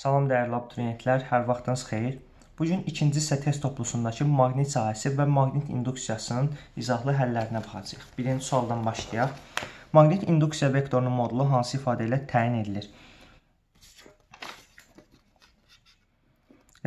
Salam dəyərli abituriyentlər, hər vaxtınız xeyir. Bu gün ikinci hissə test toplusundakı maqnit sahəsi və maqnit induksiyasının izahlı həllərinə baxacağıq. Birinci sualdan başlayaq. Maqnit induksiya vektorunun modulu hansı ifadə ilə təyin edilir?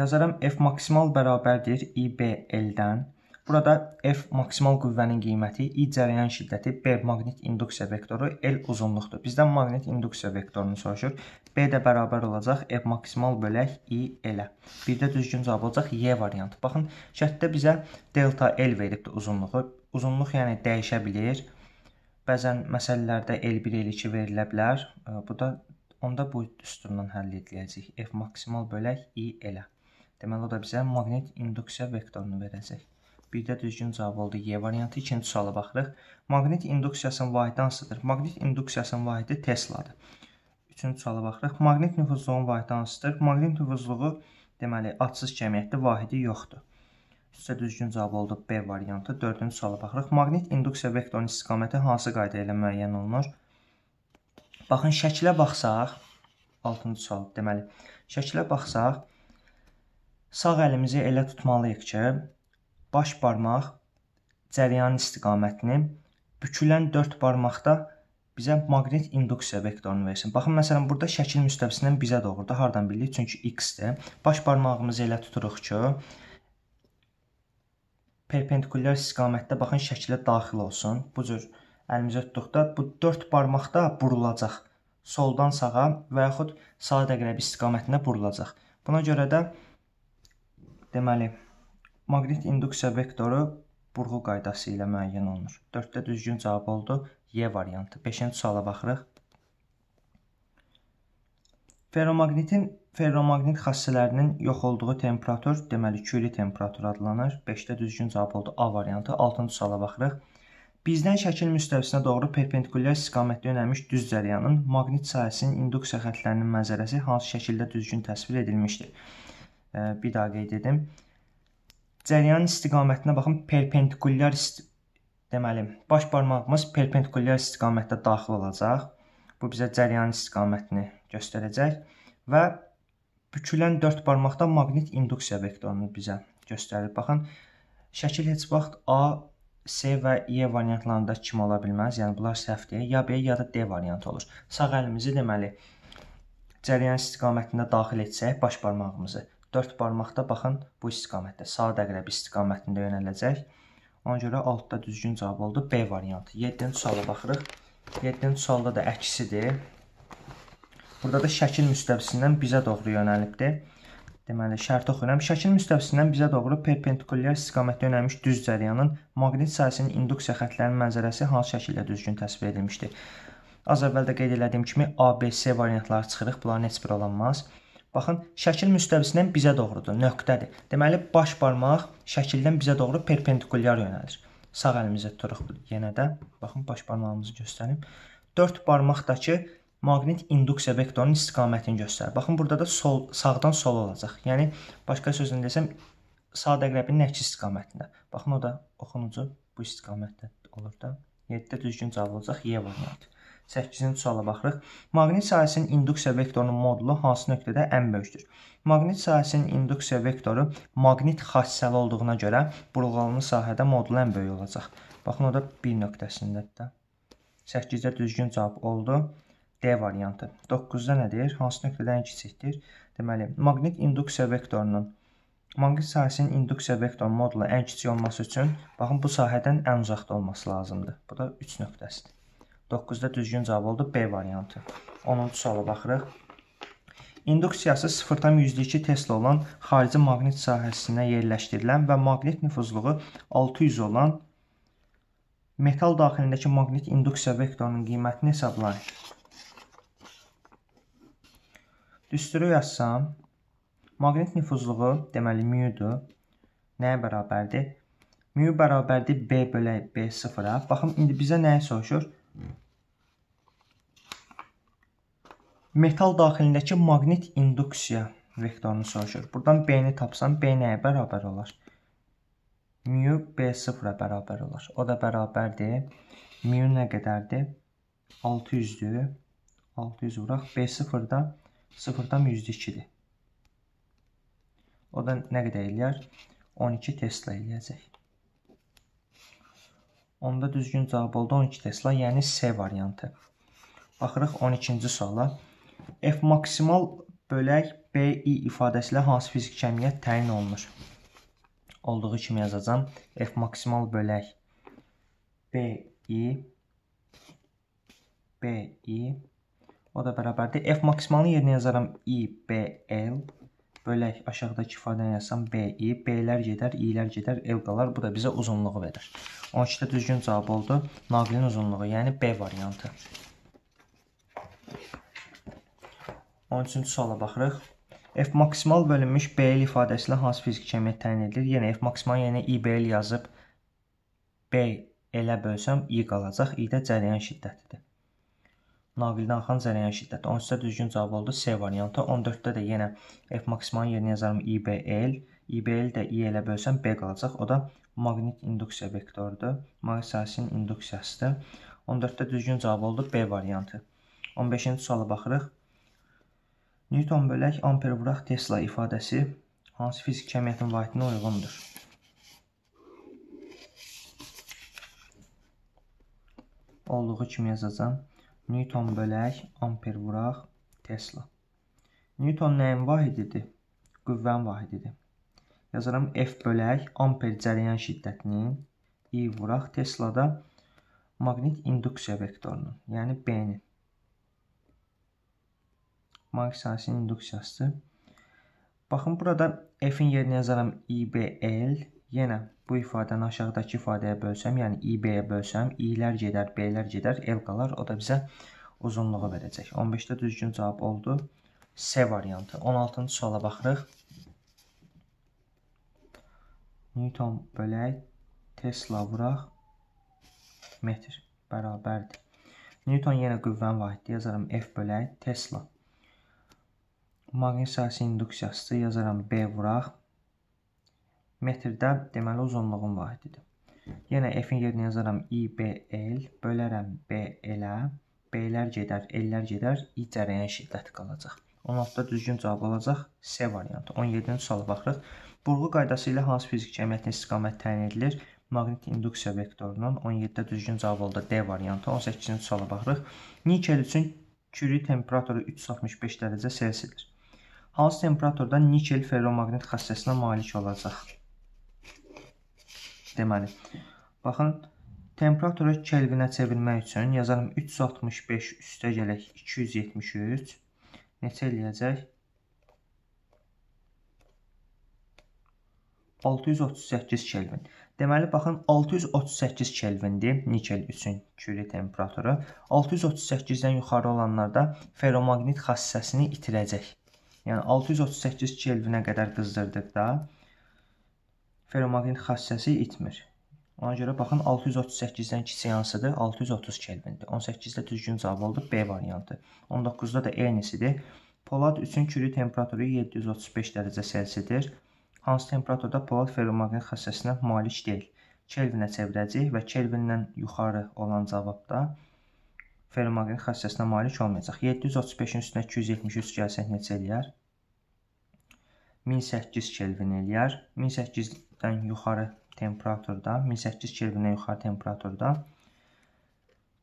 Yazaram F maksimal bərabərdir IBL-dən Burada F maksimal qüvvənin qiyməti, I cərəyan şiddəti, B maqnit induksiya vektoru, L uzunluqdur. Bizdən maqnit induksiya vektorunu soruşur. B də bərabər olacaq F maksimal bölək I elə. Bir də düzgün cavab olacaq Y variantı. Baxın, şərtdə bizə delta L veribdir uzunluğu. Uzunluq yəni dəyişə bilir. Bəzən məsələlərdə L1, L2 verilə bilər. Bu da onda bu düsturundan həll ediləcək. F maksimal bölək I elə. Deməli o da bizə maqnit induksiya vektorunu verəcək birdə düzgün cavab oldu Y variantı. İkinci suala baxırıq. Maqnit induksiyasının vahidi hansıdır? Maqnit induksiyasının vahidi Tesladır. Üçüncü suala baxırıq. Maqnit nüfuzluğun vahidi hansıdır? Maqnit nüfuzluğu deməli adsız cəmiyyətdə vahidi yoxdur. Sizə düzgün cavab oldu B variantı. Dördüncü suala baxırıq. Maqnit induksiya vektorunun istiqaməti hansı qayda ilə müəyyən olunur? Baxın, şəkilə baxsaq, 6-cı sual deməli, şəkilə baxsaq, sağ əlimizi elə tutmalıyıq ki, baş barmaq cərəyanın istiqamətini bükülən dörd barmaqda bizə maqnit induksiya vektorunu versin. Baxın, məsələn, burada şəkil müstəvisindən bizə doğru da hardan bilirik? Çünki x-dir. Baş barmağımızı elə tuturuq ki, perpendikulyar istiqamətdə baxın şəkilə daxil olsun. Bu cür əlimizi tutduqda bu dörd barmaqda burulacaq. Soldan sağa və yaxud saat əqrəbi istiqamətində burulacaq. Buna görə də deməli Maqnit induksiya vektoru burğu qaydası ilə müəyyən olunur. 4-də düzgün cavab oldu Y variantı. 5-ci suala baxırıq. Ferromagnetin ferromagnet xassələrinin yox olduğu temperatur, deməli küyli temperatur adlanır. 5-də düzgün cavab oldu A variantı. 6-cı suala baxırıq. Bizdən şəkil müstəvisinə doğru perpendikulyar istiqamətdə yönəlmiş düz cərəyanın maqnit sahəsinin induksiya xətlərinin mənzərəsi hansı şəkildə düzgün təsvir edilmişdir? Bir daha qeyd edim. Cəryanın istiqamətinə baxın, perpendikulyar isti deməli, baş barmağımız perpendikulyar istiqamətdə daxil olacaq. Bu bizə cəryanın istiqamətini göstərəcək və bükülən dörd barmaqda maqnit induksiya vektorunu bizə göstərir. Baxın, şəkil heç vaxt A, C və E variantlarında kim ola bilməz. Yəni bunlar səhvdir. Ya B, ya da D variantı olur. Sağ əlimizi deməli cəryan istiqamətində daxil etsək baş barmağımızı Dörd barmaqda baxın bu istiqamətdə, sağ əqrəb istiqamətində yönələcək. Ona görə altda düzgün cavab oldu B variantı. 7-ci suala baxırıq. 7-ci sualda da əksidir. Burada da şəkil müstəvisindən bizə doğru yönəlibdir. Deməli, şərti oxuyuram. Şəkil müstəvisindən bizə doğru perpendikulyar istiqamətdə yönəlmiş düz cəryanın maqnit sahəsinin induksiya xətlərinin mənzərəsi hansı şəkildə düzgün təsvir edilmişdir? Az əvvəl də qeyd elədiyim kimi A, B, C variantları çıxırıq. Bunların heç biri olanmaz. Baxın, şəkil müstəvisindən bizə doğrudur, nöqtədir. Deməli, baş barmaq şəkildən bizə doğru perpendikulyar yönəlir. Sağ əlimizi tuturuq yenə də. Baxın, baş barmağımızı göstərim. 4 barmaqdakı maqnit induksiya vektorunun istiqamətini göstərir. Baxın, burada da sol, sağdan sola olacaq. Yəni, başqa sözlə desəm, sağ əqrəbinin əks istiqamətində. Baxın, o da oxunucu bu istiqamətdə olur da. 7-də düzgün cavab olacaq Y variantı. 8-ci suala baxırıq. Maqnit sahəsinin induksiya vektorunun modulu hansı nöqtədə ən böyükdür? Maqnit sahəsinin induksiya vektoru maqnit xassəli olduğuna görə burulğanlı sahədə modulu ən böyük olacaq. Baxın, o da 1 nöqtəsindədir də. 8-də düzgün cavab oldu. D variantı. 9-da nədir? Hansı nöqtədən kiçikdir? Deməli, maqnit induksiya vektorunun Maqnit sahəsinin induksiya vektor modulu ən kiçik olması üçün baxın bu sahədən ən uzaqda olması lazımdır. Bu da 3 nöqtəsidir. 9-da düzgün cavab oldu B variantı. 10-cu suala baxırıq. İnduksiyası 0,102 Tesla olan xarici maqnit sahəsinə yerləşdirilən və maqnit nüfuzluğu 600 olan metal daxilindəki maqnit induksiya vektorunun qiymətini hesablayın. Düsturu yazsam, maqnit nüfuzluğu, deməli μ-dur. Nəyə bərabərdir? μ bərabərdir b bölə b0-a. Baxın, indi bizə nəyi soruşur? Metal daxilindəki maqnit induksiya vektorunu soruşur. Buradan B-ni tapsam, B nəyə bərabər olar? Mu B0-a bərabər olar. O da bərabərdir. Mu nə qədərdir? 600-dür. 600 vuraq. B0-da 0-dan 102-dir. O da nə qədər eləyər? 12 Tesla eləyəcək. Onda düzgün cavab oldu 12 Tesla, yəni C variantı. Baxırıq 12-ci suala. F maksimal bölək BI ifadəsi ilə hansı fiziki cəmiyyət təyin olunur? Olduğu kimi yazacağam. F maksimal bölək BI BI o da bərabərdir. F maksimalını yerinə yazaram IBL bölək aşağıdakı ifadəni yazsam BI, B-lər gedər, İ-lər gedər, L qalar. Bu da bizə uzunluğu verir. 12-də düzgün cavab oldu. Naqilin uzunluğu, yəni B variantı. 13-cü suala baxırıq. F maksimal bölünmüş BL ifadəsi ilə hansı fiziki cəmiyyət təyin edilir? Yenə yəni F maksimal, yəni İBL yazıb B elə bölsəm i qalacaq. i də cərəyan şiddətidir. Naqildən axan cərəyan şiddəti. 13-də düzgün cavab oldu C variantı. 14-də də yenə F maksimalın yerinə yazarım IBL. IBL də I ilə bölsəm B qalacaq. O da maqnit induksiya vektorudur. Maqnitsiyasının induksiyasıdır. 14-də düzgün cavab oldu B variantı. 15-ci suala baxırıq. Newton bölək, amper vuraq, Tesla ifadəsi hansı fizik cəmiyyətin vahitinə uyğundur? Olduğu kimi yazacağam. Newton bölək, amper vuraq, Tesla. Newton nəyin vahididir? Qüvvənin vahididir. Yazaram F bölək, amper cərəyan şiddətinin, I vuraq, Teslada maqnit induksiya vektorunun, yəni B-nin. Maqnit sahəsinin induksiyasıdır. Baxın, burada F-in yerinə yazaram IBL, Yenə bu ifadəni aşağıdakı ifadəyə bölsəm, yəni IB-yə bölsəm, İlər gedər, B-lər gedər, L qalar, o da bizə uzunluğu verəcək. 15-də düzgün cavab oldu. S variantı. 16-cı suala baxırıq. Newton bölək, Tesla vuraq, metr bərabərdir. Newton yenə qüvvən vahiddir. Yazarım F bölək, Tesla. Maqnit sahəsi induksiyasıdır. Yazarım B vuraq, metr metrdə deməli uzunluğun vahididir. Yenə F-in yerinə yazaram IBL, bölərəm BL-ə, B-lər gedər, L-lər gedər, I cərəyan şiddəti qalacaq. 16-da düzgün cavab olacaq C variantı. 17-ci suala baxırıq. Burğu qaydası ilə hansı fizik cəmiyyətinin istiqamət təyin edilir? Maqnit induksiya vektorunun 17-də düzgün cavab oldu D variantı. 18-ci suala baxırıq. Nikel üçün kürü temperaturu 365 dərəcə Selsidir. Hansı temperaturda nikel ferromaqnit xassəsinə malik olacaq? Deməli, baxın, temperaturu kelvinə çevirmək üçün yazarım 365 üstə gələk 273. Neçə eləyəcək? 638 kelvin. Deməli, baxın, 638 kelvindir nikel üçün küri temperaturu. 638-dən yuxarı olanlarda feromagnet xassəsini itirəcək. Yəni, 638 kelvinə qədər qızdırdıqda feromagnet xassəsi itmir. Ona görə baxın 638-dən kiçik hansıdır? 630 Kelvindir. 18-də düzgün cavab oldu B variantı. 19-da da eynisindir. Polad üçün kürü temperaturu 735 dərəcə Selsidir. Hansı temperaturda polad feromagnet xassəsinə malik deyil. Kelvinə çevirəcək və Kelvindən yuxarı olan cavabda feromagnet xassəsinə malik olmayacaq. 735-in üstünə 273 gəlsək necə eləyər? 1008 Kelvin eləyər. 1008 Kelvinlərdən yuxarı temperaturda, 1008 Kelvindən yuxarı temperaturda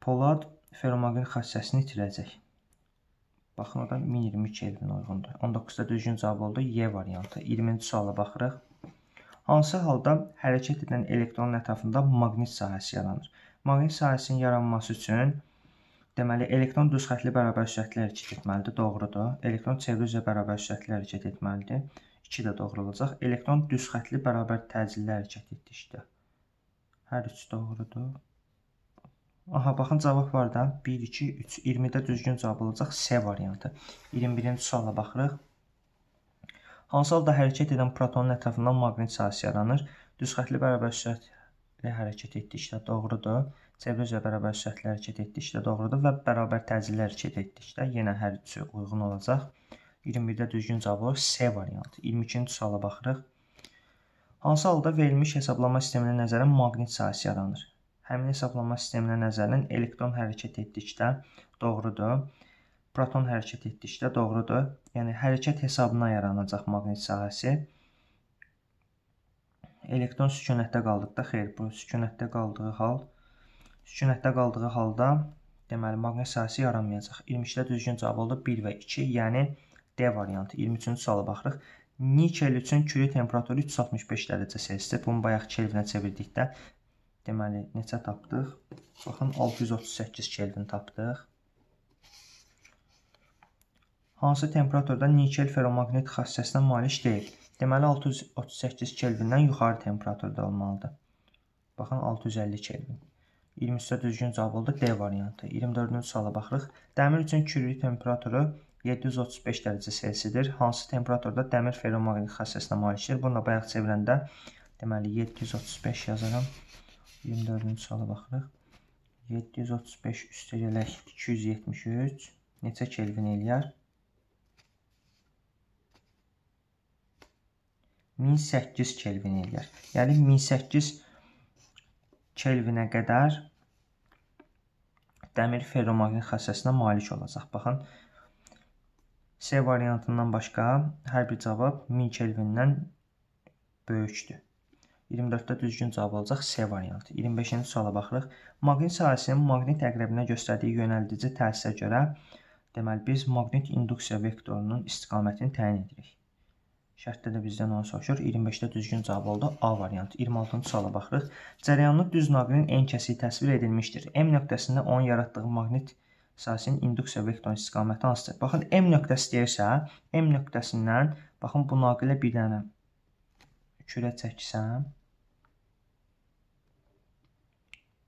polad feromagnet xassəsini itirəcək. Baxın, orada 1023 Kelvin uyğundur. 19-da düzgün cavab oldu, Y variantı. 20-ci suala baxırıq. Hansı halda hərəkət edən elektronun ətrafında maqnit sahəsi yaranır? Maqnit sahəsinin yaranması üçün Deməli, elektron düz xətli bərabər sürətli hərəkət etməlidir, doğrudur. Elektron çevrilicə bərabər sürətli hərəkət etməlidir. 2 də doğru olacaq. Elektron düz xətli bərabər təcillə hərəkət etdi işdə. Hər üç doğrudur. Aha, baxın cavab var da. 1 2 3 20-də düzgün cavab olacaq C variantı. 21-ci suala baxırıq. Hansı halda hərəkət edən protonun ətrafından maqnit sahəsi yaranır? Düz xətli bərabər sürətlə hərəkət etdikdə doğrudur. Cəbri üzrə bərabər sürətlə hərəkət etdikdə doğrudur və bərabər təcillə hərəkət etdikdə yenə hər üçü uyğun olacaq. 20-də düzgün cavab olur C variantı. 22-ci suala baxırıq. Hansı halda verilmiş hesablama sisteminə nəzərən maqnit sahəsi yaranır? Həmin hesablama sisteminə nəzərən elektron hərəkət etdikdə doğrudur. Proton hərəkət etdikdə doğrudur. Yəni hərəkət hesabına yaranacaq maqnit sahəsi. Elektron sükunətdə qaldıqda, xeyr, bu sükunətdə qaldığı hal sükunətdə qaldığı halda deməli maqnit sahəsi yaranmayacaq. 22-də düzgün cavab oldu 1 və 2. Yəni D variantı. 23-cü suala baxırıq. Nikel üçün kürə temperaturu 365 dərəcə Selsidir. Bunu bayaq Kelvinə çevirdikdə deməli neçə tapdıq? Baxın 638 Kelvin tapdıq. Hansı temperaturda nikel ferromagnet xassəsinə malik deyil? Deməli 638 Kelvindən yuxarı temperaturda olmalıdır. Baxın 650 Kelvin. 23-də düzgün cavab oldu D variantı. 24-cü suala baxırıq. Dəmir üçün kürlük temperaturu 365 735 dərəcə Selsidir, hansı temperaturda dəmir ferromaqnit xassəsinə malikdir. Bununla bayaq çevirəndə deməli 735 yazaram. 24-cü suala baxırıq. 735 üstə gələk 273 necə kelvin eləyər? 1008 kelvin eləyər. Yəni 1008 kelvinə qədər dəmir ferromaqnit xassəsinə malik olacaq. Baxın, 1008 C variantından başqa hər bir cavab 1000 Kelvindən böyükdür. 24-də düzgün cavab olacaq C variantı. 25-ci suala baxırıq. Maqnit sahəsinin maqnit əqrəbinə göstərdiyi yönəldici təsirə görə deməli biz maqnit induksiya vektorunun istiqamətini təyin edirik. Şərtdə də bizdən onu soruşur. 25-də düzgün cavab oldu. A variantı. 26-cı suala baxırıq. Cərəyanlı düz naqilin en kəsiyi təsvir edilmişdir. M nöqtəsində onun yaratdığı maqnit əqrəbinə sasiyin induksiya vektorunun istiqaməti hansıdır? Baxın, M nöqtəsi deyirsə, M nöqtəsindən, baxın, bu naqilə bir dənə kürə çəksəm,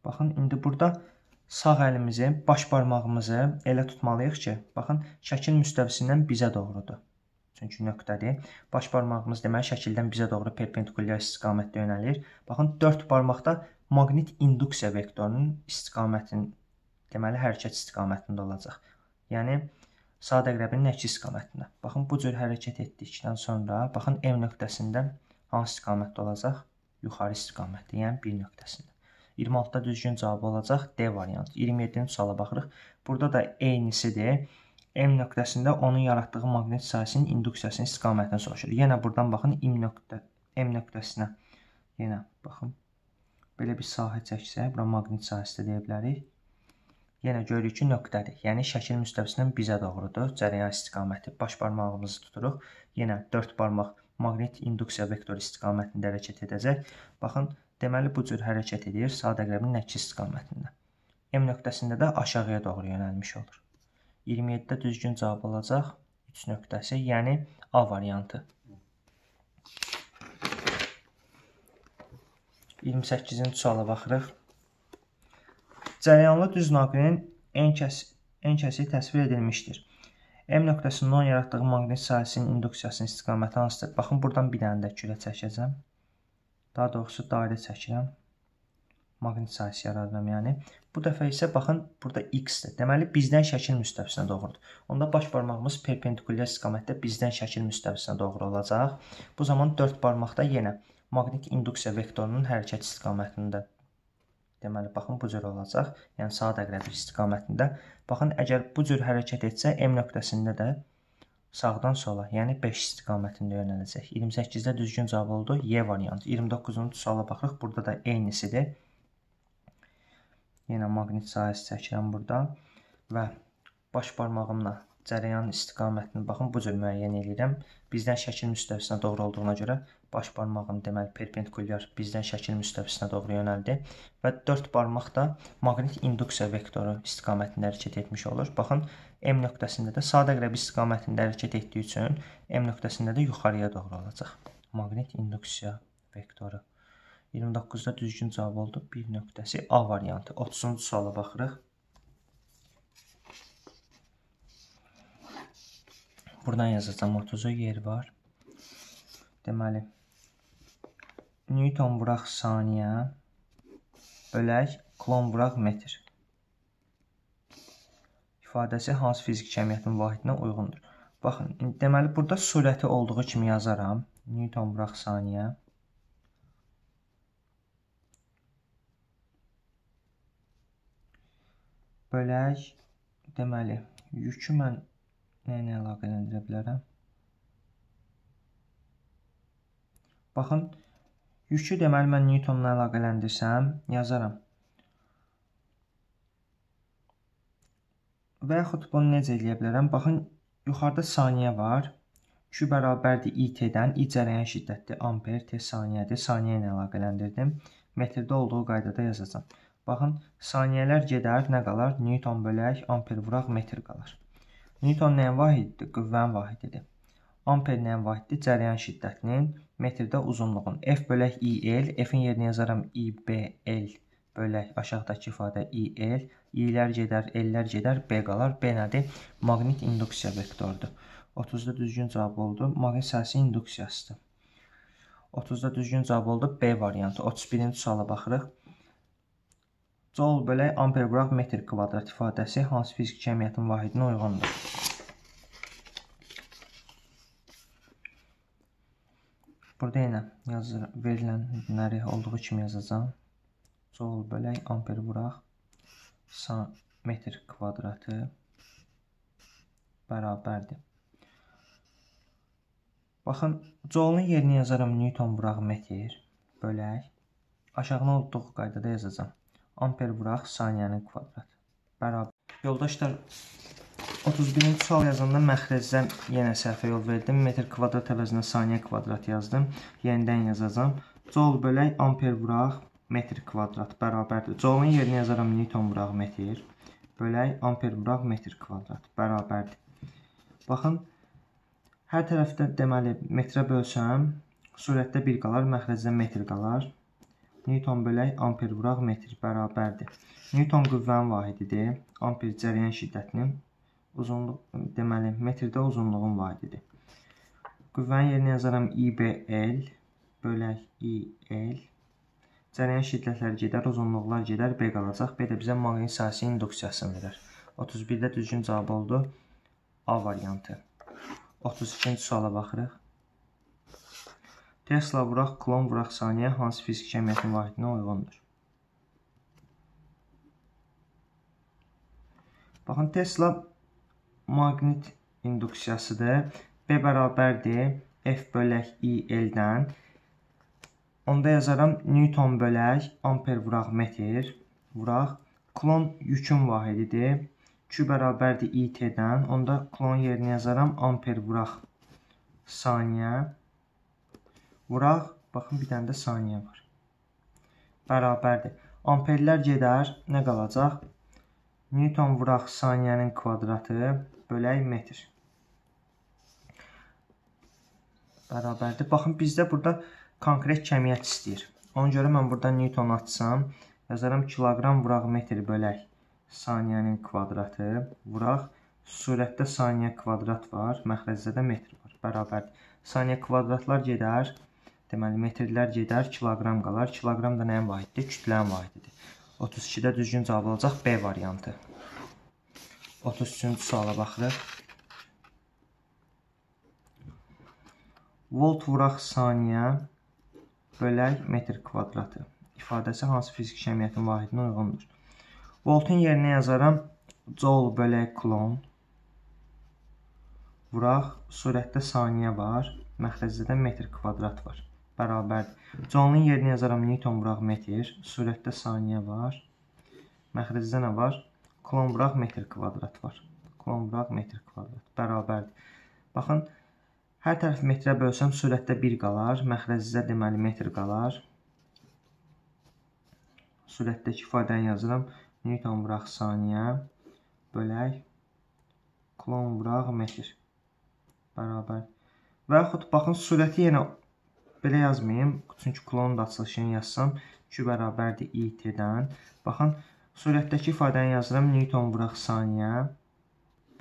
baxın, indi burada sağ əlimizi, baş barmağımızı elə tutmalıyıq ki, baxın, şəkil müstəvisindən bizə doğrudur. Çünki nöqtədir. Baş barmağımız deməli şəkildən bizə doğru perpendikulyar istiqamətdə yönəlir. Baxın, 4 barmaqda maqnit induksiya vektorunun istiqamətinin deməli hərəkət istiqamətində olacaq. Yəni saat əqrəbinin əksi istiqamətində. Baxın bu cür hərəkət etdikdən sonra baxın M nöqtəsində hansı istiqamətdə olacaq? Yuxarı istiqamətdə, yəni 1 nöqtəsində. 26-da düzgün cavabı olacaq D variantı. 27-ci suala baxırıq. Burada da eynisidir. M nöqtəsində onun yaratdığı maqnit sahəsinin induksiyasının istiqamətini soruşur. Yenə buradan baxın M, nöqtə, M nöqtəsinə. Yenə baxın. Belə bir sahə çəksə, bura maqnit sahəsi də deyə bilərik. Yenə görürük ki, nöqtədir. Yəni şəkil müstəvisindən bizə doğrudur. Cərəyan istiqaməti baş barmağımızı tuturuq. Yenə 4 barmaq maqnit induksiya vektoru istiqamətində hərəkət edəcək. Baxın, deməli bu cür hərəkət edir saat əqrəbinin əksi istiqamətində. M nöqtəsində də aşağıya doğru yönəlmiş olur. 27-də düzgün cavab alacaq 3 nöqtəsi, yəni A variantı. 28-ci suala baxırıq. Cərəyanlı düz naqilin ən, kəs ən kəsi təsvir edilmişdir. M nöqtəsindən yaratdığı maqnit sahəsinin induksiyasının istiqaməti hansıdır? Baxın, buradan bir dənə də külə çəkəcəm. Daha doğrusu dairə çəkirəm. Maqnit sahəsi yaradıram, yəni. Bu dəfə isə baxın, burada x-dir. Deməli, bizdən şəkil müstəvisinə doğrudur. Onda baş barmağımız perpendikulyar istiqamətdə bizdən şəkil müstəvisinə doğru olacaq. Bu zaman 4 barmaqda yenə maqnit induksiya vektorunun hərəkət istiqamətində Deməli, baxın, bu cür olacaq. Yəni, saat əqrəbir istiqamətində. Baxın, əgər bu cür hərəkət etsə, M nöqtəsində də sağdan sola, yəni 5 istiqamətində yönələcək. 28-də düzgün cavab oldu, Y variantı. 29-cu suala baxırıq, burada da eynisidir. Yenə maqnit sayəsi çəkirəm burada və baş barmağımla cərəyanın istiqamətini baxın, bu cür müəyyən edirəm. Bizdən şəkil müstəvisinə doğru olduğuna görə baş barmağım deməli perpendikulyar bizdən şəkil müstəvisinə doğru yönəldi və 4 barmaq da maqnit induksiya vektoru istiqamətində hərəkət etmiş olur. Baxın, M nöqtəsində də sadə qərb istiqamətində hərəkət etdiyi üçün M nöqtəsində də yuxarıya doğru olacaq. Maqnit induksiya vektoru 29-da düzgün cavab oldu. 1 nöqtəsi A variantı. 30-cu suala baxırıq. Buradan yazacağam 30-u yer var. Deməli Newton vuraq saniyə bölək klon vuraq metr ifadəsi hansı fiziki cəmiyyətin vahidinə uyğundur? Baxın, deməli burada sürəti olduğu kimi yazaram. Newton vuraq saniyə bölək deməli yükü mən nə ilə əlaqələndirə bilərəm? Baxın, Yükü deməli mən Newtonla əlaqələndirsəm, yazaram. Və yaxud bunu necə eləyə bilərəm? Baxın, yuxarıda saniyə var. Q bərabərdir IT-dən, I cərəyan şiddətli amper, T saniyədir, saniyə ilə əlaqələndirdim. Metrdə olduğu qaydada yazacam. Baxın, saniyələr gedər, nə qalar? Newton bölək, amper vuraq, metr qalar. Newton nəyin vahididir? Qüvvənin vahididir amperləyən vaxtı cərəyan şiddətinin metrdə uzunluğun F bölək IL, F-in yerinə yazaram IBL bölək aşağıdakı ifadə IL, İlər gedər, L-lər gedər, B qalar. B nədir? Maqnit induksiya vektordur. 30-da düzgün cavab oldu. Maqnit sahəsi induksiyasıdır. 30-da düzgün cavab oldu. B variantı. 31-ci suala baxırıq. Joule bölək amper qraf metr kvadrat ifadəsi hansı fiziki cəmiyyətin vahidinə uyğundur? Burada yenə yazır, verilən binəri olduğu kimi yazacağam. Col bölək amper vuraq. Metr kvadratı bərabərdir. Baxın, colun yerini yazaram newton vuraq metr bölək. Aşağına olduğu qaydada yazacağam. Amper vuraq saniyənin kvadratı. Bərabər. Yoldaşlar, 31-ci sual yazanda məxrəcdən yenə səhvə yol verdim. Metr kvadrat əvəzinə saniyə kvadrat yazdım. Yenidən yazacağam. Col bölək amper vuraq metr kvadrat bərabərdir. Colun yerinə yazaram newton vuraq metr. Bölək amper vuraq metr kvadrat bərabərdir. Baxın, hər tərəfdə deməli metrə bölsəm, sürətdə 1 qalar, məxrəcdə metr qalar. Newton bölək amper vuraq metr bərabərdir. Newton qüvvənin vahididir, amper cərəyan şiddətinin uzunluq deməli metrdə uzunluğun vahididir. Qüvvənin yerinə yazaram IBL bölək IL. Cərəyan şiddətləri gedər, uzunluqlar gedər, B qalacaq. B də bizə maqnit sahəsi induksiyasını verər. 31-də düzgün cavab oldu. A variantı. 32-ci suala baxırıq. Tesla vuraq, klon vuraq saniyə hansı fiziki cəmiyyətin vahidinə uyğundur? Baxın, Tesla maqnit induksiyasıdır. B bərabərdir F bölək IL-dən. Onda yazaram Newton bölək amper vuraq metr vuraq. Klon yükün vahididir. Q bərabərdir IT-dən. Onda klon yerinə yazaram amper vuraq saniyə vuraq. Baxın bir dənə də saniyə var. Bərabərdir. Amperlər gedər. Nə qalacaq? Newton vuraq saniyənin kvadratı bölək metr. Bərabərdir. Baxın, bizdə burada konkret kəmiyyət istəyir. Ona görə mən burada newton atsam, yazaram kiloqram vuraq metr bölək saniyənin kvadratı vuraq sürətdə saniyə kvadrat var, məxrəcdə də metr var. Bərabərdir. Saniyə kvadratlar gedər, deməli metrlər gedər, kiloqram qalar. Kiloqram da nəyə vaiddir? Kütləyə vaididir. 32-də düzgün cavab olacaq B variantı. 33-cü suala baxırıq. Volt vuraq saniyə bölək metr kvadratı ifadəsi hansı fiziki cəmiyyətin vahidinə uyğundur? Voltun yerinə yazaram joule bölək klon vuraq sürətdə saniyə var, məxrəcdə də metr kvadrat var. Bərabərdir. Joule-un yerinə yazaram newton vuraq metr, sürətdə saniyə var. Məxrəcdə nə var? klon vuraq metr kvadrat var. Klon vuraq metr kvadrat bərabərdir. Baxın, hər tərəf metrə bölsəm sürətdə 1 qalar, məxrəcizə deməli metr qalar. Sürətdəki ifadəni yazıram. Newton vuraq saniyə bölək klon vuraq metr bərabər. Və yaxud baxın sürəti yenə belə yazmayım. Çünki klonun da açılışını yazsam Q bərabərdir IT-dən. Baxın Sürətdəki ifadəni yazıram. Newton vuraq saniyə.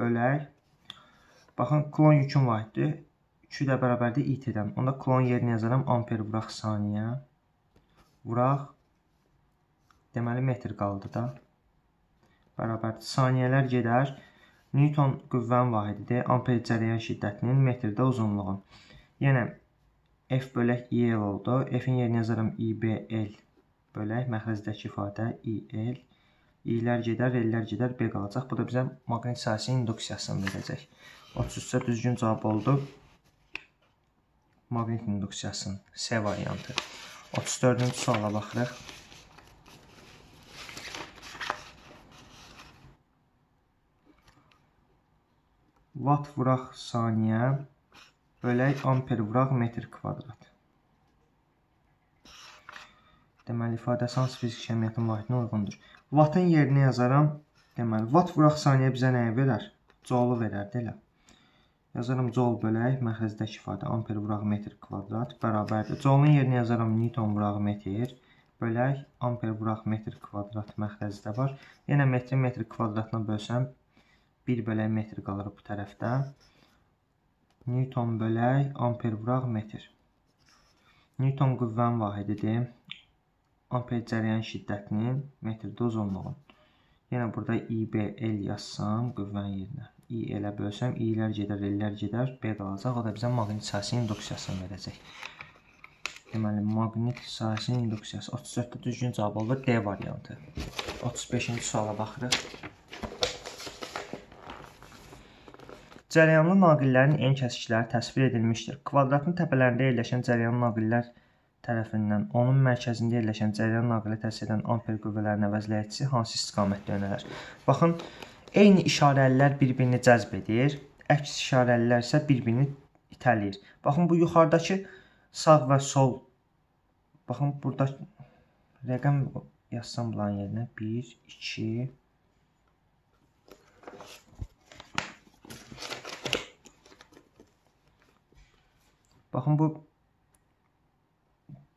Bölək. Baxın, klon yükün vahiddir. 3-ü də bərabərdir it edəm. Onda klon yerinə yazaram. Amper vuraq saniyə. Vuraq. Deməli, metr qaldı da. Bərabərdir. Saniyələr gedər. Newton qüvvənin vahididir. Amper cərəyan şiddətinin metrdə uzunluğun. Yəni, F bölək IL e oldu. F-in yerinə yazaram IBL bölək məxrəzdəki ifadə IL İyilər gedər, ellər gedər, bir qalacaq. Bu da bizə maqnit sahəsinin induksiyasını verəcək. 33-də düzgün cavab oldu. Maqnit induksiyasının S variantı. 34-cü suala baxırıq. Watt vuraq saniyə bölək amper vuraq metr kvadrat. Deməli, ifadəsi hansı fizik cəmiyyətin vahidinə uyğundur? Vatın yerinə yazaram. Deməli, vat vuraq saniyə bizə nəyi verər? Colu verər, elə. Yazaram col bölək, məxrəzdəki ifadə amper vuraq metr kvadrat bərabərdir. Colun yerinə yazaram newton vuraq metr bölək, amper vuraq metr kvadrat məxrəzdə var. Yenə metri metr kvadratına bölsəm 1 bölək metr qalır bu tərəfdə. Newton bölək, amper vuraq metr. Newton qüvvənin vahididir amper cərəyan şiddətinin metr doz onluğun. Yenə burada IBL yazsam qüvvənin yerinə. I elə bölsəm, İlər gedər, L'lər gedər, B qalacaq. O da bizə maqnit sahəsinin induksiyasını verəcək. Deməli, maqnit sahəsinin induksiyası 34-də düzgün cavab olur, D variantı. 35-ci suala baxırıq. Cərəyanlı naqillərin en kəsikləri təsvir edilmişdir. Kvadratın təpələrində yerləşən cərəyanlı naqillər tərəfindən onun mərkəzində yerləşən cərəyan naqilə təsir edən amper qüvvələrinin əvəzləyicisi hansı istiqamətdə yönəlir? Baxın, eyni işarəlilər bir-birini cəzb edir, əks işarəlilər isə bir-birini itələyir. Baxın, bu yuxarıdakı sağ və sol baxın, burada rəqəm yazsam bunun yerinə 1 2 Baxın bu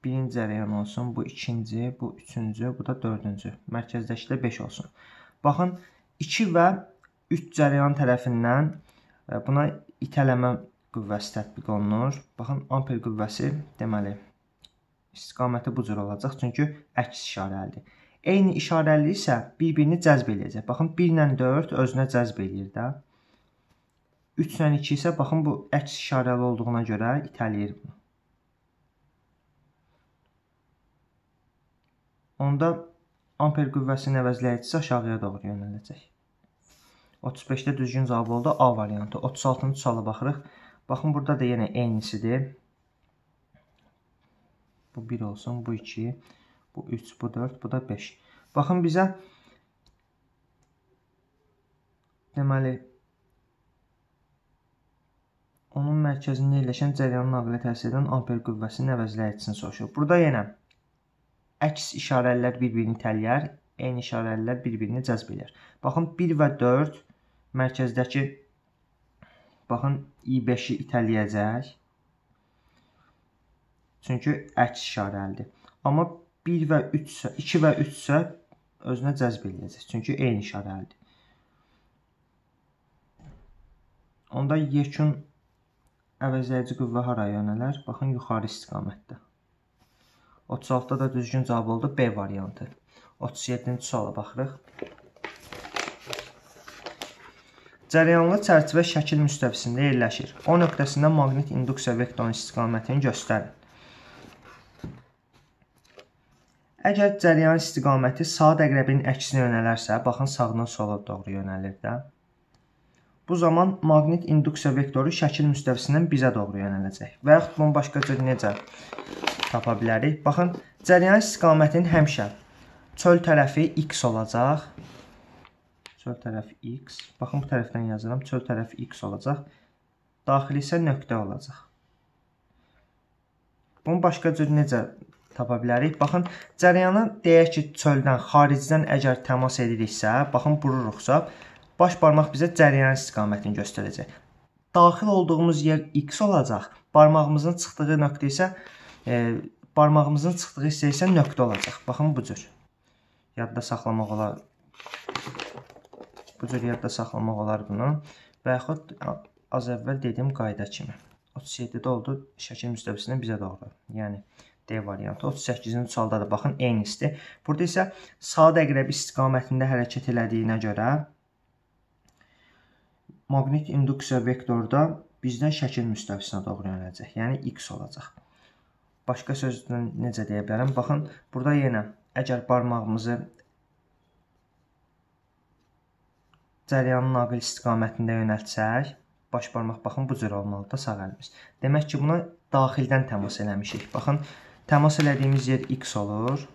birinci cərəyan olsun, bu ikinci, bu üçüncü, bu da dördüncü. Mərkəzdəki də 5 olsun. Baxın, 2 və 3 cərəyan tərəfindən e, buna itələmə qüvvəsi tətbiq olunur. Baxın, amper qüvvəsi deməli istiqaməti bu cür olacaq, çünki əks işarəlidir. Eyni işarəli isə bir-birini cəzb eləyəcək. Baxın, 1 ilə 4 özünə cəzb eləyir də. 3 ilə 2 isə baxın bu əks işarəli olduğuna görə itələyir bunu. onda amper qüvvəsinin əvəzləyicisi aşağıya doğru yönələcək. 35-də düzgün cavab oldu A variantı. 36-cı suala baxırıq. Baxın, burada da yenə eynisidir. Bu 1 olsun, bu 2, bu 3, bu 4, bu da 5. Baxın, bizə deməli onun mərkəzində yerləşən cəryanın nağılə təsir edən amper qüvvəsinin əvəzləyicisini soruşur. Burada yenə Əks işarələr bir-birini itələyər, eyni işarələr bir-birini cəzb eləyər. Baxın 1 və 4 mərkəzdəki baxın i5-i itələyəcək. Çünki əks işarəlidir. Amma 1 və 3 isə 2 və 3 isə özünə cəzb eləyəcək. Çünki eyni işarəlidir. Onda yekun əvəzləyici qüvvə haraya yönələr? Baxın yuxarı istiqamətdə. 36-da da düzgün cavab oldu B variantı. 37-ci suala baxırıq. Cərəyanlı çərçivə şəkil müstəvisində yerləşir. O nöqtəsində maqnit induksiya vektorunun istiqamətini göstərin. Əgər cərəyan istiqaməti sağ əqrəbin əksinə yönələrsə, baxın sağdan sola doğru yönəlir də. Bu zaman maqnit induksiya vektoru şəkil müstəvisindən bizə doğru yönələcək. Və yaxud bunu başqa cür necə tapa bilərik? Baxın, cəryan istiqamətinin həmişə çöl tərəfi x olacaq. Çöl tərəfi x. Baxın, bu tərəfdən yazıram. Çöl tərəfi x olacaq. Daxili isə nöqtə olacaq. Bunu başqa cür necə tapa bilərik? Baxın, cəryana deyək ki, çöldən, xaricdən əgər təmas ediriksə, baxın, vururuqsa, baş barmaq bizə cəryan istiqamətini göstərəcək. Daxil olduğumuz yer x olacaq, barmağımızın çıxdığı nöqtə isə e, barmağımızın çıxdığı hissə isə nöqtə olacaq. Baxın bu cür. Yadda saxlamaq olar. Bu cür yadda saxlamaq olar bunu və yaxud az əvvəl dediyim qayda kimi. 37-də oldu şəkil müstəvisinin bizə doğru. Yəni D variantı 38-in 3 da baxın eynisidir. Burada isə saat əqrəbi istiqamətində hərəkət elədiyinə görə Maqnit induksiya vektorda bizdən şəkil müstəvisinə doğru yönələcək. Yəni x olacaq. Başqa sözlə necə deyə bilərəm? Baxın, burada yenə əgər barmağımızı cəryanın naqil istiqamətində yönəltsək, baş barmaq baxın bu cür olmalı da sağ əlimiz. Demək ki, buna daxildən təmas eləmişik. Baxın, təmas elədiyimiz yer x olur.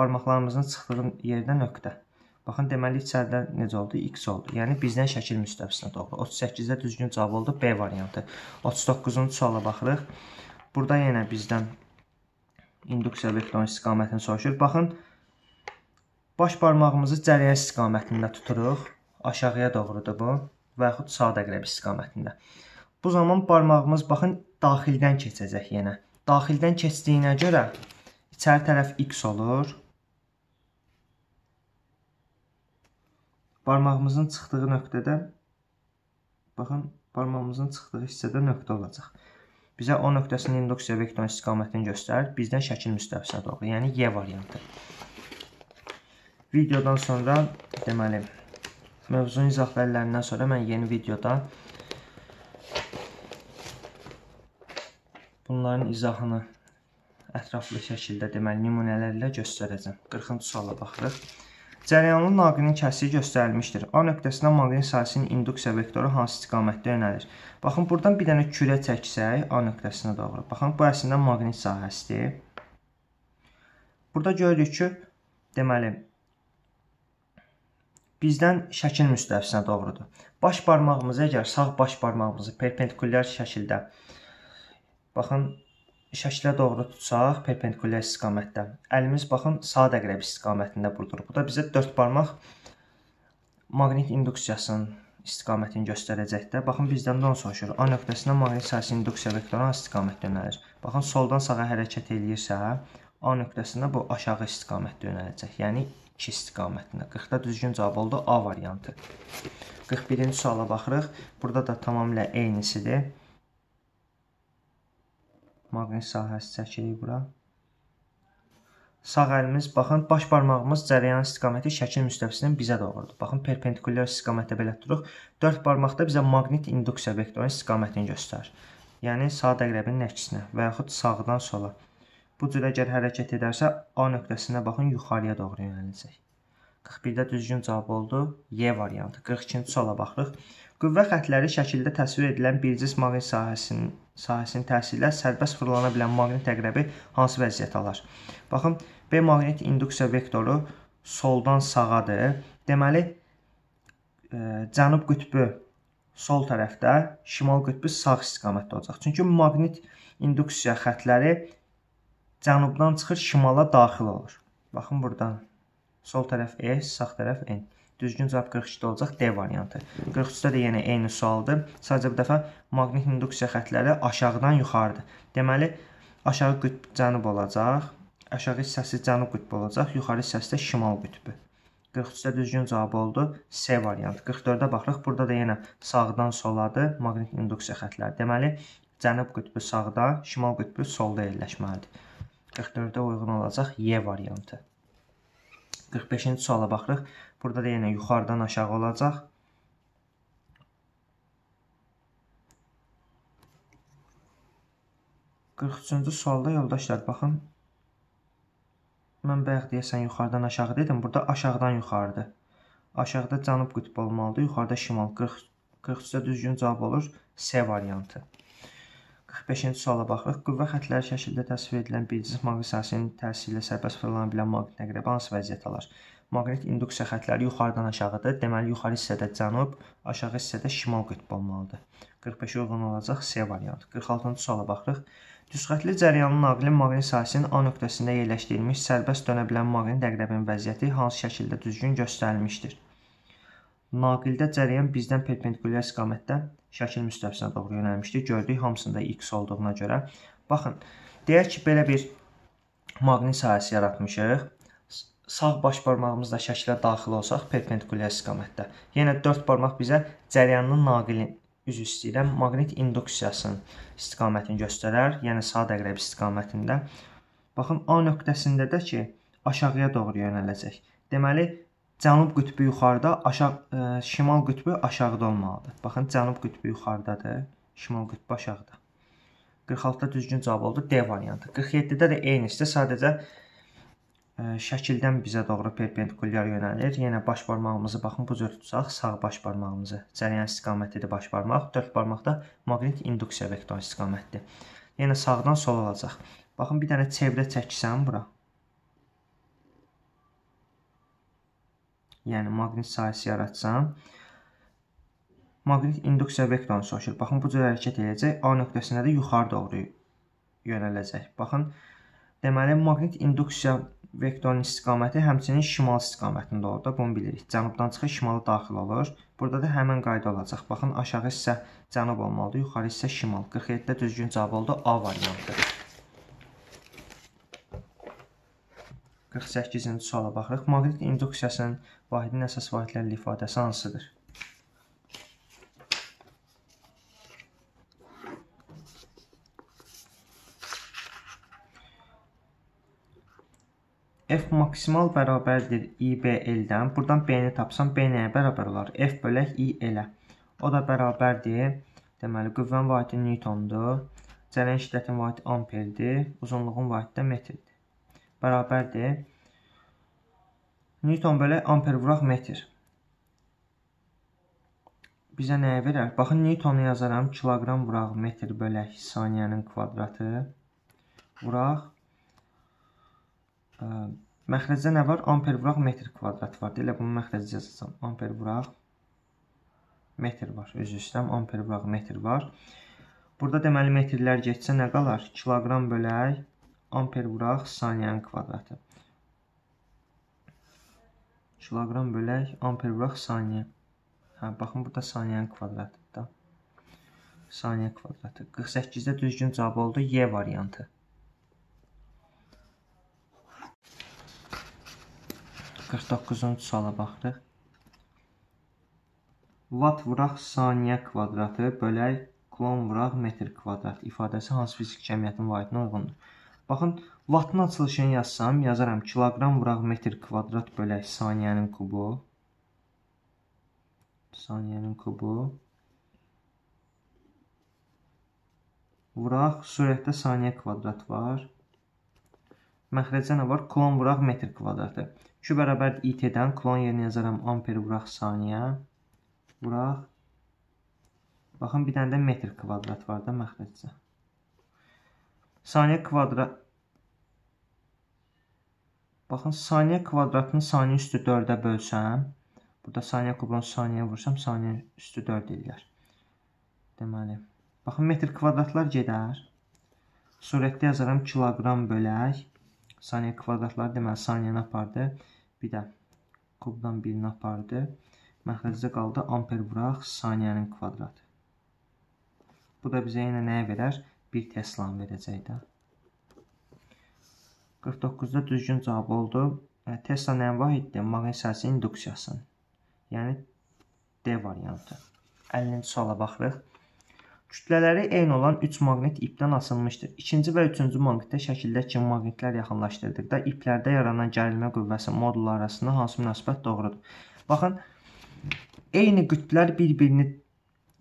Barmaqlarımızın çıxdığı yerdə nöqtə. Baxın, deməli içəridə necə oldu? X oldu. Yəni bizdən şəkil müstəvisinə doğru. 38-də düzgün cavab oldu B variantı. 39-cu suala baxırıq. Burada yenə bizdən induksiya vektorun istiqamətini soruşur. Baxın, baş barmağımızı cəriyən istiqamətində tuturuq. Aşağıya doğrudur bu və yaxud sağ əqrəb istiqamətində. Bu zaman barmağımız baxın daxildən keçəcək yenə. Daxildən keçdiyinə görə içəri tərəf x olur barmağımızın çıxdığı nöqtədə baxın, barmağımızın çıxdığı hissədə nöqtə olacaq. Bizə O nöqtəsinin induksiya vektorun istiqamətini göstərir. Bizdən şəkil müstəvisinə doğru, yəni Y variantı. Videodan sonra deməli mövzunun izah verilərindən sonra mən yeni videoda bunların izahını ətraflı şəkildə deməli nümunələrlə göstərəcəm. 40-cı suala baxırıq. Cərəyanın naqilinin kəsiyi göstərilmişdir. A nöqtəsindən maqnit sahəsinin induksiya vektoru hansı istiqamətdə yönəlir? Baxın, buradan bir dənə kürə çəksək A nöqtəsinə doğru. Baxın, bu əslində maqnit sahəsidir. Burada görürük ki, deməli, bizdən şəkil müstəvisinə doğrudur. Baş barmağımızı əgər sağ baş barmağımızı perpendikulyar şəkildə baxın şəkilə doğru tutsaq, perpendikulyar istiqamətdə, əlimiz baxın sağ əqrəb istiqamətində burdur. Bu da bizə dörd barmaq maqnit induksiyasının istiqamətini göstərəcək də. Baxın bizdən də onu soruşur. A nöqtəsindən maqnit sahəsi induksiya vektoru hansı istiqamətdə yönəlir? Baxın soldan sağa hərəkət eləyirsə, A nöqtəsində bu aşağı istiqamətdə yönələcək. Yəni 2 istiqamətində. 40-da düzgün cavab oldu A variantı. 41-ci suala baxırıq. Burada da tamamilə eynisidir. Maqnit sahəsi çəkirik bura. Sağ əlimiz, baxın, baş barmağımız cərəyanın istiqaməti şəkil müstəvisinin bizə doğrudur. Baxın, perpendikulyar istiqamətdə belə tuturuq. Dörd barmaqda bizə maqnit induksiya vektorunun istiqamətini göstərir. Yəni, sağ dəqrəbinin əksinə və yaxud sağdan sola. Bu cür əgər hərəkət edərsə, A nöqtəsinə baxın, yuxarıya doğru yönələcək. 41-də düzgün cavab oldu. Y variantı. 42-ci sola baxırıq. Qüvvə xətləri şəkildə təsvir edilən bir cis maqnit sahəsinin sahəsinin təsirlə sərbəst fırlana bilən maqnit əqrəbi hansı vəziyyət alır? Baxın, B maqnit induksiya vektoru soldan sağadır. Deməli, e, cənub qütbü sol tərəfdə, şimal qütbü sağ istiqamətdə olacaq. Çünki maqnit induksiya xətləri cənubdan çıxır, şimala daxil olur. Baxın burdan. Sol tərəf E, sağ tərəf N. Düzgün cavab 42-də olacaq D variantı. 43-də də yenə eyni sualdır. Sadəcə bu dəfə maqnit induksiya xətləri aşağıdan yuxarıdır. Deməli, aşağı qütb cənub olacaq. Aşağı hissəsi cənub qütb olacaq. Yuxarı hissəsi də şimal qütbü. 43-də düzgün cavab oldu. C variantı. 44-də baxırıq. Burada da yenə sağdan soladır maqnit induksiya xətləri. Deməli, cənub qütbü sağda, şimal qütbü solda yerləşməlidir. 44-də uyğun olacaq Y variantı. 45-ci suala baxırıq. Burada da yenə yuxarıdan aşağı olacaq. Qırx üçüncü sualda yoldaşlar baxın. Mən bayaq deyəsən yuxarıdan aşağı dedim. Burada aşağıdan yuxarıdır. Aşağıda cənub qütb olmalıdır. Yuxarıda şimal. 40 43-də düzgün cavab olur C variantı. 45-ci suala baxırıq. Qüvvə xətləri şəkildə təsvir edilən bir cism maqnit sahəsinin təsiri ilə sərbəst fırlana bilən maqnit nəqrəbi hansı vəziyyət alır? Maqnit induksiya xətləri yuxarıdan aşağıdır. Deməli, yuxarı hissədə cənub, aşağı hissədə şimal qütb olmalıdır. 45 uyğun olacaq C variantı. 46-cı suala baxırıq. Düzxətli cəryanın naqilin maqnit sahəsinin A nöqtəsində yerləşdirilmiş sərbəst dönə bilən maqnit əqrəbin vəziyyəti hansı şəkildə düzgün göstərilmişdir? Naqildə cəryan bizdən perpendikulyar istiqamətdə şəkil müstəvisinə doğru yönəlmişdir. Gördük hamısında x olduğuna görə. Baxın, deyək ki, belə bir maqnit sahəsi yaratmışıq sağ baş barmağımızla şəkilə daxil olsaq perpendikulyar istiqamətdə. Yenə 4 barmaq bizə cərəyanın naqilin üzü istəyirəm maqnit induksiyasının istiqamətini göstərər, yəni sağ əqrəb istiqamətində. Baxın A nöqtəsində də ki, aşağıya doğru yönələcək. Deməli cənub qütbü yuxarıda, aşağı ə, e, şimal qütbü aşağıda olmalıdır. Baxın cənub qütbü yuxarıdadır, şimal qütbü aşağıda. 46-da düzgün cavab oldu D variantı. 47-də də eynisidir, sadəcə şəkildən bizə doğru perpendikulyar yönəlir. Yenə baş barmağımızı baxın bu cür tutsaq, sağ baş barmağımızı cəryan istiqamətidir baş barmaq, dörd barmaqda maqnit induksiya vektor istiqamətdir. Yenə sağdan sol olacaq. Baxın bir dənə çevrə çəksəm bura. Yəni maqnit sahəsi yaratsam, maqnit induksiya vektorunu soruşur. Baxın bu cür hərəkət edəcək. A nöqtəsinə də yuxarı doğru yönələcək. Baxın, deməli maqnit induksiya vektorunu vektorun istiqaməti həmçinin şimal istiqamətində olur da, bunu bilirik. Cənubdan çıxır, şimala daxil olur. Burada da həmin qayda olacaq. Baxın, aşağı hissə cənub olmalıdır, yuxarı hissə şimal. 47-də düzgün cavab oldu A variantı. 48-ci suala baxırıq. Maqnit induksiyasının vahidin əsas vahidlərlə ifadəsi hansıdır? f maksimal bərabərdir IBL-dən. Buradan B-ni tapsam, B nəyə bərabər olar? F bölək I elə. O da bərabərdir. Deməli, qüvvənin vahidi newtondur. Cələn şiddətin vahidi amperdir. Uzunluğun vahidi də metrdir. Bərabərdir. Newton bölək amper vuraq metr. Bizə nəyə verər? Baxın, Newtonu yazaram. Kiloqram vuraq metr bölək saniyənin kvadratı. Vuraq Məxrəcdə nə var? Amper vuraq metr kvadrat var. Elə bunu məxrəcdə yazacam. Amper vuraq metr var. Üzr istəyirəm. Amper vuraq metr var. Burada deməli metrlər getsə nə qalar? Kiloqram bölək amper vuraq saniyənin kvadratı. Kiloqram bölək amper vuraq saniyə. Hə, baxın burada saniyənin kvadratı da. Saniyə kvadratı. 48-də düzgün cavab oldu Y variantı. 49-cu suala baxırıq. Vat vuraq saniyə kvadratı bölək klon vuraq metr kvadrat ifadəsi hansı fizik cəmiyyətinin vahidinə uyğundur? Baxın, vatın açılışını yazsam, yazaram kiloqram vuraq metr kvadrat bölək saniyənin kubu. Saniyənin kubu. Vuraq, sürətdə saniyə kvadrat var. Məxrəcə nə var? Klon vuraq metr kvadratı. 2 bərabər it-dən klon yerinə yazaram amper vuraq saniyə. Vuraq. Baxın, bir dənə də metr kvadrat var da məxrəcdə. Saniyə kvadrat Baxın, saniyə kvadratını saniyə üstü 4-ə bölsəm, burada saniyə kubunu saniyəyə vursam, saniyə üstü 4 eləyər. Deməli, baxın, metr kvadratlar gedər. Surətdə yazaram kiloqram bölək. Saniyə kvadratları deməli saniyəni apardı bir də kubdan birini apardı. Məxrəcdə qaldı amper vuraq saniyənin kvadratı. Bu da bizə yenə nəyə verər? 1 teslan verəcək də. 49-da düzgün cavab oldu. E, Tesla nəyə vahiddir? Maqnitasiya induksiyasının. Yəni D variantı. 50-ci suala baxırıq. Kütlələri eyni olan 3 maqnit ipdən asılmışdır. İkinci və üçüncü maqnitdə şəkildəki kimi maqnitlər yaxınlaşdırdıqda iplərdə yaranan gərilmə qüvvəsi modulları arasında hansı münasibət doğrudur? Baxın, eyni qütlələr bir-birini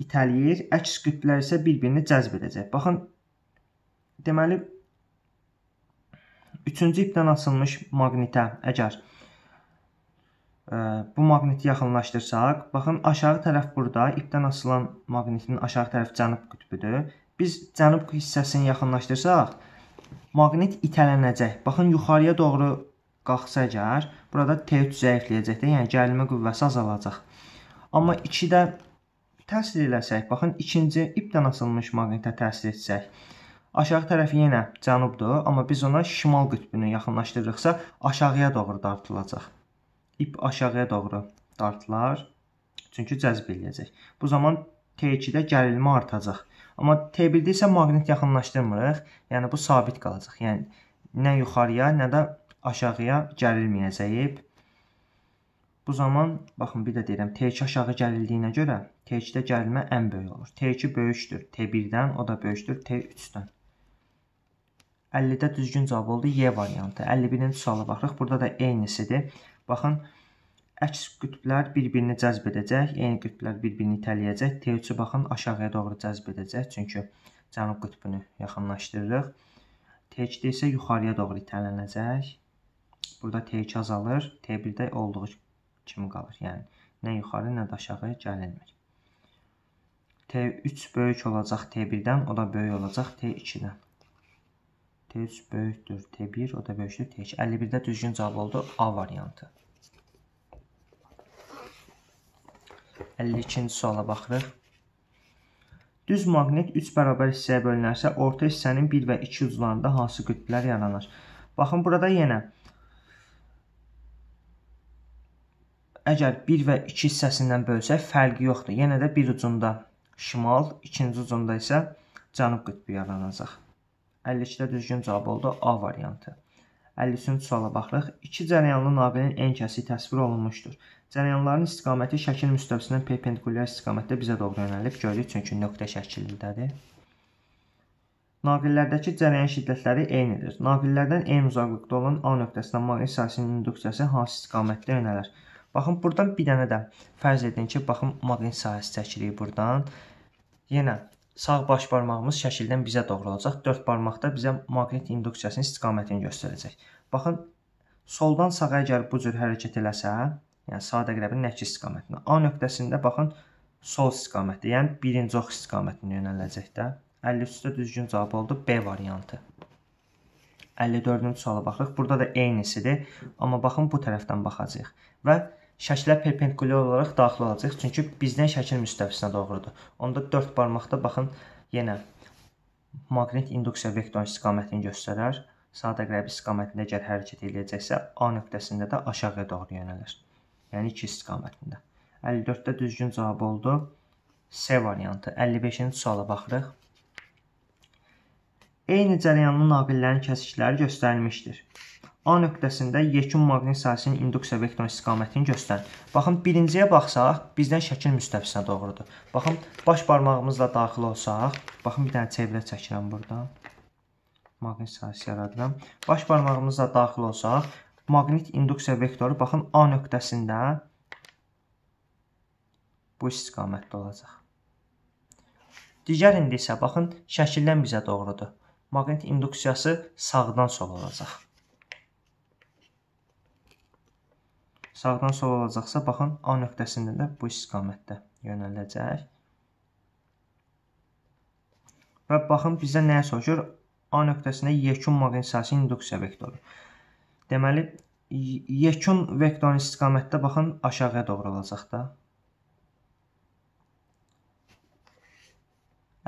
itələyir, əks qütlələr isə bir-birini cəzb edəcək. Baxın, deməli, üçüncü ipdən asılmış maqnitə əgər bu maqniti yaxınlaşdırsaq, baxın aşağı tərəf burada ipdən asılan maqnitin aşağı tərəf cənub qütbüdür. Biz cənub hissəsini yaxınlaşdırsaq, maqnit itələnəcək. Baxın yuxarıya doğru qalxsa əgər, burada T3 zəifləyəcək də, yəni gərilmə qüvvəsi azalacaq. Amma 2-də təsir eləsək, baxın ikinci ipdən asılmış maqnitə təsir etsək, aşağı tərəf yenə cənubdur, amma biz ona şimal qütbünü yaxınlaşdırırıqsa, aşağıya doğru dartılacaq ip aşağıya doğru dartlar. Çünki cəzb eləyəcək. Bu zaman T2-də gərilmə artacaq. Amma T1-də isə maqnit yaxınlaşdırmırıq. Yəni bu sabit qalacaq. Yəni nə yuxarıya, nə də aşağıya gərilməyəcək. Bu zaman baxın bir də deyirəm T2 aşağı gəlildiyinə görə T2-də gərilmə ən böyük olur. T2 böyükdür T1-dən, o da böyükdür T3-dən. 50-də düzgün cavab oldu Y variantı. 51-in sualı baxırıq. Burada da eynisidir. Baxın, əks qütblər bir-birini cəzb edəcək, eyni qütblər bir-birini itələyəcək. T3-ü baxın aşağıya doğru cəzb edəcək, çünki cənub qütbünü yaxınlaşdırırıq. T2-də isə yuxarıya doğru itələnəcək. Burada T2 azalır, T1-də olduğu kimi qalır. Yəni, nə yuxarı, nə də aşağı gəlinmir. T3 böyük olacaq T1-dən, o da böyük olacaq T2-dən. T3 böyükdür T1, o da böyükdür T2. 51-də düzgün cavab oldu A variantı. 52-ci suala baxırıq. Düz maqnit 3 bərabər hissəyə bölünərsə, orta hissənin 1 və 2 uclarında hansı qütblər yaranır? Baxın, burada yenə əgər 1 və 2 hissəsindən bölsək, fərqi yoxdur. Yenə də bir ucunda şimal, ikinci ucunda isə cənub qütbü yaranacaq. 52-də düzgün cavab oldu A variantı. 53-cü suala baxırıq. İki cərəyanlı naqilin en kəsi təsvir olunmuşdur. Cərəyanların istiqaməti şəkil müstəvisindən perpendikulyar istiqamətdə bizə doğru yönəlib. Görürük, çünki nöqtə şəklindədir. Naqillərdəki cərəyan şiddətləri eynidir. Naqillərdən eyni uzaqlıqda olan A nöqtəsindən maqnit sahəsinin induksiyası hansı istiqamətdə yönəlir? Baxın, buradan bir dənə də fərz edin ki, baxın, maqnit sahəsi çəkirik buradan. Yenə Sağ baş barmağımız şəkildən bizə doğru olacaq. Dörd barmaq da bizə maqnit induksiyasının istiqamətini göstərəcək. Baxın, soldan sağa əgər bu cür hərəkət eləsə, yəni sağ əqrəbin nəki istiqamətini. A nöqtəsində baxın, sol istiqamətdə, yəni birinci ox istiqamətinə yönələcək də. 53-də düzgün cavab oldu B variantı. 54-cü suala baxırıq. Burada da eynisidir, amma baxın bu tərəfdən baxacağıq. Və şəkilə perpendikulyar olaraq daxil olacaq. Çünki bizdən şəkil müstəvisinə doğrudur. Onda 4 barmaqda baxın yenə maqnit induksiya vektorun istiqamətini göstərər. Sağ əqrəb istiqamətində əgər hərəkət edəcəksə, A nöqtəsində də aşağıya doğru yönəlir. Yəni 2 istiqamətində. 54-də düzgün cavab oldu. C variantı. 55-ci suala baxırıq. Eyni cərəyanlı naqillərin kəsişləri göstərilmişdir. A nöqtəsində yekun maqnit sahəsinin induksiya vektor istiqamətini göstərir. Baxın, birinciyə baxsaq, bizdən şəkil müstəvisinə doğrudur. Baxın, baş barmağımızla daxil olsaq, baxın, bir dənə çevrə çəkirəm burada. Maqnit sahəsi yaradıram. Baş barmağımızla daxil olsaq, maqnit induksiya vektoru, baxın, A nöqtəsində bu istiqamətdə olacaq. Digərində isə, baxın, şəkildən bizə doğrudur. Maqnit induksiyası sağdan sola olacaq. Sağdan sola olacaqsa, baxın, A nöqtəsində də bu istiqamətdə yönələcək. Və baxın, bizə nəyə soruşur? A nöqtəsində yekun maqnitizasi induksiya vektoru. Deməli, yekun vektorun istiqamətdə baxın, aşağıya doğru olacaq da.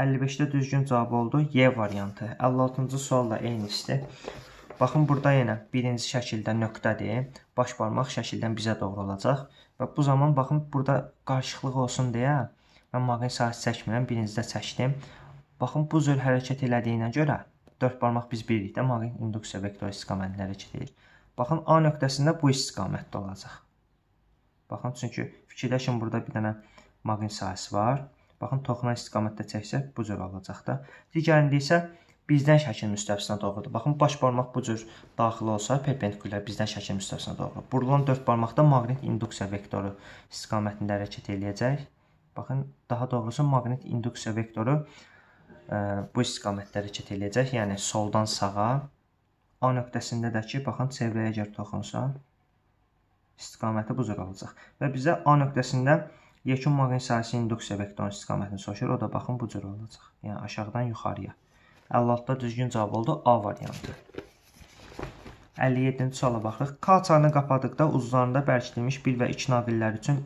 55-də düzgün cavab oldu. Y variantı. 56-cı sual da eynidir. Baxın burada yenə birinci şəkildə nöqtədir. Baş barmaq şəkildən bizə doğru olacaq. Və bu zaman baxın burada qarışıqlıq olsun deyə mən maqnit sahəsi çəkmirəm. Birincidə çəkdim. Baxın bu cür hərəkət elədiyinə görə 4 barmaq biz bilirik də maqnit induksiya vektoru istiqamətində hərəkət edir. Baxın A nöqtəsində bu istiqamətdə olacaq. Baxın çünki fikirləşin burada bir dənə maqnit sahəsi var. Baxın toxuna istiqamətdə çəksək bu cür olacaq da. Digərində isə bizdən şəkil müstəvisinə doğrudur. Baxın, baş barmaq bu cür daxil olsa, perpendikulyar bizdən şəkil müstəvisinə doğru. Burulan dörd barmaqda maqnit induksiya vektoru istiqamətində hərəkət eləyəcək. Baxın, daha doğrusu maqnit induksiya vektoru ə, e, bu istiqamətdə hərəkət eləyəcək. Yəni soldan sağa A nöqtəsində də ki, baxın, çevrəyə əgər toxunsa, istiqaməti bu cür olacaq. Və bizə A nöqtəsində yekun maqnit sahəsi induksiya vektorunun istiqamətini soruşur. O da baxın bu cür olacaq. Yəni aşağıdan yuxarıya. 56-da düzgün cavab oldu A variantı. 57-ci suala baxırıq. K çayını qapadıqda uzlarında bərkidilmiş 1 və 2 navillər üçün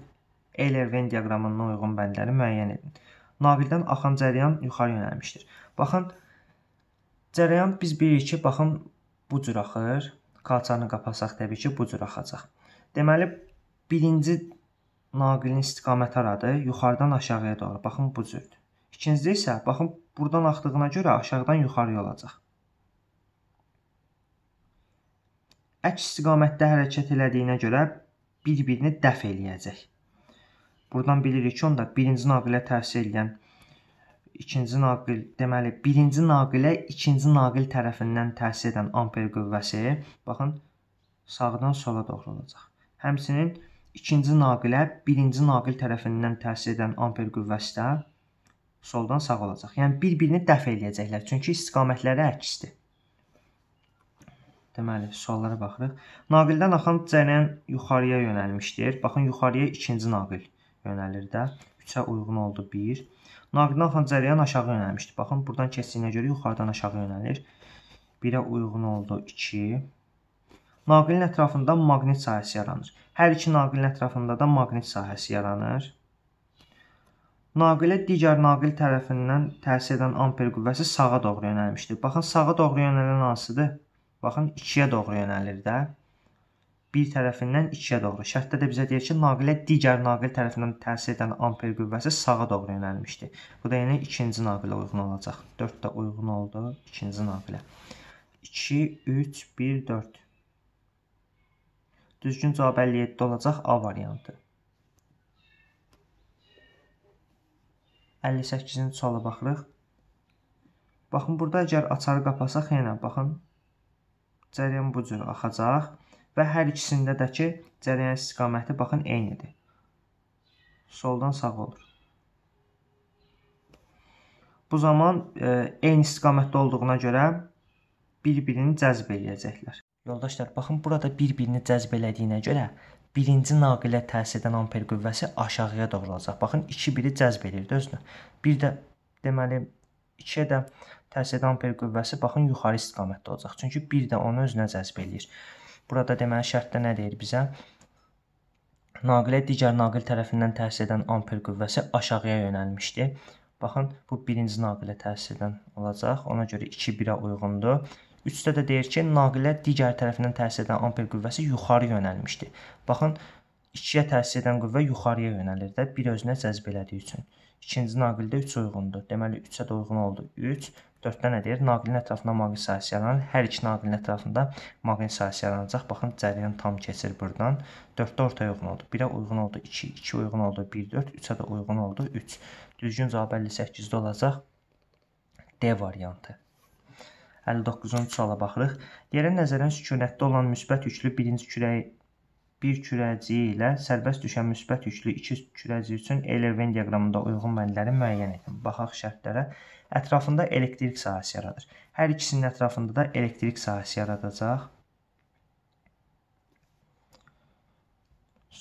Eyler-Venn diaqramına uyğun bəndləri müəyyən edin. Navildən axan cərəyan yuxarı yönəlmişdir. Baxın, cərəyan biz bilirik ki, baxın bu cür axır. K çayını qapasaq təbii ki, bu cür axacaq. Deməli, birinci naqilin istiqaməti aradı, yuxarıdan aşağıya doğru. Baxın bu cürdür. İkincisi isə baxın buradan axdığına görə aşağıdan yuxarıya olacaq. Əks istiqamətdə hərəkət elədiyinə görə bir-birini dəf eləyəcək. Buradan bilirik ki, onda birinci naqilə təsir edən ikinci naqil, deməli birinci naqilə ikinci naqil tərəfindən təsir edən amper qüvvəsi baxın sağdan sola doğru olacaq. Həmçinin ikinci naqilə birinci naqil tərəfindən təsir edən amper qüvvəsi də soldan sağ olacaq. Yəni bir-birini dəf eləyəcəklər. Çünki istiqamətləri əksdir. Deməli, suallara baxırıq. Naqildən axan cərəyan yuxarıya yönəlmişdir. Baxın, yuxarıya ikinci naqil yönəlir də. 3-ə uyğun oldu 1. Naqildən axan cərəyan aşağı yönəlmişdir. Baxın, buradan keçdiyinə görə yuxarıdan aşağı yönəlir. 1-ə uyğun oldu 2. Naqilin ətrafında maqnit sahəsi yaranır. Hər iki naqilin ətrafında da maqnit sahəsi yaranır. Naqilə digər naqil tərəfindən təsir edən amper qüvvəsi sağa doğru yönəlmişdir. Baxın, sağa doğru yönələn hansıdır? Baxın, 2-yə doğru yönəlir də. Bir tərəfindən 2-yə doğru. Şərtdə də bizə deyir ki, naqilə digər naqil tərəfindən təsir edən amper qüvvəsi sağa doğru yönəlmişdir. Bu da yəni ikinci naqilə uyğun olacaq. 4 də uyğun oldu ikinci naqilə. 2, 3, 1, 4. Düzgün cavab 57 olacaq A variantı. 58-ci suala baxırıq. Baxın, burada əgər açarı qapasaq, yenə baxın, cərəyan bu cür axacaq və hər ikisində də ki, cərəyan istiqaməti baxın, eynidir. Soldan sağ olur. Bu zaman e, eyni istiqamətdə olduğuna görə bir-birini cəzb eləyəcəklər. Yoldaşlar, baxın, burada bir-birini cəzb elədiyinə görə birinci naqilə təsir edən amper qüvvəsi aşağıya doğru olacaq. Baxın, 2 biri cəzb eləyirdi özünü. Bir də deməli 2-yə də təsir edən amper qüvvəsi baxın yuxarı istiqamətdə olacaq. Çünki 1 də onu özünə cəzb eləyir. Burada deməli şərtdə nə deyir bizə? Naqilə digər naqil tərəfindən təsir edən amper qüvvəsi aşağıya yönəlmişdi. Baxın, bu birinci naqilə təsir edən olacaq. Ona görə 2 1-ə uyğundur. 3-də də deyir ki, naqilə digər tərəfindən təsir edən amper qüvvəsi yuxarı yönəlmişdi. Baxın, 2-yə təsir edən qüvvə yuxarıya yönəlir də bir özünə cəzb elədiyi üçün. İkinci naqildə 3 uyğundur. Deməli 3-ə də uyğun oldu. 3, 4-də nə deyir? Naqilin ətrafında maqnit sahəsi yaranır. Hər iki naqilin ətrafında maqnit sahəsi yaranacaq. Baxın, cərəyan tam keçir burdan. 4-də ortaya uyğun oldu. 1-ə uyğun oldu 2, 2 uyğun oldu 1, 4, 3-ə də uyğun oldu 3. Düzgün cavab 58-də olacaq. D variantı. 59-cu suala baxırıq. Gələn nəzərən sükunətdə olan müsbət yüklü birinci kürəyi bir kürəciyi ilə sərbəst düşən müsbət yüklü iki kürəciyi üçün Euler-Venn diaqramında uyğun mənləri müəyyən edin. Baxaq şərtlərə. Ətrafında elektrik sahəsi yaradır. Hər ikisinin ətrafında da elektrik sahəsi yaradacaq.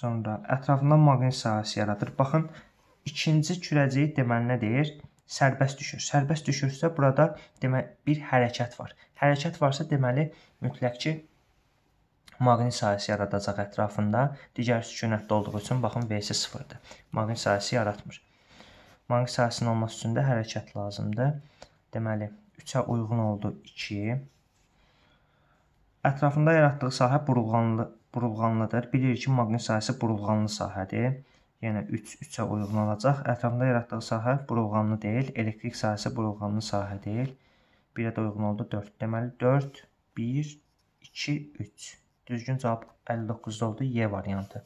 Sonra ətrafında maqnit sahəsi yaradır. Baxın, ikinci kürəciyi deməli nə deyir? sərbəst düşür. Sərbəst düşürsə burada demək bir hərəkət var. Hərəkət varsa deməli mütləq ki maqnit sahəsi yaradacaq ətrafında. Digər sükunətdə olduğu üçün baxın V-si 0-dır. Maqnit sahəsi yaratmır. Maqnit sahəsinin olması üçün də hərəkət lazımdır. Deməli 3-ə uyğun oldu 2. Ətrafında yaratdığı sahə burulğanlı burulğanlıdır. Bilirik ki, maqnit sahəsi burulğanlı sahədir. Yəni 3-3-ə uyğun olacaq. Ətrafında yaratdığı sahə burulğanlı deyil. Elektrik sahəsi burulğanlı sahə deyil. 1-ə də uyğun oldu 4. Deməli 4, 1, 2, 3. Düzgün cavab 59-da oldu Y variantı.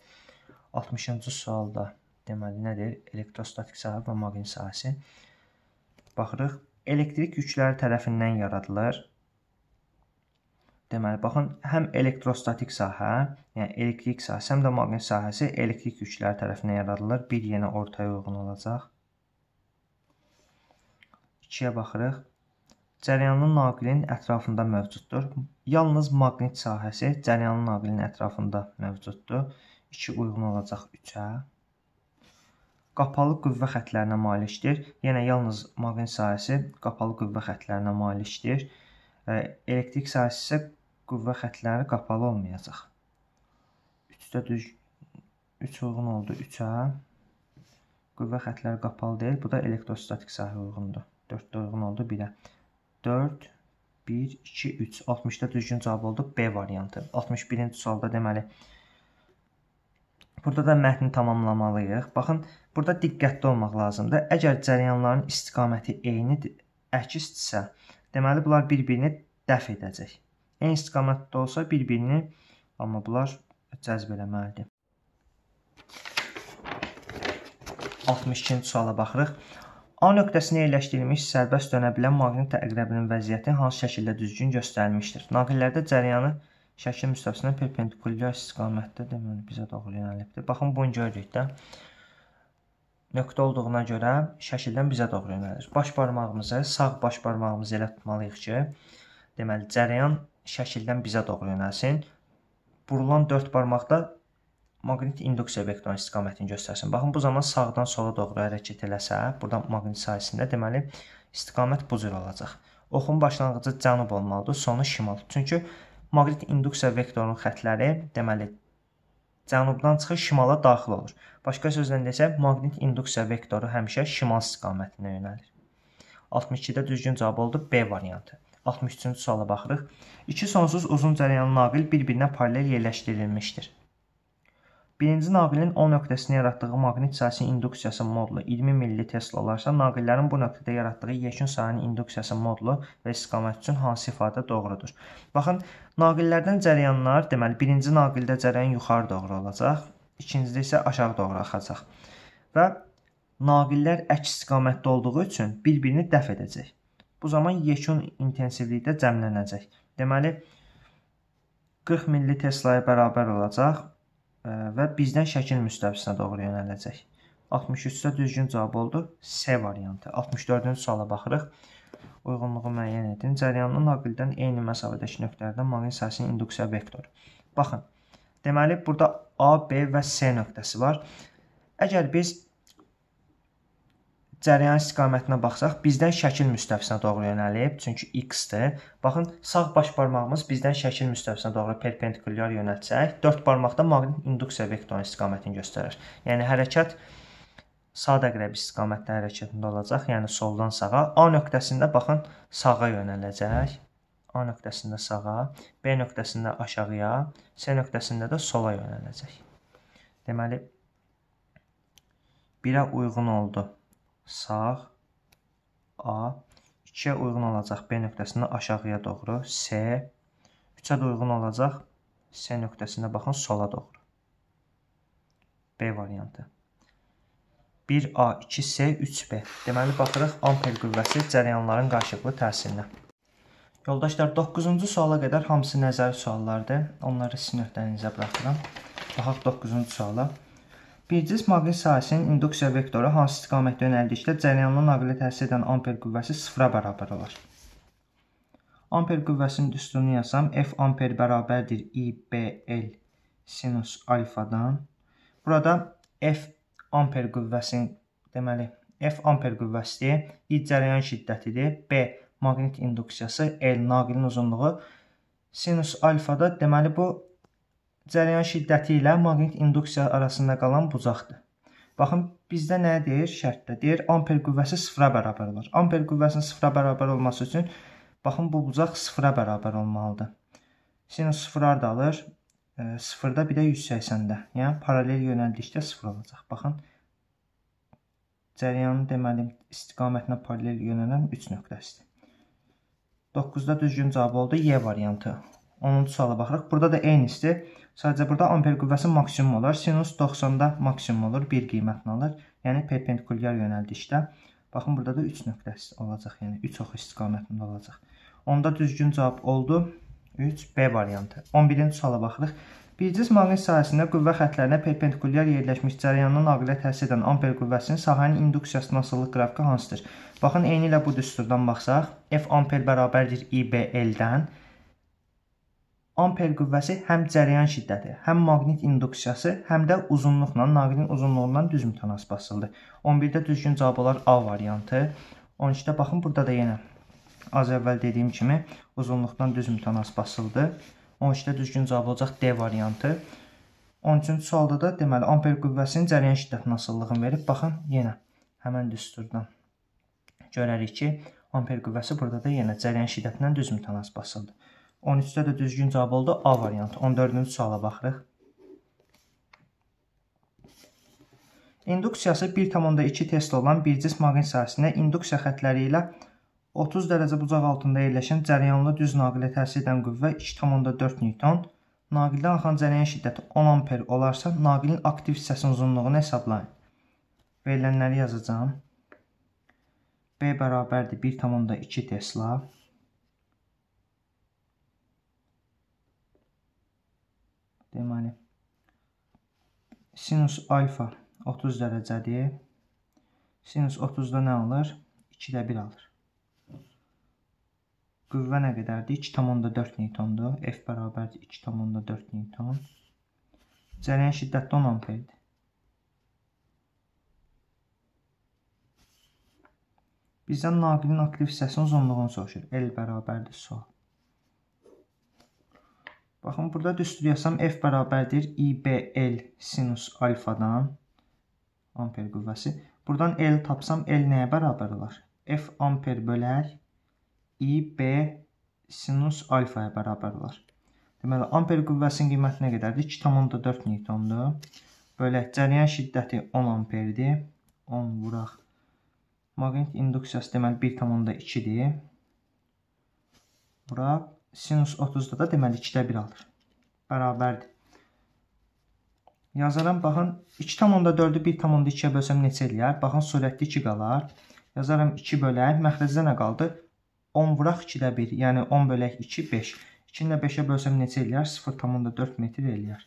60-cı sualda deməli nədir? Elektrostatik sahə və maqnit sahəsi. Baxırıq. Elektrik yükləri tərəfindən yaradılır. Deməli, baxın, həm elektrostatik sahə, yəni elektrik sahəsi, həm də maqnit sahəsi elektrik yükləri tərəfindən yaradılır. Bir yenə ortaya uyğun olacaq. 2-yə baxırıq. Cəryanlı naqilin ətrafında mövcuddur. Yalnız maqnit sahəsi cəryanlı naqilin ətrafında mövcuddur. 2 uyğun olacaq 3-ə. Qapalı qüvvə xətlərinə malikdir. Yenə yəni, yalnız maqnit sahəsi qapalı qüvvə xətlərinə malikdir. E, elektrik sahəsi isə qüvvə xətləri qapalı olmayacaq. 3-də düz 3 uyğun oldu 3-ə. Qüvvə xətləri qapalı deyil. Bu da elektrostatik sahə uyğundur. 4-də uyğun oldu 1-ə. 4 1 2 3 60-da düzgün cavab oldu B variantı. 61-ci sualda deməli Burada da mətni tamamlamalıyıq. Baxın, burada diqqətli olmaq lazımdır. Əgər cərəyanların istiqaməti eynidir, əksisdirsə, deməli bunlar bir-birini dəf edəcək. Eyni istiqamətdə olsa bir-birini amma bunlar cəzb eləməlidir. 62-ci suala baxırıq. A nöqtəsinə yerləşdirilmiş sərbəst dönə bilən maqnit əqrəbinin vəziyyəti hansı şəkildə düzgün göstərilmişdir? Naqillərdə cərəyanı şəkil müstəvisinə perpendikulyar istiqamətdə deməli bizə doğru yönəlibdir. Baxın bunu görürük də. Nöqtə olduğuna görə şəkildən bizə doğru yönəlir. Baş barmağımızı, sağ baş barmağımızı elə tutmalıyıq ki, deməli cərəyan şəkildən bizə doğru yönəlsin. Vurulan 4 barmaqda maqnit induksiya vektorunun istiqamətini göstərsin. Baxın, bu zaman sağdan sola doğru hərəkət eləsə, burada maqnit sayəsində deməli istiqamət bu cür olacaq. Oxun başlanğıcı cənub olmalıdır, sonu şimal. Çünki maqnit induksiya vektorunun xətləri deməli cənubdan çıxır, şimala daxil olur. Başqa sözlə desək, maqnit induksiya vektoru həmişə şimal istiqamətinə yönəlir. 62-də düzgün cavab oldu B variantı. 63-cü suala baxırıq. İki sonsuz uzun cərəyanlı nabil bir-birinə paralel yerləşdirilmişdir. Birinci naqilin O nöqtəsini yaratdığı maqnit sahəsi induksiyası modulu 20 milli teslalarsa, naqillərin bu nöqtədə yaratdığı yekun sahənin induksiyası modulu və istiqamət üçün hansı ifadə doğrudur? Baxın, naqillərdən cərəyanlar, deməli, birinci naqildə cərəyan yuxarı doğru olacaq, ikincidə isə aşağı doğru axacaq. Və naqillər əks istiqamətdə olduğu üçün bir-birini dəf edəcək. Bu zaman yekun intensivlikdə cəmlənəcək. Deməli 40 milli Tesla-ya bərabər olacaq e, və bizdən şəkil müstəvisinə doğru yönələcək. 63-də düzgün cavab oldu C variantı. 64-cü suala baxırıq. Uyğunluğu müəyyən edin. Cəryanlı naqildən eyni məsafədəki nöqtələrdən maqnit sahəsinin induksiya vektoru. Baxın. Deməli burada A, B və C nöqtəsi var. Əgər biz cərəyan istiqamətinə baxsaq, bizdən şəkil müstəvisinə doğru yönəlib, çünki x-dir. Baxın, sağ baş barmağımız bizdən şəkil müstəvisinə doğru perpendikulyar yönəltsək, dörd barmaqda maqnit induksiya vektorunun istiqamətini göstərir. Yəni hərəkət sağ əqrəb istiqamətdə hərəkətində olacaq, yəni soldan sağa. A nöqtəsində baxın, sağa yönələcək. A nöqtəsində sağa, B nöqtəsində aşağıya, C nöqtəsində də sola yönələcək. Deməli 1-ə uyğun oldu sağ A 2-yə uyğun olacaq B nöqtəsində aşağıya doğru S 3-ə də uyğun olacaq S nöqtəsində baxın sola doğru B variantı 1A 2S 3B deməli baxırıq amper qüvvəsi cərəyanların qarşılıqlı təsirinə Yoldaşlar 9-cu suala qədər hamısı nəzəri suallardır. Onları sizin öhdənizə buraxıram. Baxaq 9-cu suala. Bircis maqnit sahəsinin induksiya vektoru hansı istiqamətdə yönəldikdə cərəyanlı naqilə təsir edən amper qüvvəsi sıfıra bərabər olar. Amper qüvvəsinin düsturunu yazsam, F amper bərabərdir IBL sinus alfadan. Burada F amper qüvvəsinin, deməli, F amper qüvvəsidir, I cərəyan şiddətidir, B maqnit induksiyası, L naqilin uzunluğu sinus alfada, deməli bu cərəyan şiddəti ilə maqnit induksiya arasında qalan bucaqdır. Baxın, bizdə nə deyir şərtdə? Deyir amper qüvvəsi 0-a bərabər olur. Amper qüvvəsinin 0-a bərabər olması üçün baxın bu bucaq 0-a bərabər olmalıdır. Sinus 0-ar da alır. 0-da e, bir də 180-də. Yəni paralel yönəldikdə 0 olacaq. Baxın. Cərəyanın deməli istiqamətinə paralel yönələn 3 nöqtəsidir. 9-da düzgün cavab oldu. Y variantı. 10-cu suala baxırıq. Burada da eynisidir. Sadəcə burada amper qüvvəsi maksimum olar. Sinus 90-da maksimum olur, bir qiymətini alır. Yəni perpendikulyar yönəldişdə. Baxın, burada da 3 nöqtəsi olacaq, yəni 3 ox istiqamətində olacaq. Onda düzgün cavab oldu 3 B variantı. 11-ci suala baxırıq. Birciz maqnit sahəsində qüvvə xətlərinə perpendikulyar yerləşmiş cərəyanın naqilə təsir edən amper qüvvəsinin sahənin induksiyasının asılılıq qrafiki hansıdır? Baxın, eyni ilə bu düsturdan baxsaq, F amper bərabərdir IBL-dən. Amper qüvvəsi həm cərəyan şiddəti, həm maqnit induksiyası, həm də uzunluqla, naqilin uzunluğundan düz mütənasib asılıdır. 11-də düzgün cavab olar A variantı. 12-də baxın, burada da yenə az əvvəl dediyim kimi uzunluqdan düz mütənasib asılıdır. 13-də düzgün cavab olacaq D variantı. 13-cü sualda da deməli amper qüvvəsinin cərəyan şiddətinə asıllığını verib. Baxın, yenə həmən düsturdan görərik ki, amper qüvvəsi burada da yenə cərəyan şiddətindən düz mütənasib asıldı. 13-də də düzgün cavab oldu A variantı. 14-cü suala baxırıq. İnduksiyası 1,2 Tesla olan bir cism maqnit sahəsinə induksiya xətləri ilə 30 dərəcə bucaq altında yerləşən cərəyanlı düz naqilə təsir edən qüvvə 2,4 Newton, naqildən axan cərəyan şiddəti 10 amper olarsa, naqilin aktiv hissəsinin uzunluğunu hesablayın. Verilənləri yazacağam. B bərabərdir 1,2 Tesla. Deməli, sinus alfa 30 dərəcədir. Sinus 30-da nə alır? 2-də 1 alır. Qüvvə nə qədərdir? 2,4 Newtondur. F bərabərdir 2,4 Newton. Cərəyan şiddəti 10 amperdir. Bizdən naqilin aktiv hissəsinin uzunluğunu soruşur. L bərabərdir sual. Baxın, burada düstur yazsam F bərabərdir IBL sinus alfadan amper qüvvəsi. Buradan L tapsam L nəyə bərabər olar? F amper bölər IB sinus alfaya bərabər olar. Deməli, amper qüvvəsinin qiyməti nə qədərdir? 2,4 newtondur. Bölək cəriyən şiddəti 10 amperdir. 10 vuraq. Maqnit induksiyası deməli 1,2-dir. Vuraq sinus 30-da da deməli 2-də 1 alır. Bərabərdir. Yazaram, baxın, 2,4-ü 1,2-yə bölsəm neçə eləyər? Baxın, sürətli 2 qalar. Yazaram 2 bölək, məxrəcdə nə qaldı? 10 vuraq 2-də 1, yəni 10 bölək 2, 5. 2 ilə 5-ə bölsəm neçə eləyər? 0,4 metr eləyər.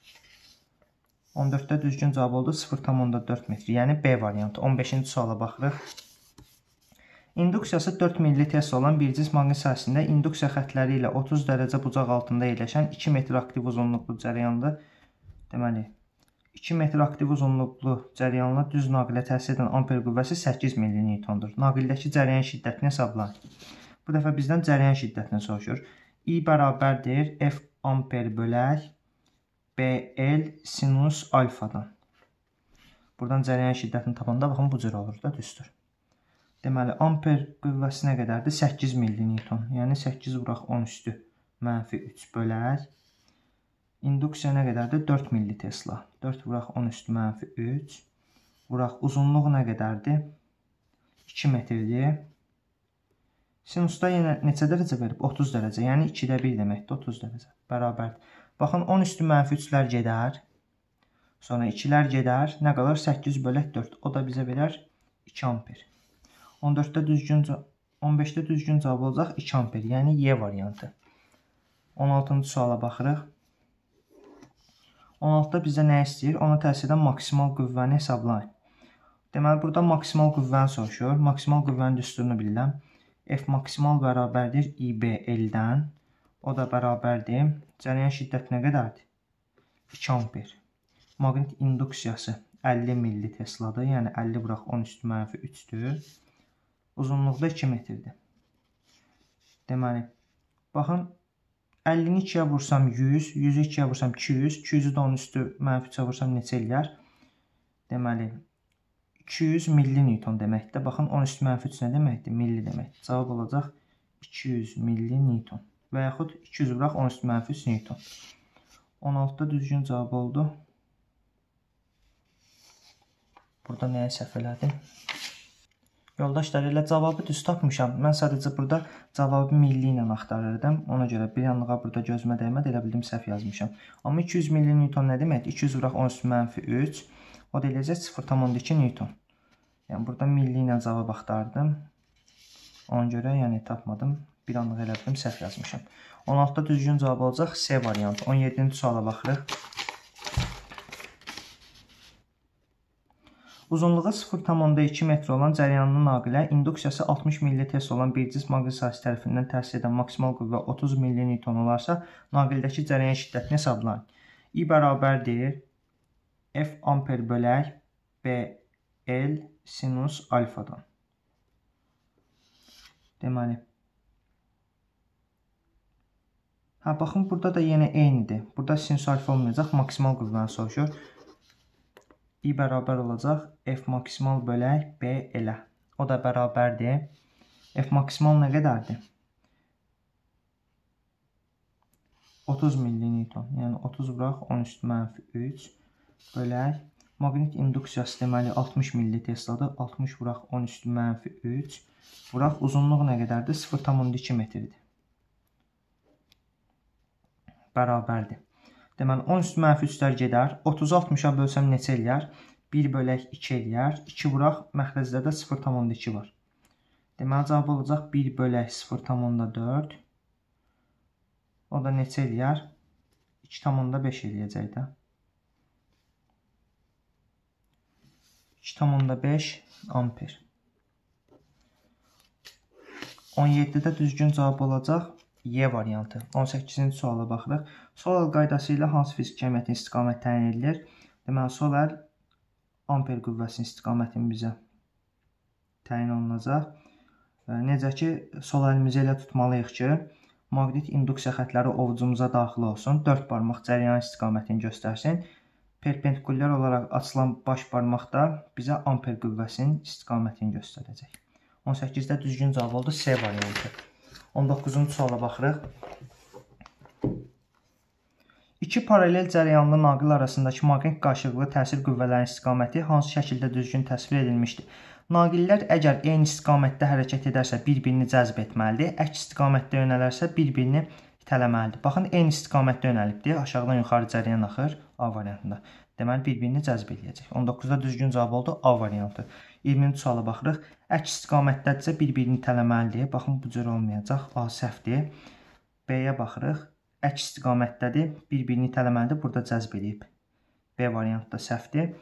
14-də düzgün cavab oldu 0,4 metr, yəni B variantı. 15-ci suala baxırıq. İnduksiyası 4 milli test olan bir cism maqnit induksiya xətləri ilə 30 dərəcə bucaq altında yerləşən 2 metr aktiv uzunluqlu cəryanlı deməli 2 metr aktiv uzunluqlu cəryanla düz naqilə təsir edən amper qüvvəsi 8 milli newtondur. Naqildəki cəryan şiddətini hesablayın. Bu dəfə bizdən cəryan şiddətini soruşur. I bərabərdir F amper bölək BL sinus alfadan. Buradan cəryan şiddətini tapanda baxın bu cür olur da düzdür. Deməli, amper qüvvəsinə qədərdir 8 millinewton. Yəni 8 vuraq 10 üstü mənfi 3 bölək. İnduksiya nə qədərdir? 4 milli tesla. 4 vuraq 10 üstü mənfi 3. Vuraq uzunluq nə qədərdir? 2 metrdir. Sinusda yenə neçə dərəcə verib? 30 dərəcə. Yəni 2-də 1 deməkdir. 30 dərəcə. Bərabərdir. Baxın 10 üstü mənfi 3-lər gedər. Sonra 2-lər gedər. Nə qalır? 8 bölək 4. O da bizə verər 2 amper. 14-də düzgün 15-də düzgün cavab olacaq 2 amper, yəni Y variantı. 16-cı suala baxırıq. 16-da bizdə nə istəyir? Ona təsir edən maksimal qüvvəni hesablayın. Deməli, burada maksimal qüvvəni soruşur. Maksimal qüvvənin düsturunu bilirəm. F maksimal bərabərdir IB L-dən. O da bərabərdir. Cərəyan şiddət nə qədərdir? 2 amper. Maqnit induksiyası 50 milli Tesladır. Yəni 50 burax 10 üstü mənfi 3-dür uzunluqda 2 metrdir. Deməli, baxın, 50-ni 2-yə vursam 100, 100-ü 2-yə vursam 200, 200-ü də onun üstü mənfi 3-ə vursam neçə eləyər? Deməli, 200 milli newton deməkdir. Baxın, 10 üstü mənfi 3 nə deməkdir? Milli deməkdir. Cavab olacaq 200 milli newton və yaxud 200 bıraq 10 üstü mənfi 3 newton. 16-da düzgün cavab oldu. Burada nəyə səhv elədim? Yoldaşlar elə cavabı düz tapmışam. Mən sadəcə burada cavabı milli ilə axtarırdım. Ona görə bir anlığa burada gözümə dəymədi. Elə bildim səhv yazmışam. Amma 200 milli newton nə deməkdir? 200 vuraq 10 mənfi 3. O da eləyəcək 0,2 newton. Yəni burada milli ilə cavab axtardım. Ona görə yəni tapmadım. Bir anlıq elə bildim səhv yazmışam. 16-da düzgün cavab olacaq C variantı. 17-ci suala baxırıq. Uzunluğu 0,2 metr olan cəryanlı naqilə induksiyası 60 ml-s olan bir cism maqnitosası tərəfindən təhsil edən maksimal qüvvə 30 mN olarsa, naqildəki cərəyan şiddətini hesablayın. I bərabərdir F amper bölək BL sinus alfadan. Deməli. Hə, baxın, burada da yenə eynidir. Burada sinus alfa olmayacaq, maksimal qüvvəni soruşur i bərabər olacaq f maksimal bölək b elə. O da bərabərdir. f maksimal nə qədərdir? 30 millinewton, yəni 30 burax 10 üstü mənfi 3 bölək. Maqnit induksiyası deməli 60 milli Teslada 60 burax 10 üstü mənfi 3 burax uzunluğu nə qədərdir? 0,2 metrdir. Bərabərdir. Deməli 10 üstü mənfi 3-lər gedər. 30-u 60-a bölsəm neçə eləyər? 1 bölək 2 eləyər. 2 vuraq, məxrəcdə də 0,2 var. Deməli cavab olacaq 1 bölək 0,4. O da neçə eləyər? 2,5 eləyəcək də. 2,5 amper. 17-də düzgün cavab olacaq Y variantı. 18-ci suala baxırıq. Sol əl qaydası ilə hansı fiziki cəmiyyətin istiqaməti təyin edilir? Deməli, sol əl amper qüvvəsinin istiqamətini bizə təyin olunacaq. Necə ki, sol əlimizi elə tutmalıyıq ki, maqnit induksiya xətləri ovucumuza daxil olsun, 4 barmaq cəryan istiqamətini göstərsin. Perpendikulyar olaraq açılan baş barmaq da bizə amper qüvvəsinin istiqamətini göstərəcək. 18-də düzgün cavab oldu C variantı. 19-cu suala baxırıq. İki paralel cərəyanlı naqil arasındakı maqnit qarşılıqlı təsir qüvvələrinin istiqaməti hansı şəkildə düzgün təsvir edilmişdir? Naqillər əgər eyni istiqamətdə hərəkət edərsə bir-birini cəzb etməlidir, əks istiqamətdə yönələrsə bir-birini itələməlidir. Baxın, eyni istiqamətdə yönəlibdir, aşağıdan yuxarı cərəyan axır A variantında. Deməli, bir-birini cəzb edəcək. 19-da düzgün cavab oldu A variantı. 20-ci suala baxırıq. Əks istiqamətdədirsə bir-birini tələməlidir. Baxın, bu cür olmayacaq. A səhvdir. B-yə baxırıq. Əks istiqamətdədir. Bir-birini tələməlidir. Burada cəzb edib. B variantı da səhvdir.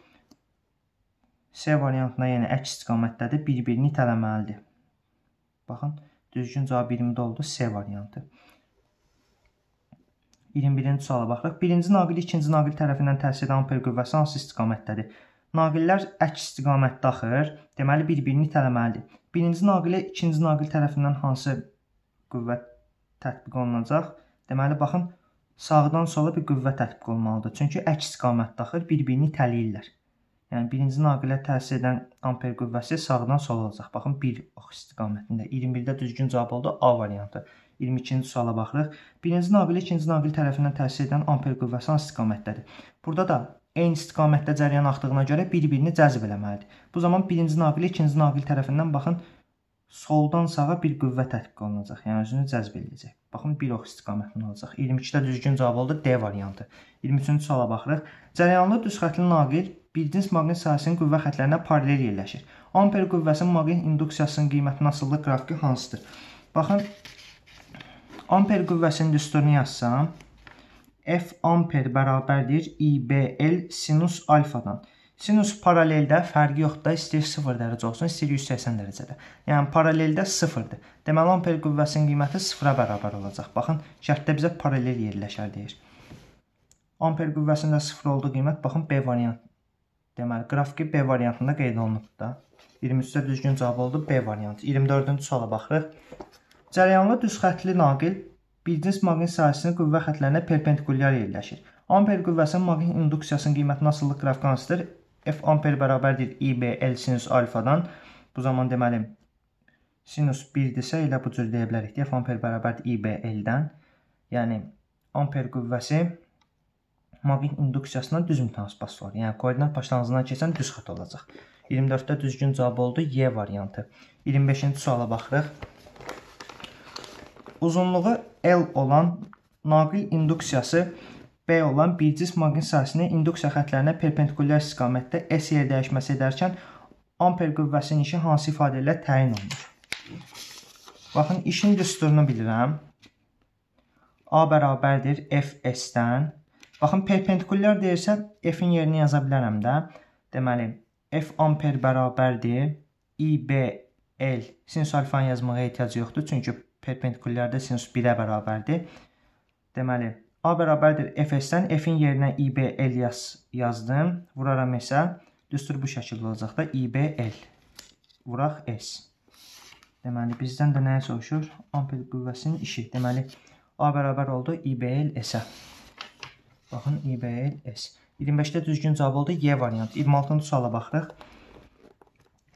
C variantına yəni əks istiqamətdədir. Bir-birini tələməlidir. Baxın, düzgün cavab 20-də oldu. C variantı. 21-ci suala baxırıq. Birinci naqil ikinci naqil tərəfindən təsir edən amper qüvvəsi hansı istiqamətdədir? Naqillər əks istiqamətdə axır, deməli bir-birini itələməlidir. Birinci naqilə ikinci naqil tərəfindən hansı qüvvə tətbiq olunacaq? Deməli baxın, sağdan sola bir qüvvə tətbiq olmalıdır. Çünki əks istiqamətdə axır, bir-birini itələyirlər. Yəni birinci naqilə təsir edən amper qüvvəsi sağdan sola olacaq. Baxın 1 ox istiqamətində. 21-də düzgün cavab oldu A variantı. 22-ci suala baxırıq. Birinci naqilə ikinci naqil tərəfindən təsir edən amper qüvvəsi hansı istiqamətdədir? Burada da eyni istiqamətdə cəryan axdığına görə bir-birini cəzb eləməlidir. Bu zaman birinci naqilə ikinci naqil tərəfindən baxın soldan sağa bir qüvvə tətbiq olunacaq. Yəni özünü cəzb eləyəcək. Baxın bir ox istiqamətini alacaq. 22-də düzgün cavab oldu D variantı. 23-cü suala baxırıq. Cəryanlı düz xətli naqil bircins maqnit sahəsinin qüvvə xətlərinə paralel yerləşir. Amper qüvvəsinin maqnit induksiyasının qiymətinin asılı qrafiki hansıdır? Baxın Amper qüvvəsinin düsturunu yazsam, F amper bərabərdir IBL sinus alfadan. Sinus paraleldə fərqi yoxdur da, istəyir 0 dərəcə olsun, istəyir 180 dərəcədə. Yəni paraleldə 0-dır. Deməli amper qüvvəsinin qiyməti 0-a bərabər olacaq. Baxın, şərtdə bizə paralel yerləşər deyir. Amper qüvvəsində 0 olduğu qiymət baxın B variantı. Deməli qrafiki B variantında qeyd olunubdur da. 23-də düzgün cavab oldu B variantı. 24-cü suala baxırıq. Cərəyanlı düz xətli naqil bircins maqnit sahəsinə qüvvə xətlərinə perpendikulyar yerləşir. Amper qüvvəsinin maqnit induksiyasının qiyməti nasıllıq qraf qansıdır? F amper bərabərdir IBL sinus alfadan. Bu zaman deməli sinus 1-dirsə elə bu cür deyə bilərik. F amper bərabərdir IBL-dən. Yəni amper qüvvəsi maqnit induksiyasına düzgün transpas olur. Yəni koordinat başlanğıcından keçən düz xətt olacaq. 24-də düzgün cavab oldu Y variantı. 25-ci suala baxırıq. Uzunluğu L olan naqil induksiyası B olan bir cis maqnit sahəsinin induksiya xətlərinə perpendikulyar istiqamətdə S yer dəyişməsi edərkən amper qüvvəsinin işi hansı ifadə ilə təyin olunur? Baxın, işin düsturunu bilirəm. A bərabərdir FS-dən. Baxın, perpendikulyar deyirsə, F-in yerini yaza bilərəm də. Deməli, F amper bərabərdir. IBL sinus alfanı yazmağa ehtiyac yoxdur, çünki perpendikulyarda sinus 1-ə bərabərdir. Deməli, A bərabərdir FS-dən F-in yerinə IBL yaz, yazdım. Vuraram S-ə. Düstur bu şəkildə olacaq da IBL. Vuraq S. Deməli, bizdən də nəyə soruşur? Amper qüvvəsinin işi. Deməli, A bərabər oldu IBL S-ə. Baxın, IBL S. 25-də düzgün cavab oldu Y variantı. 26-cı suala baxırıq.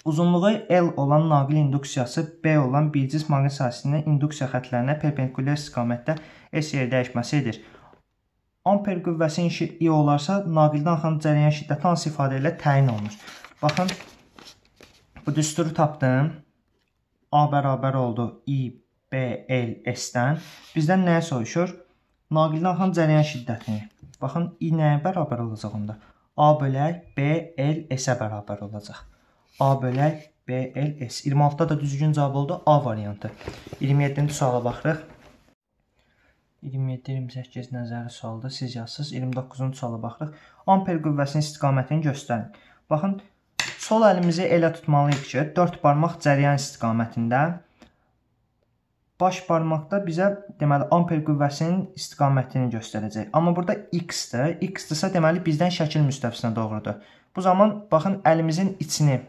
Uzunluğu L olan naqil induksiyası B olan bilcis maqnit sahəsinin induksiya xətlərinə perpendikulyar istiqamətdə S yer dəyişməsidir. Amper qüvvəsi I olarsa, naqildən axan cərəyan şiddəti hansı ifadə ilə təyin olunur? Baxın, bu düsturu tapdım. A bərabər oldu I, B, L, S-dən. Bizdən nəyə soruşur? Naqildən axan cərəyan şiddətini. Baxın, I nəyə bərabər olacaq onda? A bölək B, L, S-ə bərabər olacaq. A bölək BLS. E, 26-da da düzgün cavab oldu A variantı. 27-ci suala baxırıq. 27-28 nəzəri sualda siz yazsınız. 29-cu suala baxırıq. Amper qüvvəsinin istiqamətini göstərin. Baxın, sol əlimizi elə tutmalıyıq ki, 4 barmaq cəryan istiqamətində baş barmaqda bizə deməli amper qüvvəsinin istiqamətini göstərəcək. Amma burada x-dir. x-dirsə deməli bizdən şəkil müstəvisinə doğrudur. Bu zaman baxın əlimizin içini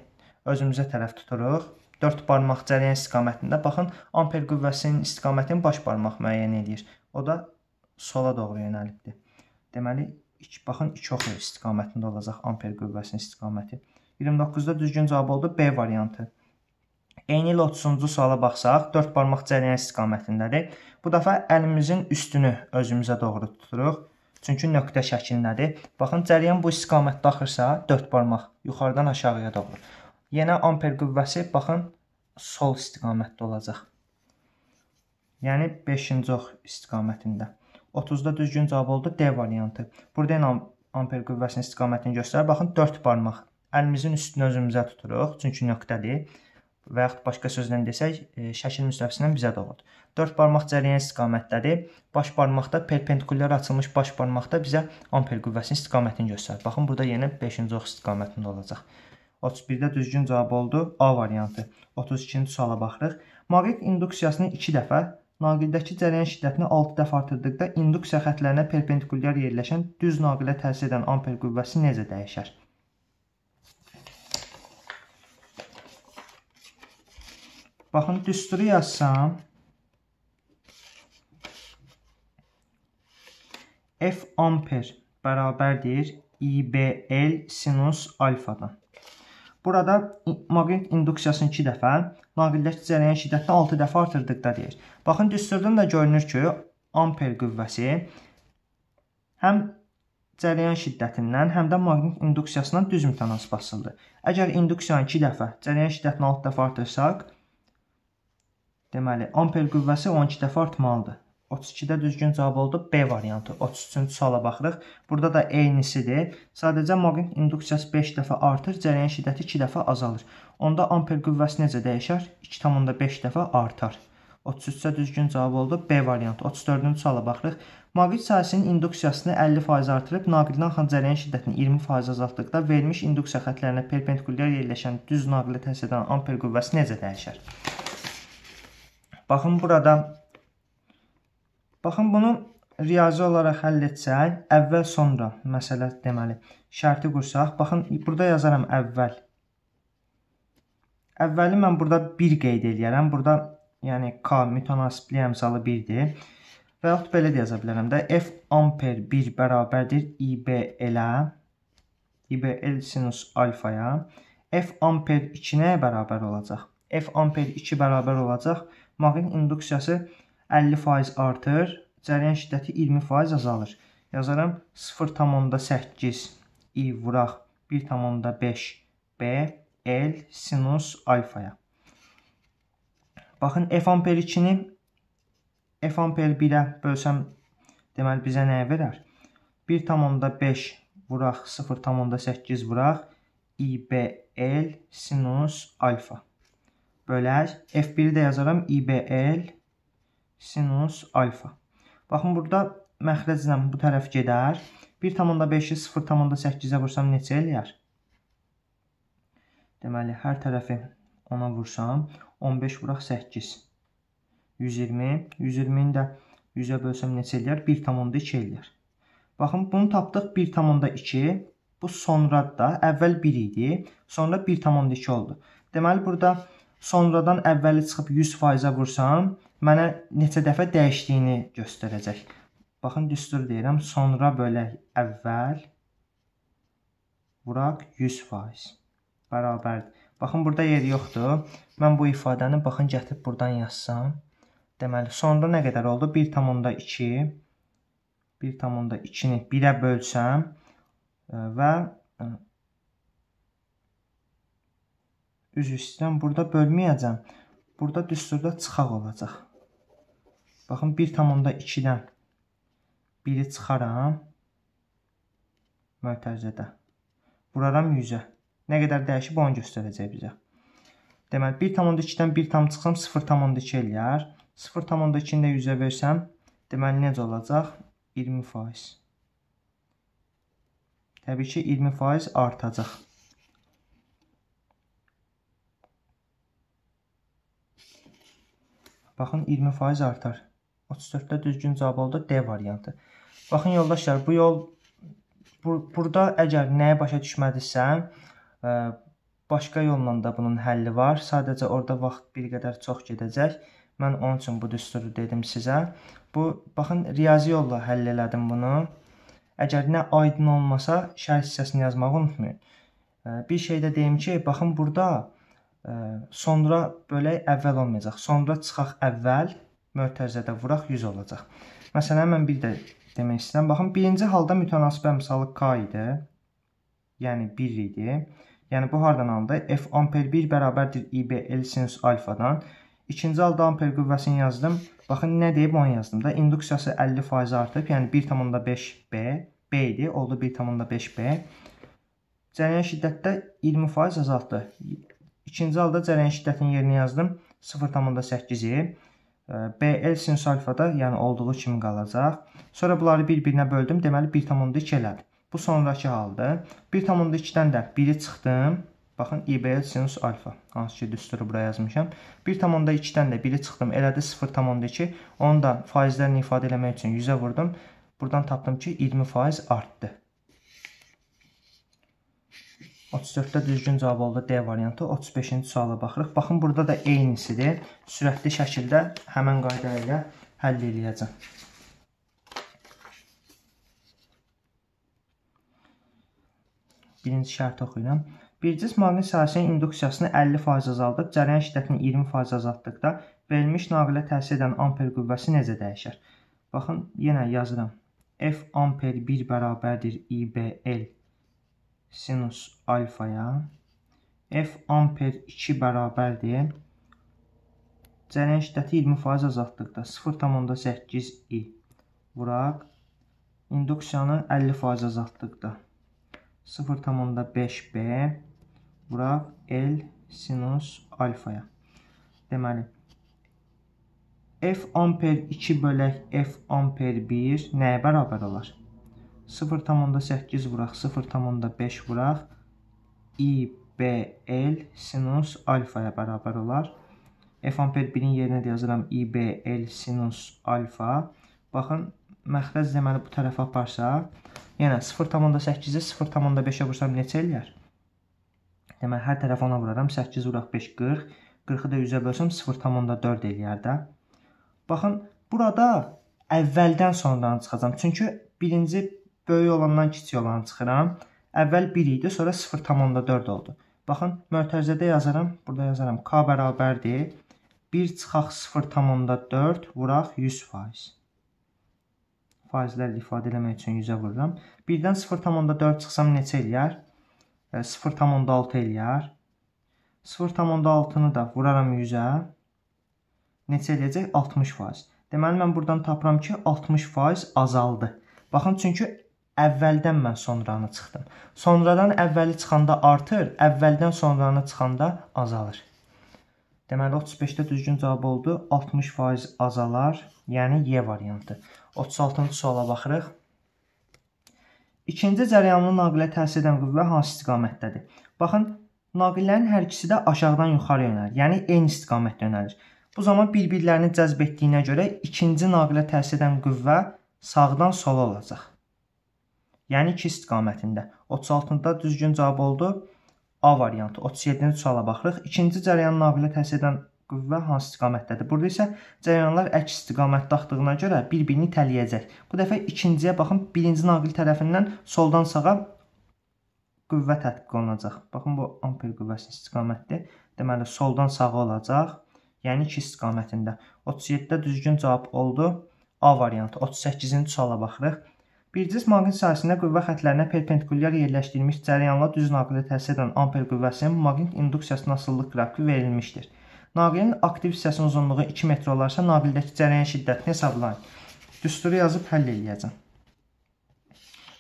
özümüzə tərəf tuturuq. 4 barmaq cərəyan istiqamətində baxın, amper qüvvəsinin istiqamətini baş barmaq müəyyən edir. O da sola doğru yönəlibdir. Deməli, baxın 2 oxu istiqamətində olacaq amper qüvvəsinin istiqaməti. 29-da düzgün cavab oldu B variantı. Eyni ilə 30-cu suala baxsaq, 4 barmaq cərəyan istiqamətindədir. Bu dəfə əlimizin üstünü özümüzə doğru tuturuq. Çünki nöqtə şəklindədir. Baxın, cərəyan bu istiqamətdə axırsa, 4 barmaq yuxarıdan aşağıya doğru. Yenə amper qüvvəsi baxın sol istiqamətdə olacaq. Yəni 5-ci ox istiqamətində. 30-da düzgün cavab oldu D variantı. Burada yenə amper qüvvəsinin istiqamətini göstərir. Baxın 4 barmaq. Əlimizin üstünü özümüzə tuturuq, çünki nöqtədir. Və yaxud başqa sözlə desək, e, şəkil müstəvisindən bizə doğrudur. 4 barmaq cəriyən istiqamətdədir. Baş barmaqda perpendikulyar açılmış baş barmaqda bizə amper qüvvəsinin istiqamətini göstərir. Baxın burada yenə 5-ci ox istiqamətində olacaq. 31-də düzgün cavab oldu A variantı. 32-ci suala baxırıq. Maqnit induksiyasını 2 dəfə, naqildəki cərəyan şiddətini 6 dəfə artırdıqda induksiya xətlərinə perpendikulyar yerləşən düz naqilə təsir edən amper qüvvəsi necə dəyişər? Baxın, düsturu yazsam F amper bərabərdir IBL sinus alfadan. Burada maqnit induksiyasını 2 dəfə, naqilləş cərəyan şiddətini 6 dəfə artırdıqda deyir. Baxın, düsturdan da görünür ki, amper qüvvəsi həm cərəyan şiddətindən, həm də maqnit induksiyasından düz mütənasib asılıdır. Əgər induksiyanı 2 dəfə, cərəyan şiddətini 6 dəfə artırsaq, deməli, amper qüvvəsi 12 dəfə artmalıdır. 32-də düzgün cavab oldu B variantı. 33-cü suala baxırıq. Burada da eynisidir. Sadəcə maqnit induksiyası 5 dəfə artır, cərəyan şiddəti 2 dəfə azalır. Onda amper qüvvəsi necə dəyişər? 2,5 dəfə artar. 33-də düzgün cavab oldu B variantı. 34-cü suala baxırıq. Maqnit sahəsinin induksiyasını 50% artırıb, naqildən axan cərəyan şiddətini 20% azaltdıqda verilmiş induksiya xətlərinə perpendikulyar yerləşən düz naqilə təsir edən amper qüvvəsi necə dəyişər? Baxın burada Baxın, bunu riyazi olaraq həll etsək, əvvəl sonra məsələ deməli. Şərti qursaq, baxın, burada yazaram əvvəl. Əvvəli mən burada 1 qeyd eləyərəm. Burada, yəni, K mütənasibliyi əmsalı 1-dir. Və yaxud belə də yaza bilərəm də. F amper 1 bərabərdir IB elə. IBL sinus alfaya. F amper 2 nəyə bərabər olacaq? F amper 2 bərabər olacaq. Maqin induksiyası 1. 50% artır, cərəyan şiddəti 20% azalır. Yazaram 0,8 i vuraq 1,5 b l sinus alfaya. Baxın f amper 2-ni f amper 1-ə bölsəm deməli bizə nə verər? 1,5 vuraq 0,8 vuraq i b l sinus alfa. Bölək f1-i də yazaram i b l sinus alfa. Baxın, burada məxrəclə bu tərəf gedər. 1,5-i 0,8-ə vursam neçə eləyər? Deməli, hər tərəfi 10-a vursam, 15 vuraq 8. 120, 120-ni də 100-ə bölsəm neçə eləyər? 1,2 eləyər. Baxın, bunu tapdıq 1,2. Bu sonrada əvvəl 1 idi, sonra 1,2 oldu. Deməli, burada sonradan əvvəli çıxıb 100%-ə vursam, 1,2 mənə neçə dəfə dəyişdiyini göstərəcək. Baxın, düstur deyirəm. Sonra bölək əvvəl. Vuraq 100%. Bərabərdir. Baxın, burada yer yoxdur. Mən bu ifadəni, baxın, gətirib buradan yazsam. Deməli, sonra nə qədər oldu? 1,2. 1,2-ni 1-ə bölsəm e, və e, üz üstdən burada bölməyəcəm. Burada düsturda çıxaq olacaq. Baxın 1,2-dən 1-i çıxaram mötərizədə. Vuraram 100-ə. Nə qədər dəyişib onu göstərəcək bizə. Deməli 1,2-dən 1 tam çıxsam 0,2 eləyər. 0,2-ni də 100-ə versəm, deməli necə olacaq? 20%. Təbii ki, 20% artacaq. Baxın 20% artar. 34-də düzgün cavab oldu D variantı. Baxın yoldaşlar, bu yol bu, burada əgər nəyi başa düşmədisən, ə, e, başqa yolla da bunun həlli var. Sadəcə orada vaxt bir qədər çox gedəcək. Mən onun üçün bu düsturu dedim sizə. Bu baxın riyazi yolla həll elədim bunu. Əgər nə aydın olmasa, şərh hissəsini yazmağı unutmayın. Ə, e, bir şey də deyim ki, baxın burada ə, e, sonra bölək əvvəl olmayacaq. Sonra çıxaq əvvəl mötərizədə vuraq 100 olacaq. Məsələn, mən bir də demək istəyirəm. Baxın, birinci halda mütənasibə əmsalı K idi. Yəni 1 idi. Yəni bu hardan aldı? F amper 1 bərabərdir IBL sinus alfadan. İkinci halda amper qüvvəsini yazdım. Baxın, nə deyib onu yazdım da. İnduksiyası 50% artıb, yəni 1.5B. B idi, oldu 1.5B. Cərəyan şiddətdə 20% azaltdı. İkinci halda cərəyan şiddətinin yerini yazdım. 0.8-i. BL sinus alfada, yəni olduğu kimi qalacaq. Sonra bunları bir-birinə böldüm, deməli 1,2 elədi. Bu sonraki haldır. 1,2-dən də 1-i çıxdım. Baxın, IBL sinus alfa, hansı ki düsturu bura yazmışam. 1,2-dən də 1-i çıxdım, elədi 0,2. Onu da faizlərini ifadə eləmək üçün 100-ə vurdum. Buradan tapdım ki, 20 faiz artdı. 34-də düzgün cavab oldu D variantı. 35-ci suala baxırıq. Baxın, burada da eynisidir. Sürətli şəkildə həmən qayda ilə həll eləyəcəm. Birinci şərti oxuyuram. Bir cis maqnit sahəsinin induksiyasını 50% azaldıb, cərəyan şiddətini 20% azaltdıqda verilmiş naqilə təsir edən amper qüvvəsi necə dəyişər? Baxın, yenə yazıram. F amper 1 bərabərdir IBL sinus alfaya F amper 2 bərabərdir. Cərəyan şiddəti 20% azaltdıqda 0,8 i vuraq. İnduksiyanı 50% azaltdıqda 0,5 b vuraq L sinus alfaya. Deməli, F amper 2 bölək F amper 1 nəyə bərabər olar? 0,8 vuraq, 0,5 vuraq. IBL sinus alfaya bərabər olar. F amper 1-in yerinə də yazıram IBL sinus alfa. Baxın, məxrəc deməli bu tərəfə aparsa, yəni 0,8-i 0,5-ə vursam neçə eləyər? Deməli, hər tərəf ona vuraram. 8 vuraq 5, 40. 40-ı da 100-ə bölsəm 0,4 eləyər də. Baxın, burada əvvəldən sonradan çıxacam. Çünki birinci Böyük olandan kiçik olanı çıxıram. Əvvəl 1 idi, sonra 0,4 oldu. Baxın, mötərizədə yazaram. Burada yazaram k bərabərdir. 1 çıxaq 0,4 vuraq 100%. Faizlərlə ifadə eləmək üçün 100-ə vururam. 1-dən 0,4 çıxsam neçə eləyər? 0,6 e, eləyər. 0,6-nı da vuraram 100-ə. Neçə eləyəcək? 60%. Deməli, mən buradan tapıram ki, 60% azaldı. Baxın, çünki Əvvəldən mən sonranı çıxdım. Sonradan əvvəli çıxanda artır, əvvəldən sonranı çıxanda azalır. Deməli 35-də düzgün cavab oldu. 60% azalar, yəni Y variantı. 36-cı suala baxırıq. İkinci cəryanlı naqilə təsir edən qüvvə hansı istiqamətdədir? Baxın, naqillərin hər ikisi də aşağıdan yuxarı yönəlir, yəni eyni istiqamətdə yönəlir. Bu zaman bir-birlərini cəzb etdiyinə görə ikinci naqilə təsir edən qüvvə sağdan sola olacaq yəni 2 istiqamətində. 36-da düzgün cavab oldu A variantı. 37-ci suala baxırıq. İkinci cərəyanın naqilə təsir edən qüvvə hansı istiqamətdədir? Burada isə cərəyanlar əks istiqamətdə axdığına görə bir-birini itələyəcək. Bu dəfə ikinciyə baxın, birinci naqil tərəfindən soldan sağa qüvvə tətbiq olunacaq. Baxın bu amper qüvvəsinin istiqamətidir. Deməli soldan sağa olacaq. Yəni 2 istiqamətində. 37-də düzgün cavab oldu. A variantı. 38-ci suala baxırıq. Birciz maqnit sahəsində qüvvə xətlərinə perpendikulyar yerləşdirilmiş cərəyanla düz naqilə təsir edən amper qüvvəsinin maqnit induksiyasına asılılıq qrafiki verilmişdir. Naqilin aktiv hissəsinin uzunluğu 2 metr olarsa, naqildəki cərəyan şiddətini hesablayın. Düsturu yazıb həll eləyəcəm.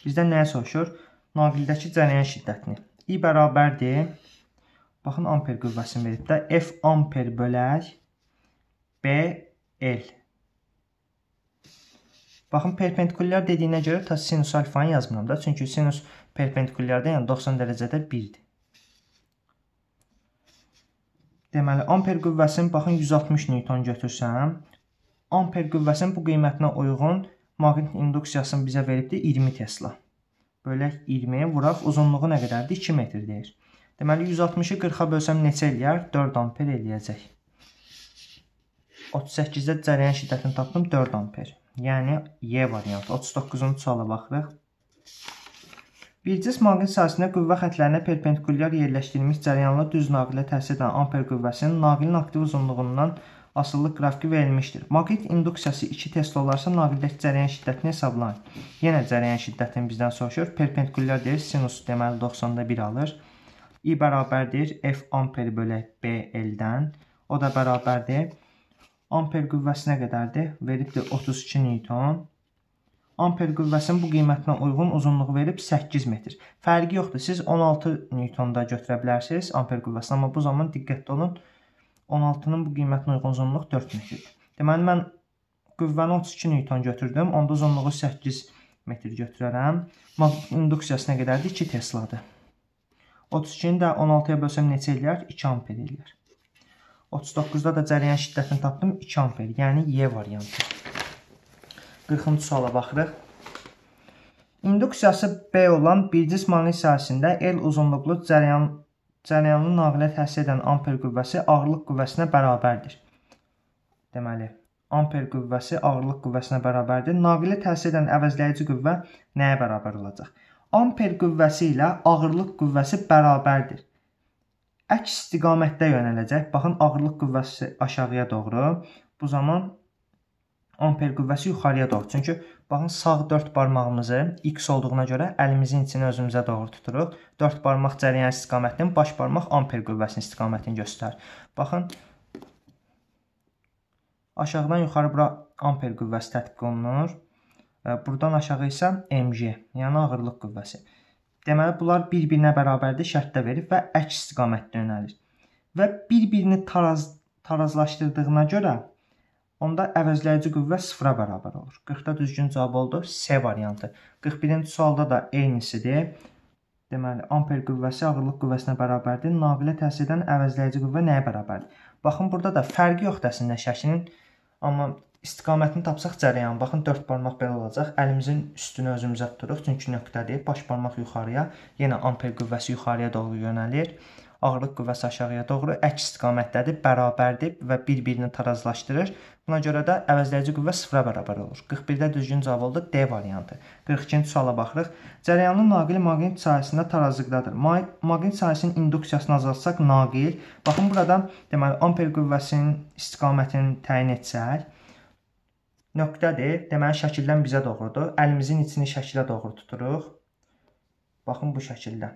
Bizdən nəyə soruşur? Naqildəki cərəyan şiddətini. I bərabərdir. Baxın, amper qüvvəsini verib də F amper bölək B L. Baxın, perpendikulyar dediyinə görə ta sinus alfanı yazmıram da. Çünki sinus perpendikulyarda, yəni 90 dərəcədə 1-dir. Deməli, amper qüvvəsini baxın 160 newton götürsəm, amper qüvvəsinin bu qiymətinə uyğun maqnit induksiyasını bizə veribdir 20 Tesla. Bölək 20-yə vuraq, uzunluğu nə qədərdir? 2 metr deyir. Deməli, 160-ı 40-a bölsəm neçə eləyər? 4 amper eləyəcək. 38-də cərəyən şiddətini tapdım, 4 amper. Yəni Y variantı. 39-cu suala baxırıq. Bir cism maqnit sahəsində qüvvə xətlərinə perpendikulyar yerləşdirilmiş cəryanlı düz naqilə təsir edən amper qüvvəsinin naqilin aktiv uzunluğundan asılılıq qrafiki verilmişdir. Maqnit induksiyası 2 tesla olarsa naqildəki cəryan şiddətini hesablayın. Yenə cəryan şiddətini bizdən soruşur. Perpendikulyar deyir, sinus deməli 90-da 1 alır. I bərabərdir F amper bölək BL-dən. O da bərabərdir Amper qüvvəsi nə qədərdir? Veribdir 32 Newton. Amper qüvvəsinin bu qiymətinə uyğun uzunluğu verib 8 metr. Fərqi yoxdur. Siz 16 Newtonda götürə bilərsiniz amper qüvvəsini, amma bu zaman diqqətli olun. 16-nın bu qiymətinə uyğun uzunluq 4 metrdir. Deməli mən qüvvəni 32 Newton götürdüm. Onda uzunluğu 8 metr götürərəm. İnduksiyası nə qədərdir? 2 Tesladır. 32-ni də 16-ya bölsəm neçə eləyər? 2 amper eləyər. 39-da da cərəyan şiddətini tapdım 2 amper, yəni Y variantı. 40-cı suala baxırıq. İnduksiyası B olan bir cism maqnit sahəsində L uzunluqlu cərəyan, cərəyanlı naqilə təsir edən amper qüvvəsi ağırlıq qüvvəsinə bərabərdir. Deməli, amper qüvvəsi ağırlıq qüvvəsinə bərabərdir. Naqilə təsir edən əvəzləyici qüvvə nəyə bərabər olacaq? Amper qüvvəsi ilə ağırlıq qüvvəsi bərabərdir əks istiqamətdə yönələcək. Baxın, ağırlıq qüvvəsi aşağıya doğru. Bu zaman amper qüvvəsi yuxarıya doğru. Çünki baxın, sağ 4 barmağımızı x olduğuna görə əlimizin içini özümüzə doğru tuturuq. 4 barmaq cərəyan istiqamətinin, baş barmaq amper qüvvəsinin istiqamətini göstərir. Baxın, aşağıdan yuxarı bura amper qüvvəsi tətbiq olunur. E, buradan aşağı isə mg, yəni ağırlıq qüvvəsi. Deməli bunlar bir-birinə bərabərdir şərtdə verib və əks istiqamətdə yönəlir. Və bir-birini taraz tarazlaşdırdığına görə onda əvəzləyici qüvvə 0-a bərabər olur. 40-da düzgün cavab oldu C variantı. 41-ci sualda da eynisidir. Deməli, amper qüvvəsi ağırlıq qüvvəsinə bərabərdir. Naqilə təsir edən əvəzləyici qüvvə nəyə bərabərdir? Baxın, burada da fərqi yoxdur əslində şəklinin. Amma İstiqamətini tapsaq cərəyanı, baxın 4 barmaq belə olacaq. Əlimizin üstünü özümüzə tuturuq, çünki nöqtədir. Baş barmaq yuxarıya, yenə amper qüvvəsi yuxarıya doğru yönəlir. Ağırlıq qüvvəsi aşağıya doğru əks istiqamətdədir, bərabərdir və bir-birini tarazlaşdırır. Buna görə də əvəzləyici qüvvə sıfıra bərabər olur. 41-də düzgün cavab oldu D variantı. 42-ci suala baxırıq. Cərəyanın naqili maqnit sahəsində tarazlıqdadır. Ma maqnit sahəsinin induksiyasını azaltsaq naqil. Baxın burada deməli amper qüvvəsinin istiqamətini təyin etsək, nöqtədir. Deməli şəkildən bizə doğrudur. Əlimizin içini şəkilə doğru tuturuq. Baxın bu şəkildə.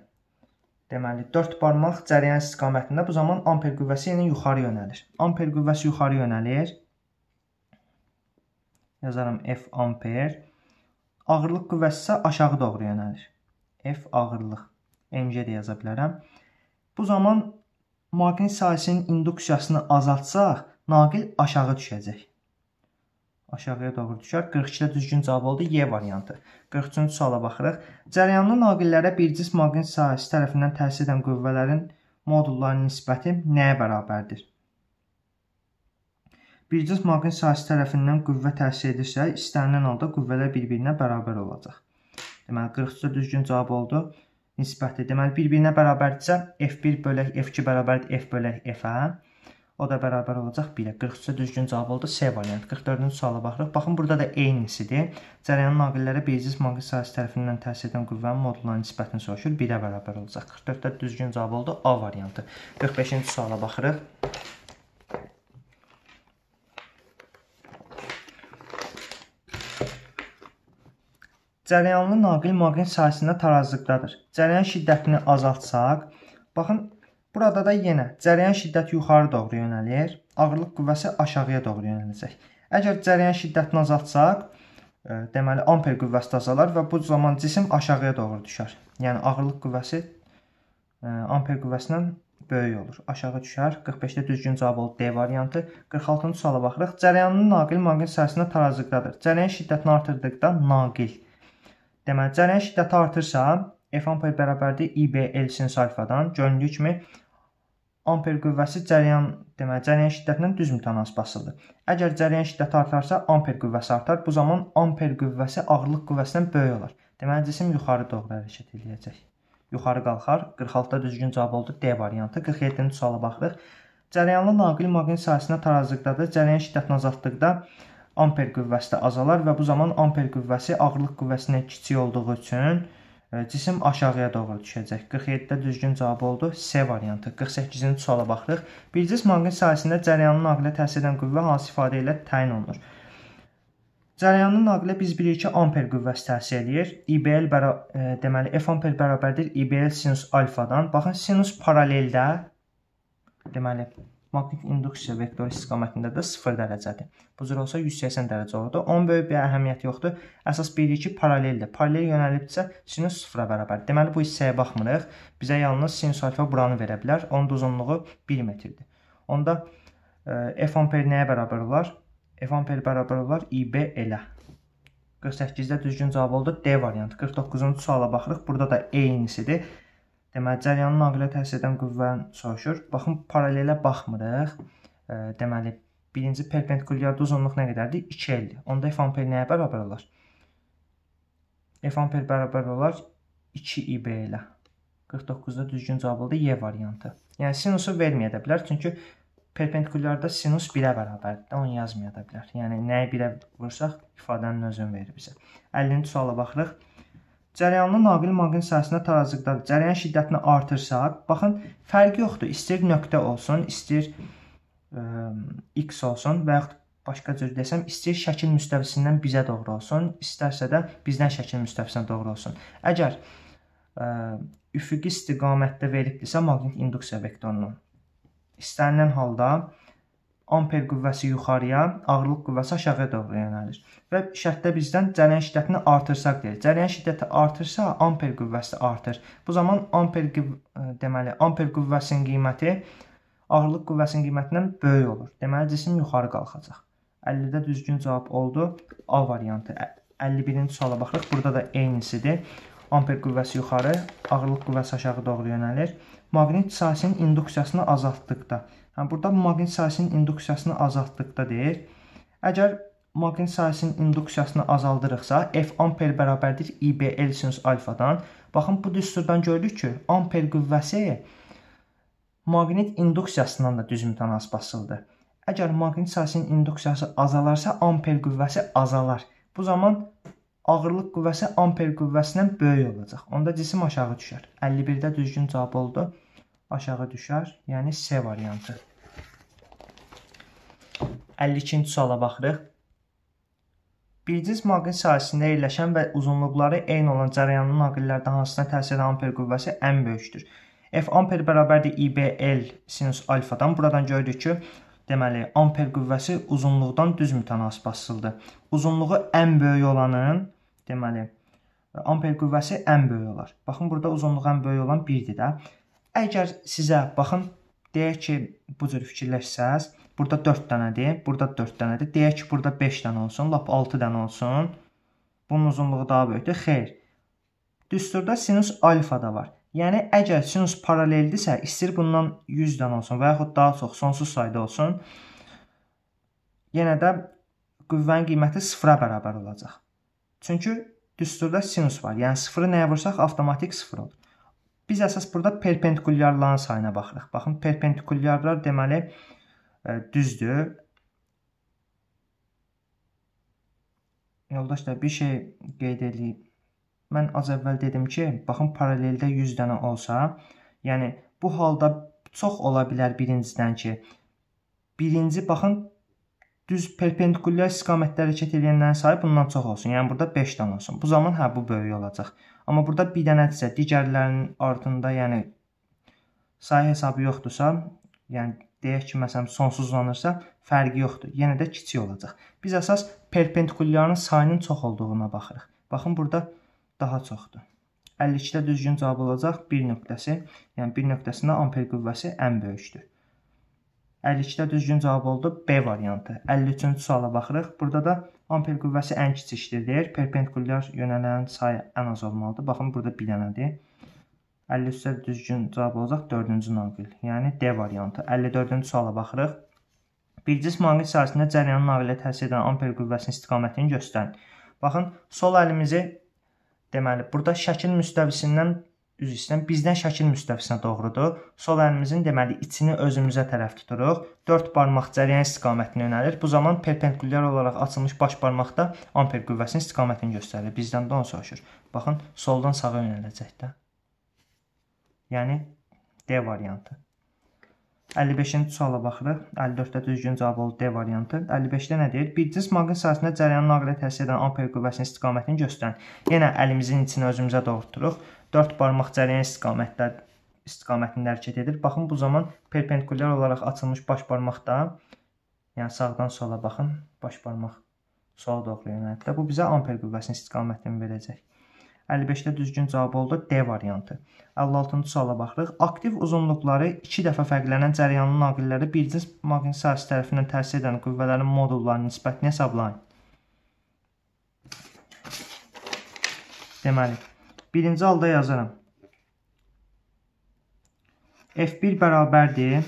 Deməli 4 barmaq cərəyan istiqamətində bu zaman amper qüvvəsi yəni yuxarı yönəlir. Amper qüvvəsi yuxarı yönəlir. Yazaram F amper. Ağırlıq qüvvəsi isə aşağı doğru yönəlir. F ağırlıq. MG də yaza bilərəm. Bu zaman maqnit sahəsinin induksiyasını azaltsaq, naqil aşağı düşəcək aşağıya doğru düşər. 42-də düzgün cavab oldu E variantı. 43-cü suala baxırıq. Cərəyanlı naqillərə bir cism maqnit sahəsi tərəfindən təsir edən qüvvələrin modullarının nisbəti nəyə bərabərdir? Bir cism maqnit sahəsi tərəfindən qüvvə təsir edirsə, istənilən halda qüvvələr bir-birinə bərabər olacaq. Deməli 43-də düzgün cavab oldu. Nisbəti. Deməli bir-birinə bərabərdirsə F1 bölək F2 bərabərdir F bölək F-ə. O da bərabər olacaq 1-ə. 43-də düzgün cavab oldu. C variant. 44-cü suala baxırıq. Baxın, burada da eynisidir. Cərəyan naqillərə beyziz maqis sahəsi tərəfindən təsir edən qüvvənin modullarının nisbətini soruşur. 1-ə bərabər olacaq. 44-də düzgün cavab oldu. A variantı. 45-ci suala baxırıq. Cərəyanlı naqil maqin sahəsində tarazlıqdadır. Cərəyan şiddətini azaltsaq, baxın, Burada da yenə cərəyan şiddəti yuxarı doğru yönəlir, ağırlıq qüvvəsi aşağıya doğru yönələcək. Əgər cərəyan şiddətini azaltsaq, e, deməli amper qüvvəsi də azalar və bu zaman cisim aşağıya doğru düşər. Yəni ağırlıq qüvvəsi e, amper qüvvəsindən böyük olur. Aşağı düşər. 45-də düzgün cavab oldu D variantı. 46-cı suala baxırıq. Cərəyanın naqil maqnit sahəsində tarazlıqdadır. Cərəyan şiddətini artırdıqda naqil. Deməli cərəyan şiddəti artırsa, F amper bərabərdir IBL sinus alfadan. Göründüyü kimi amper qüvvəsi cərəyan deməli cərəyan şiddətinə düz mütənasib basılır. Əgər cərəyan şiddəti artarsa, amper qüvvəsi artar. Bu zaman amper qüvvəsi ağırlıq qüvvəsindən böyük olar. Deməli cisim yuxarı doğru hərəkət edəcək. Yuxarı qalxar. 46-da düzgün cavab oldu D variantı. 47-ci suala baxırıq. Cərəyanlı naqil maqnit sahəsinə tarazlıqdadır. Cərəyan şiddətini azaltdıqda amper qüvvəsi də azalar və bu zaman amper qüvvəsi ağırlıq qüvvəsindən kiçik olduğu üçün Cisim aşağıya doğru düşəcək. 47-də düzgün cavab oldu. C variantı. 48-ci suala baxırıq. Bir cism maqnit sahəsində cərəyanın naqilə təsir edən qüvvə hansı ifadə ilə təyin olunur? Cərəyanın naqilə biz bilirik ki, amper qüvvəsi təsir eləyir. IBL bəra, e, deməli F amper bərabərdir IBL sinus alfadan. Baxın, sinus paraleldə deməli Maqnit induksiya vektoru istiqamətində də 0 dərəcədir. Bu cür olsa 180 dərəcə oldu. 10 böyük bir əhəmiyyət yoxdur. Əsas 1-2 paraleldir. Paralel yönəlibdirsə sinus 0-a bərabər. Deməli bu hissəyə baxmırıq. Bizə yalnız sinus alfa buranı verə bilər. Onun da uzunluğu 1 metrdir. Onda e, F amper nəyə bərabər olar? F amper bərabər olar IB elə. 48-də düzgün cavab oldu D variantı. 49-cu suala baxırıq. Burada da E-nisidir. Deməli, cəryanın naqilə təsir edən qüvvəni soruşur. Baxın, paralelə baxmırıq. E, deməli, birinci perpendikulyar duz uzunluq nə qədərdir? 2 eldir. Onda F amper nəyə bərabər olar? F amper bərabər olar 2 IB ilə. 49-da düzgün cavab oldu Y variantı. Yəni sinusu verməyə də bilər, çünki perpendikulyarda sinus 1-ə bərabərdir. Onu yazmaya da bilər. Yəni nəyi 1-ə vursaq ifadənin özünü verir bizə. 50-ci suala baxırıq. Cərəyanlı naqil-maqil sayəsində tarazlıqda cərəyan şiddətini artırsaq, baxın, fərqi yoxdur. İstəyir nöqtə olsun, istəyir ə, x olsun və yaxud başqa cür desəm, istəyir şəkil müstəvisindən bizə doğru olsun, istərsə də bizdən şəkil müstəvisinə doğru olsun. Əgər ə, üfüqi istiqamətdə verilibdirsə, maqnit induksiya vektorunun istənilən halda amper qüvvəsi yuxarıya, ağırlıq qüvvəsi aşağıya doğru yönəlir. Və şərtdə bizdən cərəyan şiddətini artırsaq deyir. Cərəyan şiddəti artırsa, amper qüvvəsi artır. Bu zaman amper e, deməli, amper qüvvəsinin qiyməti ağırlıq qüvvəsinin qiymətindən böyük olur. Deməli cisim yuxarı qalxacaq. 50-də düzgün cavab oldu. A variantı. 51-ci suala baxırıq. Burada da eynisidir. Amper qüvvəsi yuxarı, ağırlıq qüvvəsi aşağı doğru yönəlir. Maqnit sahəsinin induksiyasını azaltdıqda Yəni, burada maqnit sahəsinin induksiyasını azaltdıqda deyir. Əgər maqnit sahəsinin induksiyasını azaldırıqsa, F amper bərabərdir IBL sinus alfadan. Baxın, bu düsturdan gördük ki, amper qüvvəsi maqnit induksiyasından da düz mütənasib basıldı. Əgər maqnit sahəsinin induksiyası azalarsa, amper qüvvəsi azalar. Bu zaman ağırlıq qüvvəsi amper qüvvəsindən böyük olacaq. Onda cisim aşağı düşər. 51-də düzgün cavab oldu. Aşağı düşər, yəni C variantı. 52-ci suala baxırıq. Bilgiz maqnit sahəsində yerləşən və uzunluqları eyni olan cərəyanlı naqillərdən hansına təsir edən amper qüvvəsi ən böyükdür. F amper bərabərdir IBL sinus alfadan. Buradan gördük ki, deməli, amper qüvvəsi uzunluqdan düz mütənasibəsizdir. Uzunluğu ən böyük olanın, deməli, amper qüvvəsi ən böyük olar. Baxın, burada uzunluğu ən böyük olan 1-dir də. Əgər sizə, baxın, deyək ki, bu cür fikirləşsəz, Burada 4 dənədir, burada 4 dənədir. Deyək ki, burada 5 dənə olsun, lap 6 dənə olsun. Bunun uzunluğu daha böyükdür. Xeyr. Düsturda sinus alfa da var. Yəni, əgər sinus paraleldirsə, istəyir bundan 100 dənə olsun və yaxud daha çox, sonsuz sayda olsun. Yenə də qüvvənin qiyməti sıfıra bərabər olacaq. Çünki düsturda sinus var. Yəni, sıfırı nəyə vursaq, avtomatik sıfır olur. Biz əsas burada perpendikulyarların sayına baxırıq. Baxın, perpendikulyarlar deməli, Düzdür. Yoldaşlar, bir şey qeyd edeyim. Mən az əvvəl dedim ki, baxın paraleldə 100 dənə olsa, yəni bu halda çox ola bilər birincidən ki, birinci baxın düz perpendikulyar istiqamətdə hərəkət edənlərin sayı bundan çox olsun. Yəni burada 5 dənə olsun. Bu zaman hə bu böyük olacaq. Amma burada bir dənədirsə, digərlərinin ardında, yəni sayı hesabı yoxdursa, yəni deyək ki, məsələn, sonsuz uzanırsa, fərqi yoxdur. Yenə də kiçik olacaq. Biz əsas perpendikulyanın sayının çox olduğuna baxırıq. Baxın, burada daha çoxdur. 52-də düzgün cavab olacaq 1 nöqtəsi, yəni 1 nöqtəsində amper qüvvəsi ən böyükdür. 52-də düzgün cavab oldu B variantı. 53-cü suala baxırıq. Burada da amper qüvvəsi ən kiçikdir deyir. Perpendikulyar yönələrin sayı ən az olmalıdır. Baxın, burada bir dənədir. 53-də düzgün cavab olacaq 4-cü naqil. Yəni D variantı. 54-cü suala baxırıq. Bir cism manqit sahəsində cəryanın naqilə təsir edən amper qüvvəsinin istiqamətini göstərin. Baxın, sol əlimizi deməli, burada şəkil müstəvisindən üz istəyən bizdən şəkil müstəvisinə doğrudur. Sol əlimizin deməli içini özümüzə tərəf tuturuq. 4 barmaq cəryan istiqamətini yönəlir. Bu zaman perpendikulyar olaraq açılmış baş barmaqda amper qüvvəsinin istiqamətini göstərir. Bizdən də onu soruşur. Baxın, soldan sağa yönələcək də. Yəni D variantı. 55-ci suala baxırıq. 54-də düzgün cavab oldu D variantı. 55-də nə deyir? Bir cis maqın sahəsində cərəyanın ağrıya təsir edən amper qüvvəsinin istiqamətini göstərin. Yenə əlimizin içini özümüzə doğrulturuq. 4 barmaq cərəyan istiqamətdə istiqamətində hərəkət edir. Baxın bu zaman perpendikulyar olaraq açılmış baş barmaqda, yəni sağdan sola baxın, baş barmaq sola doğru yönəldi. Bu bizə amper qüvvəsinin istiqamətini verəcək. 55-də düzgün cavab oldu D variantı. 56-cı suala baxırıq. Aktiv uzunluqları 2 dəfə fərqlənən cəryanlı naqilləri bircins maqnit sahəsi tərəfindən təsir edən qüvvələrin modullarının nisbətini hesablayın. Deməli, birinci halda yazıram. F1 bərabərdir.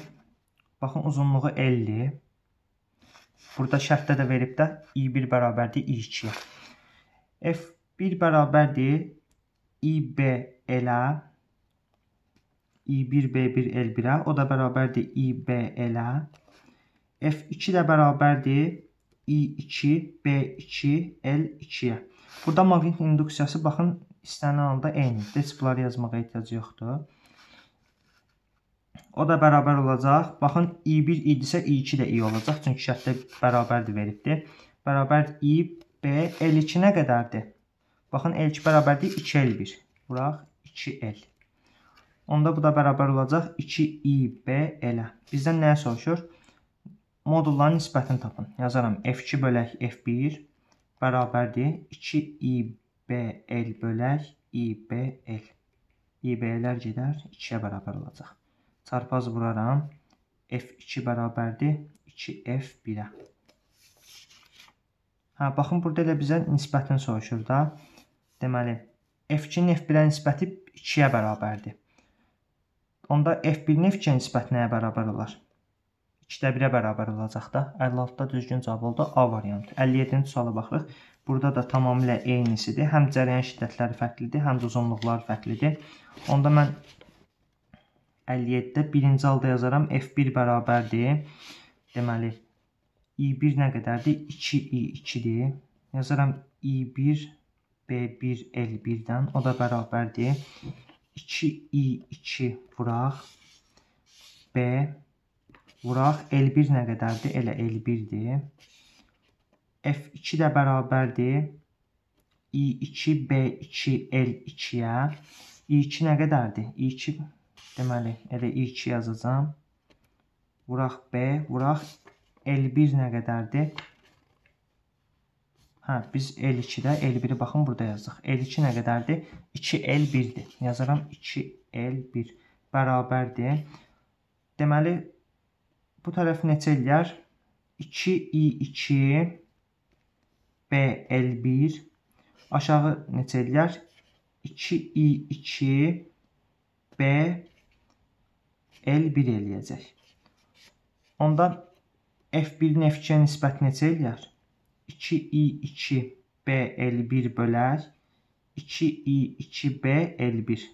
Baxın, uzunluğu 50. Burada şərtdə də verib də I1 bərabərdir I2. F 1 bərabərdir IB elə I1B1 L1-ə, o da bərabərdir IB elə F2 də bərabərdir I2B2 L2-yə. Burada maqnit induksiyası baxın istənilən halda eynidir. Desipları yazmağa ehtiyac yoxdur. O da bərabər olacaq. Baxın I1 idisə I2 də I olacaq. Çünki şərtdə bərabərdir veribdir. Bərabər I, B, L2 nə qədərdir? Baxın, L2 bərabərdir 2L1. Vuraq 2L. Onda bu da bərabər olacaq 2IBL-ə. Bizdən nəyə soruşur? Modulların nisbətini tapın. Yazaram F2 bölək F1 bərabərdir 2IBL bölək IBL. IBL-lər gedər 2-yə bərabər olacaq. Çarpaz vuraram. F2 bərabərdir 2F1-ə. Hə, baxın, burada elə bizə nisbətini soruşur da. Deməli, F2-nin F1-ə nisbəti 2-yə bərabərdir. Onda F1-in F2-yə nisbəti nəyə bərabər olar? 2-də 1-ə bərabər olacaq da. 56-da düzgün cavab oldu A variantı. 57-ci suala baxırıq. Burada da tamamilə eynisidir. Həm cərəyan şiddətləri fərqlidir, həm də uzunluqları fərqlidir. Onda mən 57-də birinci halda yazaram F1 bərabərdir. Deməli, I1 nə qədərdir? 2I2-dir. Yazaram I1 B1 L1-dən o da bərabərdir. 2i2 vuraq. B vuraq. L1 nə qədərdir? Elə L1-dir. F2 də bərabərdir. i2 B2 L2-yə. i2 nə qədərdir? i2 deməli elə i2 yazacağam. Vuraq B, vuraq L1 nə qədərdir? Hə, biz L2-də L1-i baxın burada yazdıq. L2 nə qədərdir? 2L1-dir. Yazaram 2L1 bərabərdir. Deməli bu tərəf neçə eləyər? 2i2 BL1 aşağı neçə eləyər? 2i2 B L1 eləyəcək. Ondan F1-in F2-yə nisbəti neçə eləyər? 2i2b L1 bölək 2i2b L1.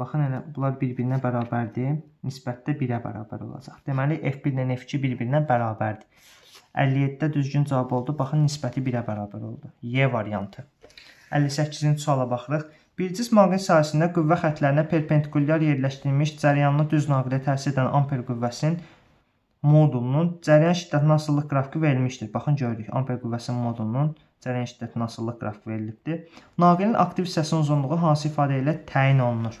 Baxın, elə bunlar bir-birinə bərabərdir. Nisbətdə 1-ə bərabər olacaq. Deməli, F1 ilə F2 bir-birinə bərabərdir. 57-də düzgün cavab oldu. Baxın, nisbəti 1-ə bərabər oldu. Y variantı. 58-ci suala baxırıq. Bir cism maqnit sahəsində qüvvə xətlərinə perpendikulyar yerləşdirilmiş cərəyanlı düz naqilə təsir edən amper qüvvəsinin modulunun cərəyan şiddətinin asılılıq qrafiki verilmişdir. Baxın gördük, amper qüvvəsinin modulunun cərəyan şiddətinin asılılıq qrafiki verilibdir. Naqilin aktiv hissəsinin uzunluğu hansı ifadə ilə təyin olunur?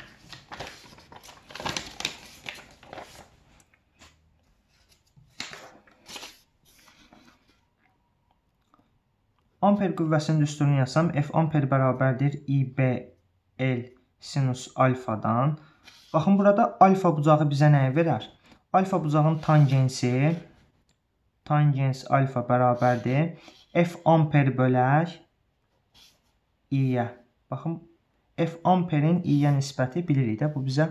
Amper qüvvəsinin düsturunu yazsam, F amper bərabərdir IBL sinus alfadan. Baxın, burada alfa bucağı bizə nəyi verər? Alfa bucağın tangensi tangens alfa bərabərdir. F amper bölək i-yə. Baxın, F amperin i-yə nisbəti bilirik də. Bu bizə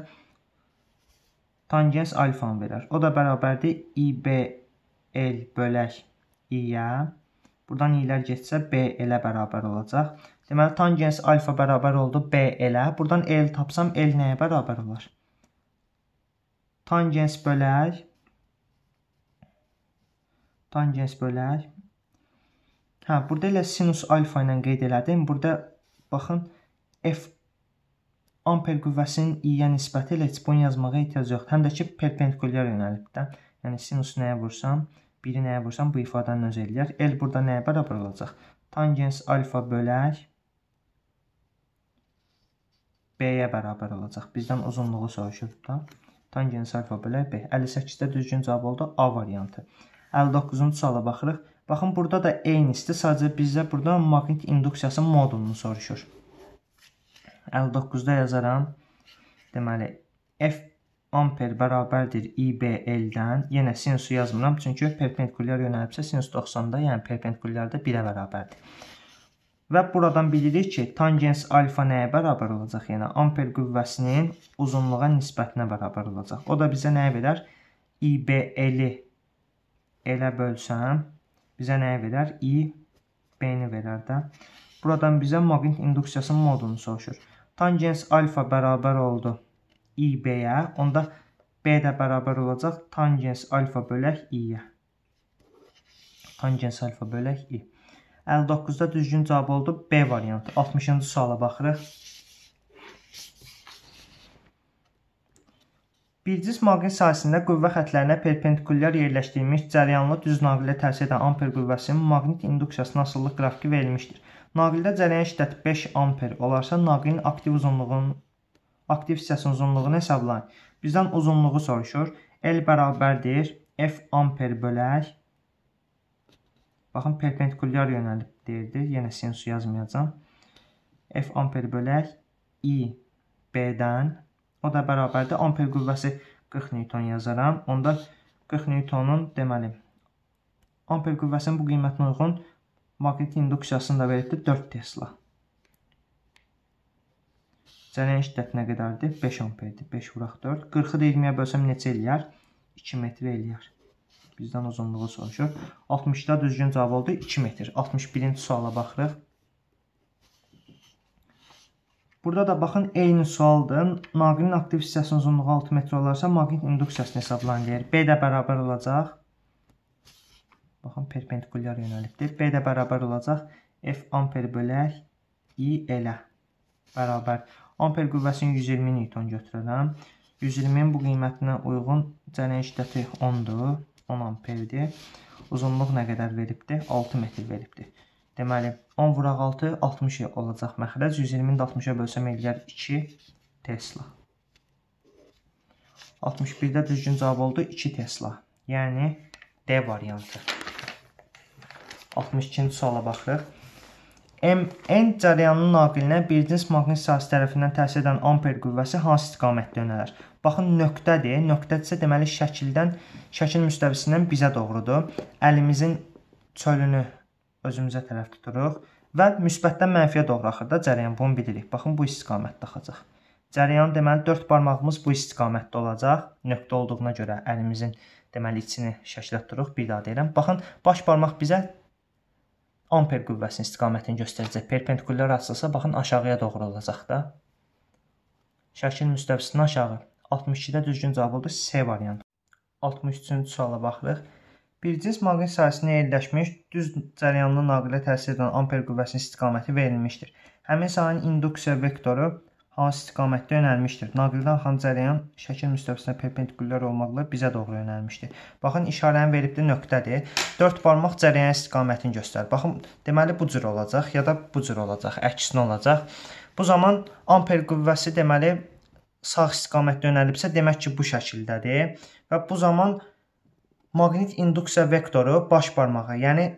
tangens alfanı verər. O da bərabərdir IBL bölək i-yə. Buradan i-lər geçsə B elə bərabər olacaq. Deməli, tangens alfa bərabər oldu B elə. Buradan L tapsam L nəyə bərabər olar? Tangens bölək Tangens bölək Hə, burada elə sinus alfa ilə qeyd elədim. Burada baxın F amper qüvvəsinin i-yə nisbəti ilə heç bunu yazmağa ehtiyac yoxdur. Həm də ki perpendikulyar yönəlikdən. Yəni sinus nəyə vursam, biri nəyə vursam bu ifadənin özü eləyər. L burada nəyə bərabər olacaq? Tangens alfa bölək B-yə bərabər olacaq. Bizdən uzunluğu soruşur da. Tangens alfa bölək B. 58-də düzgün cavab oldu A variantı. 59-cu suala baxırıq. Baxın, burada da eynisidir. Sadəcə bizdə burada maqnit induksiyası modulunu soruşur. 59-da yazaram. Deməli, F amper bərabərdir IBL-dən. Yenə sinusu yazmıram, çünki perpendikulyar yönəlibsə sinus 90-da, yəni perpendikulyarda 1-ə bərabərdir. Və buradan bilirik ki, tangens alfa nəyə bərabər olacaq? Yəni, amper qüvvəsinin uzunluğa nisbətinə bərabər olacaq. O da bizə nəyə verər? IB50 elə bölsəm, bizə nəyə verər? I, B-ni verər də. Buradan bizə maqnit induksiyasının modunu soruşur. Tangens alfa bərabər oldu IB-yə, onda B də bərabər olacaq tangens alfa bölək i-yə. Tangens alfa bölək i. 59-da düzgün cavab oldu B variantı. 60-cı suala baxırıq. Bir cism maqnit sahəsində qüvvə xətlərinə perpendikulyar yerləşdirilmiş cəryanlı düz naqilə təsir edən amper qüvvəsinin maqnit induksiyasının asılılıq qrafiki verilmişdir. Naqildə cəryan şiddəti 5 amper olarsa, naqilin aktiv uzunluğunun aktiv hissəsinin uzunluğunu hesablayın. Bizdən uzunluğu soruşur. L bərabərdir F amper bölək Baxın, perpendikulyar yönəlib deyildi. Yenə sinus yazmayacam. F amper bölək I B-dən. O da bərabərdir. Amper qüvvəsi 40 newton yazaram. Onda 40 newtonun deməli amper qüvvəsinin bu qiymətinə uyğun maqnit induksiyasını da verildi 4 Tesla. Cərəyan şiddəti nə qədərdir? 5 amperdir. 5 vuraq 4. 40-ı da 20-yə bölsəm necə eləyər? 2 metr eləyər. Bizdən uzunluğu soruşur. 60-da düzgün cavab oldu 2 metr. 61-ci suala baxırıq. Burada da baxın, eyni sualdır. Naqilin aktiv hissəsinin uzunluğu 6 metr olarsa, maqnit induksiyasını hesablan deyir. B də bərabər olacaq. Baxın, perpendikulyar yönəlikdir. B də bərabər olacaq. F amper bölək I elə. Bərabər. Amper qüvvəsini 120 newton götürürəm. 120-nin bu qiymətinə uyğun cərəyan şiddəti 10-dur. 10 amperdir. Uzunluq nə qədər veribdir? 6 metr veribdir. Deməli, 10 vuraq 6, 60 olacaq məxrəc. 120-ni də 60-a bölsəm eləyər 2 Tesla. 61-də düzgün cavab oldu 2 Tesla. Yəni, D variantı. 62-ci suala baxırıq. MN cərəyanının naqilinə bir cins maqnit sahəsi tərəfindən təsir edən amper qüvvəsi hansı istiqamətdə yönələr? Baxın, nöqtədir. Nöqtədirsə, deməli, şəkildən, şəkil müstəvisindən bizə doğrudur. Əlimizin çölünü özümüzə tərəf tuturuq və müsbətdən mənfiyə doğru axırda cərəyan. Bunu bilirik. Baxın, bu istiqamətdə axacaq. Cərəyan deməli 4 barmağımız bu istiqamətdə olacaq. Nöqtə olduğuna görə əlimizin deməli içini şəkilə tuturuq. Bir daha deyirəm. Baxın, baş barmaq bizə amper qüvvəsinin istiqamətini göstərəcək. Perpendikulyar açılsa, baxın aşağıya doğru olacaq da. Şəkil müstəvisindən aşağı. 62-də düzgün cavab oldu C variantı. 63-cü suala baxırıq. Bir cins maqnit sahəsinə yerləşmiş düz cərəyanlı naqilə təsir edən amper qüvvəsinin istiqaməti verilmişdir. Həmin sahənin induksiya vektoru hansı istiqamətdə yönəlmişdir? Naqildən axan cərəyan şəkil müstəvisinə perpendikulyar olmaqla bizə doğru yönəlmişdir. Baxın, işarəni verib də nöqtədir. 4 barmaq cərəyan istiqamətini göstərir. Baxın, deməli bu cür olacaq ya da bu cür olacaq, əksinə olacaq. Bu zaman amper qüvvəsi deməli sağ istiqamətdə yönəlibsə, demək ki, bu şəkildədir və bu zaman maqnit induksiya vektoru baş barmağa, yəni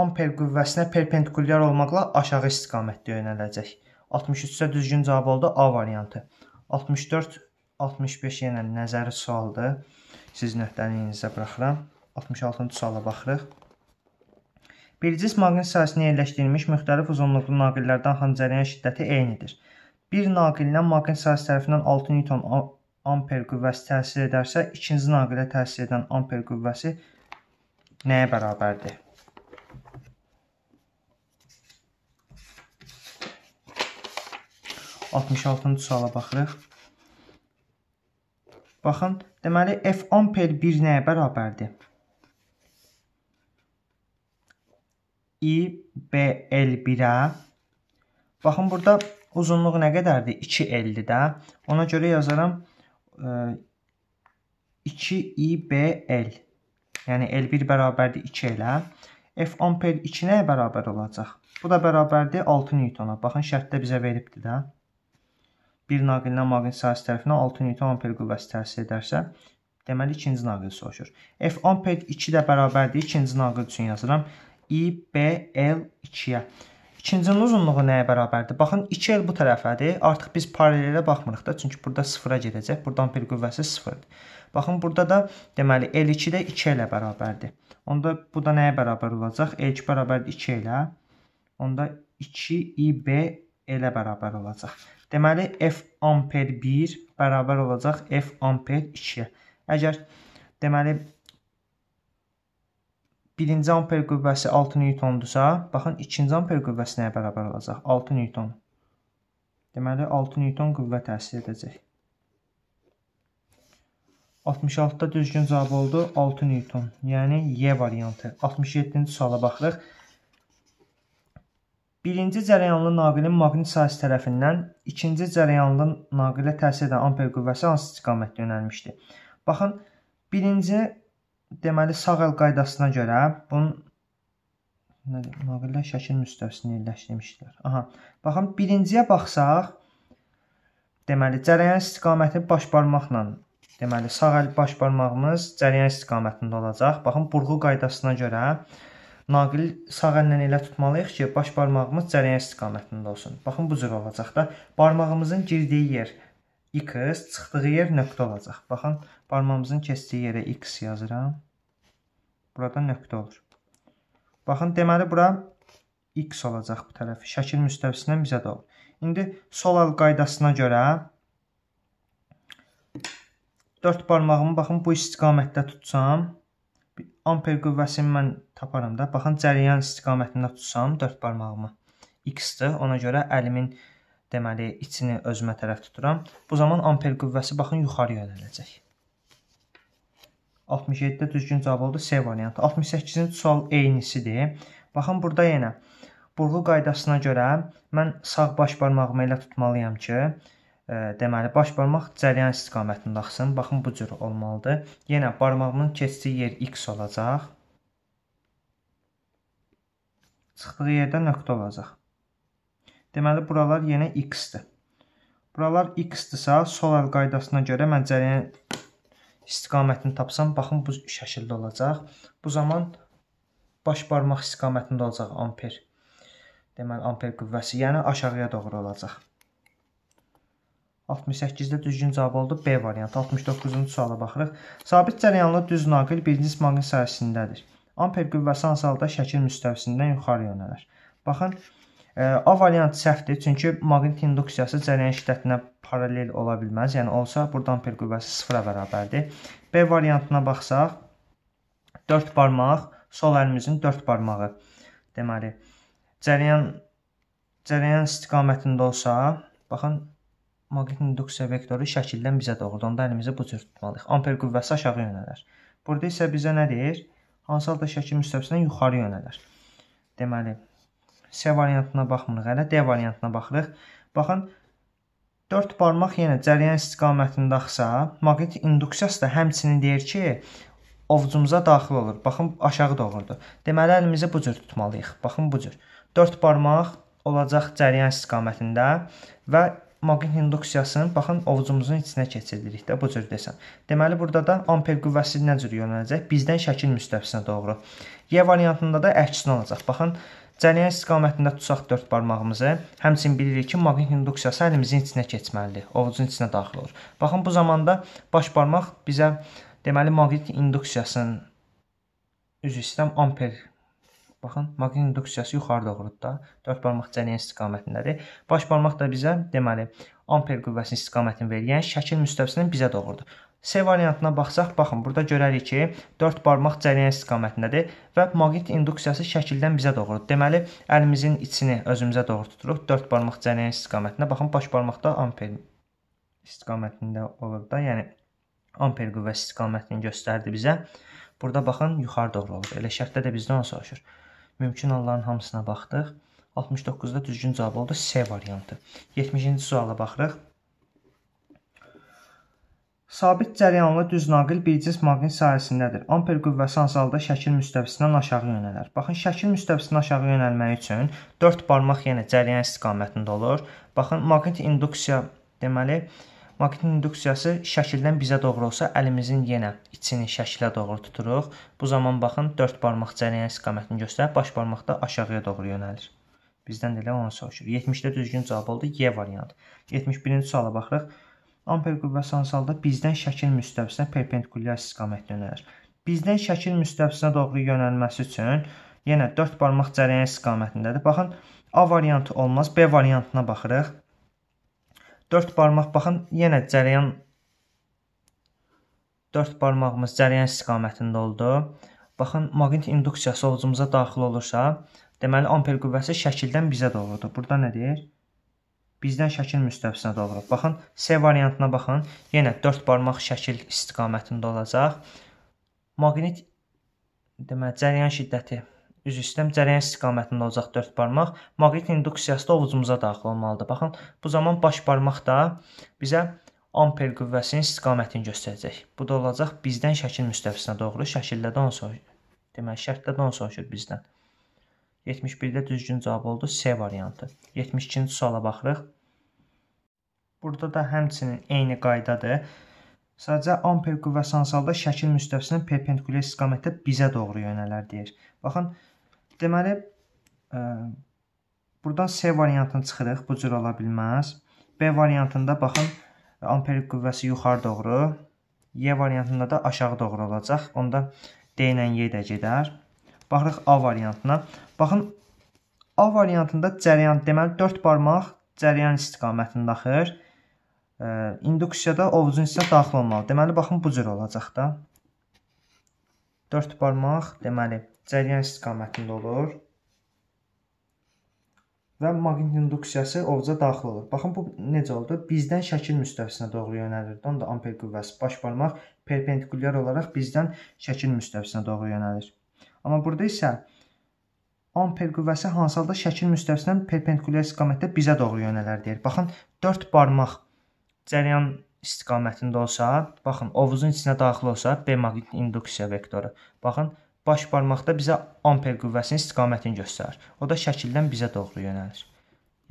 amper qüvvəsinə perpendikulyar olmaqla aşağı istiqamətdə yönələcək. 63-də düzgün cavab oldu A variantı. 64 65 yenə nəzəri sualdır. Siz nöqtəliyinizə buraxıram. 66-cı suala baxırıq. Bir cis maqnit sahəsinə yerləşdirilmiş müxtəlif uzunluqlu naqillərdən xəncəriyən şiddəti eynidir bir naqilinə maqnit sahəsi tərəfindən 6 Newton amper qüvvəsi təsir edərsə, ikinci naqilə təsir edən amper qüvvəsi nəyə bərabərdir? Altmış altıncı suala baxırıq. Baxın, deməli F amper 1 nəyə bərabərdir? I BL 1-ə. Baxın, burada Uzunluğu nə qədərdir? 2.50 də. Ona görə yazaram 2IBL. E, yəni L1 bərabərdir 2 elə. F amper 2 nəyə bərabər olacaq? Bu da bərabərdir 6 Newtona. Baxın şərtdə bizə veribdir də. Bir naqildən maqin sayısı tərəfinə 6 Newton amper qüvvəsi təsir edərsə, deməli ikinci naqil soruşur. F amper 2 də bərabərdir ikinci naqil üçün yazıram. IBL 2-yə. İkincinin uzunluğu nəyə bərabərdir? Baxın, 2 el bu tərəfədir. Artıq biz paralelə baxmırıq da, çünki burada 0-a gedəcək. Burdan bir qüvvəsi 0-dir. Baxın, burada da deməli L2 də 2 ilə bərabərdir. Onda bu da nəyə bərabər olacaq? L2 bərabərdir 2 ilə. Onda 2IB elə bərabər olacaq. Deməli F amper 1 bərabər olacaq F amper 2-yə. Əgər deməli birinci amper qüvvəsi 6 newtondursa, baxın, ikinci amper qüvvəsi nəyə bərabər olacaq? 6 newton. Deməli, 6 newton qüvvə təsir edəcək. 66-da düzgün cavab oldu 6 newton, yəni Y variantı. 67-ci suala baxırıq. Birinci cərəyanlı naqilin maqnit sahəsi tərəfindən ikinci cərəyanlı naqilə təsir edən amper qüvvəsi hansı istiqamətdə yönəlmişdir? Baxın, birinci deməli sağ əl qaydasına görə bunun nədir? Naqillər şəkil müstəvisini yerləşdirmişdilər. Aha. Baxın, birinciyə baxsaq, deməli cərəyan istiqaməti baş barmaqla, deməli sağ əl baş barmağımız cərəyan istiqamətində olacaq. Baxın, burğu qaydasına görə naqil sağ əllə elə tutmalıyıq ki, baş barmağımız cərəyan istiqamətində olsun. Baxın, bu cür olacaq da barmağımızın girdiyi yer x, çıxdığı yer nöqtə olacaq. Baxın, Barmağımızın keçdiyi yerə x yazıram. Burada nöqtə olur. Baxın, deməli bura x olacaq bu tərəfi. Şəkil müstəvisindən bizə də olur. İndi sol əl qaydasına görə 4 barmağımı baxın bu istiqamətdə tutsam amper qüvvəsini mən taparam da. Baxın cəryan istiqamətində tutsam 4 barmağımı x-dir. Ona görə əlimin deməli içini özümə tərəf tuturam. Bu zaman amper qüvvəsi baxın yuxarı yönələcək. 67-də düzgün cavab oldu C variantı. 68-ci sual eynisidir. Baxın burada yenə burğu qaydasına görə mən sağ baş barmağımı elə tutmalıyam ki, e, deməli baş barmaq cəryan istiqamətində axsın. Baxın bu cür olmalıdır. Yenə barmağımın keçdiyi yer x olacaq. Çıxdığı yerdə nöqtə olacaq. Deməli buralar yenə x-dir. Buralar x-dirsə, sol əl qaydasına görə mən cəryan istiqamətini tapsam, baxın bu şəkildə olacaq. Bu zaman baş barmaq istiqamətində olacaq amper. Deməli amper qüvvəsi, yəni aşağıya doğru olacaq. 68-də düzgün cavab oldu B variantı. 69-cu suala baxırıq. Sabit cərəyanlı düz naqil birinci ismağın sahəsindədir. Amper qüvvəsi hansı halda şəkil müstəvisində yuxarı yönəlir? Baxın, A variantı səhvdir, çünki maqnit induksiyası cərəyan şiddətinə paralel ola bilməz. Yəni olsa, burada amper qüvvəsi sıfıra bərabərdir. B variantına baxsaq, 4 barmaq, sol əlimizin 4 barmağı deməli. Cərəyan, cərəyan istiqamətində olsa, baxın, maqnit induksiya vektoru şəkildən bizə doğrudur. Onda əlimizi bu cür tutmalıyıq. Amper qüvvəsi aşağı yönələr. Burada isə bizə nə deyir? Hansı halda şəkil müstəvisinə yuxarı yönələr. Deməli, S variantına baxmırıq hələ, D variantına baxırıq. Baxın, 4 barmaq yenə cərəyan istiqamətində axsa, maqnit induksiyası da həmçinin deyir ki, ovcumuza daxil olur. Baxın, aşağı doğrudur. Deməli, əlimizi bu cür tutmalıyıq. Baxın, bu cür. 4 barmaq olacaq cərəyan istiqamətində və maqnit induksiyasını, baxın, ovcumuzun içinə keçirdirik də, bu cür desəm. Deməli, burada da amper qüvvəsi nə cür yönələcək? Bizdən şəkil müstəvisinə doğru. Y variantında da əksin olacaq. Baxın, Cərəyan istiqamətində tutsaq dörd barmağımızı, həmçinin bilirik ki, maqnit induksiyası əlimizin içinə keçməlidir, ovucun içinə daxil olur. Baxın bu zamanda baş barmaq bizə deməli maqnit induksiyasının üzv sistem amper Baxın, maqnit induksiyası yuxarı doğrudur da. Dörd barmaq cərəyan istiqamətindədir. Baş barmaq da bizə, deməli, amper qüvvəsinin istiqamətini verən yəni şəkil müstəvisinin bizə doğrudur. C variantına baxsaq, baxın, burada görərik ki, 4 barmaq cəriyən istiqamətindədir və maqnit induksiyası şəkildən bizə doğrudur. Deməli, əlimizin içini özümüzə doğru tuturuq. 4 barmaq cəriyən istiqamətində. Baxın, baş barmaqda amper istiqamətində olur da, yəni amper qüvvəsi istiqamətini göstərdi bizə. Burada baxın, yuxarı doğru olur. Elə şərtdə də bizdən onu soruşur. Mümkün halların hamısına baxdıq. 69-da düzgün cavab oldu C variantı. 70-ci suala baxırıq. Sabit cərəyanlı düz naqil bir cis maqnit sahəsindədir. Amper qüvvəsi azalda şəkil müstəvisindən aşağı yönələr. Baxın, şəkil müstəvisinə aşağı yönəlmək üçün 4 barmaq yenə cərəyan istiqamətində olur. Baxın, maqnit induksiya deməli, maqnit induksiyası şəkildən bizə doğru olsa, əlimizin yenə içini şəkilə doğru tuturuq. Bu zaman baxın, 4 barmaq cərəyan istiqamətini göstərib baş barmaq da aşağıya doğru yönəlir. Bizdən də elə onu soruşur. 70-də düzgün cavab oldu, Y variantı. 71-ci suala baxırıq. Amper qüvvəsi ansalda bizdən şəkil müstəvisinə perpendikulyar istiqamətdə yönəlir. Bizdən şəkil müstəvisinə doğru yönəlməsi üçün yenə 4 barmaq cərəyan istiqamətindədir. Baxın, A variantı olmaz, B variantına baxırıq. 4 barmaq baxın, yenə cərəyan 4 barmağımız cərəyan istiqamətində oldu. Baxın, maqnit induksiyası ovcumuza daxil olursa, deməli amper qüvvəsi şəkildən bizə doğrudur. Burada nə deyir? Bizdən şəkil müstəvisinə doğru. Baxın, C variantına baxın. Yenə 4 barmaq şəkil istiqamətində olacaq. Maqnit demə cəryan şiddəti üz üstəm cərəyan istiqamətində olacaq 4 barmaq. Maqnit induksiyası da ovucumuza daxil olmalıdır. Baxın, bu zaman baş barmaq da bizə amper qüvvəsinin istiqamətini göstərəcək. Bu da olacaq bizdən şəkil müstəvisinə doğru, şəkildə də onu soruşur. Deməli, şərtdə də onu soruşur bizdən. 71-də düzgün cavab oldu C variantı. 72-ci suala baxırıq. Burada da həmçinin eyni qaydadır. Sadəcə amper qüvvəsi hansalda şəkil müstəvisinin perpendikulyar istiqamətdə bizə doğru yönələr deyir. Baxın, deməli ə, e, buradan C variantını çıxırıq, bu cür ola bilməz. B variantında baxın, amper qüvvəsi yuxarı doğru, Y variantında da aşağı doğru olacaq. Onda D ilə Y də gedər. Baxırıq A variantına. Baxın A variantında cərəyan deməli 4 barmaq cərəyan istiqamətində axır. E, induksiyada ovucun içinə daxil olmalı. Deməli baxın bu cür olacaq da. 4 barmaq deməli cərəyan istiqamətində olur və maqnit induksiyası ovuca daxil olur. Baxın bu necə oldu? Bizdən şəkil müstəvisinə doğru yönəlirdi. Onda amper qüvvəsi baş barmaq perpendikulyar olaraq bizdən şəkil müstəvisinə doğru yönəlir. Amma burada isə 10 per qüvvəsi hansı halda şəkil müstəvisindən perpendikulyar istiqamətdə bizə doğru yönələr deyir. Baxın, 4 barmaq cəryan istiqamətində olsa, baxın, ovuzun içinə daxil olsa, B maqnit induksiya vektoru. Baxın, baş barmaqda bizə amper qüvvəsinin istiqamətini göstərir. O da şəkildən bizə doğru yönəlir.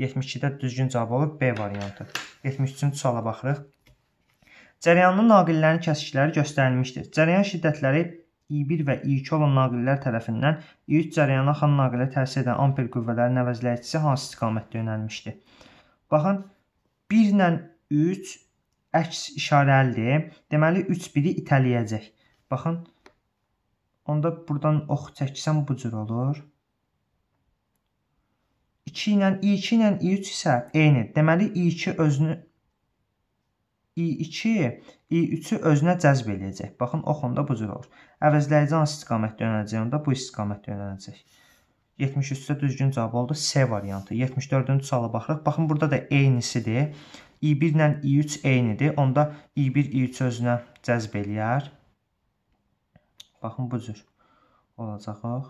72-də düzgün cavab olub B variantı. 73-cü suala baxırıq. Cərəyanın naqillərinin kəsişləri göstərilmişdir. Cərəyan şiddətləri I1 və I2 olan naqillər tərəfindən I3 cərəyana axan naqilə təsir edən amper qüvvələrin əvəzləyicisi hansı istiqamətdə yönəlmişdir? Baxın, 1 ilə 3 əks işarəlidir. Deməli 3 biri itələyəcək. Baxın, onda buradan ox çəksəm bu cür olur. 2 ilə i2 ilə i3 isə eynidir. Deməli i2 özünü i2 i3-ü özünə cəzb eləyəcək. Baxın, oxunda bu cür olur. Əvəzləyici hansı istiqamətdə yönələcəyində bu istiqamətdə yönələcək. 73-də düzgün cavab oldu. C variantı. 74-cü suala baxırıq. Baxın, burada da eynisidir. i1 ilə i3 eynidir. Onda i1 i3 özünə cəzb eləyər. Baxın, bu cür olacaqıq.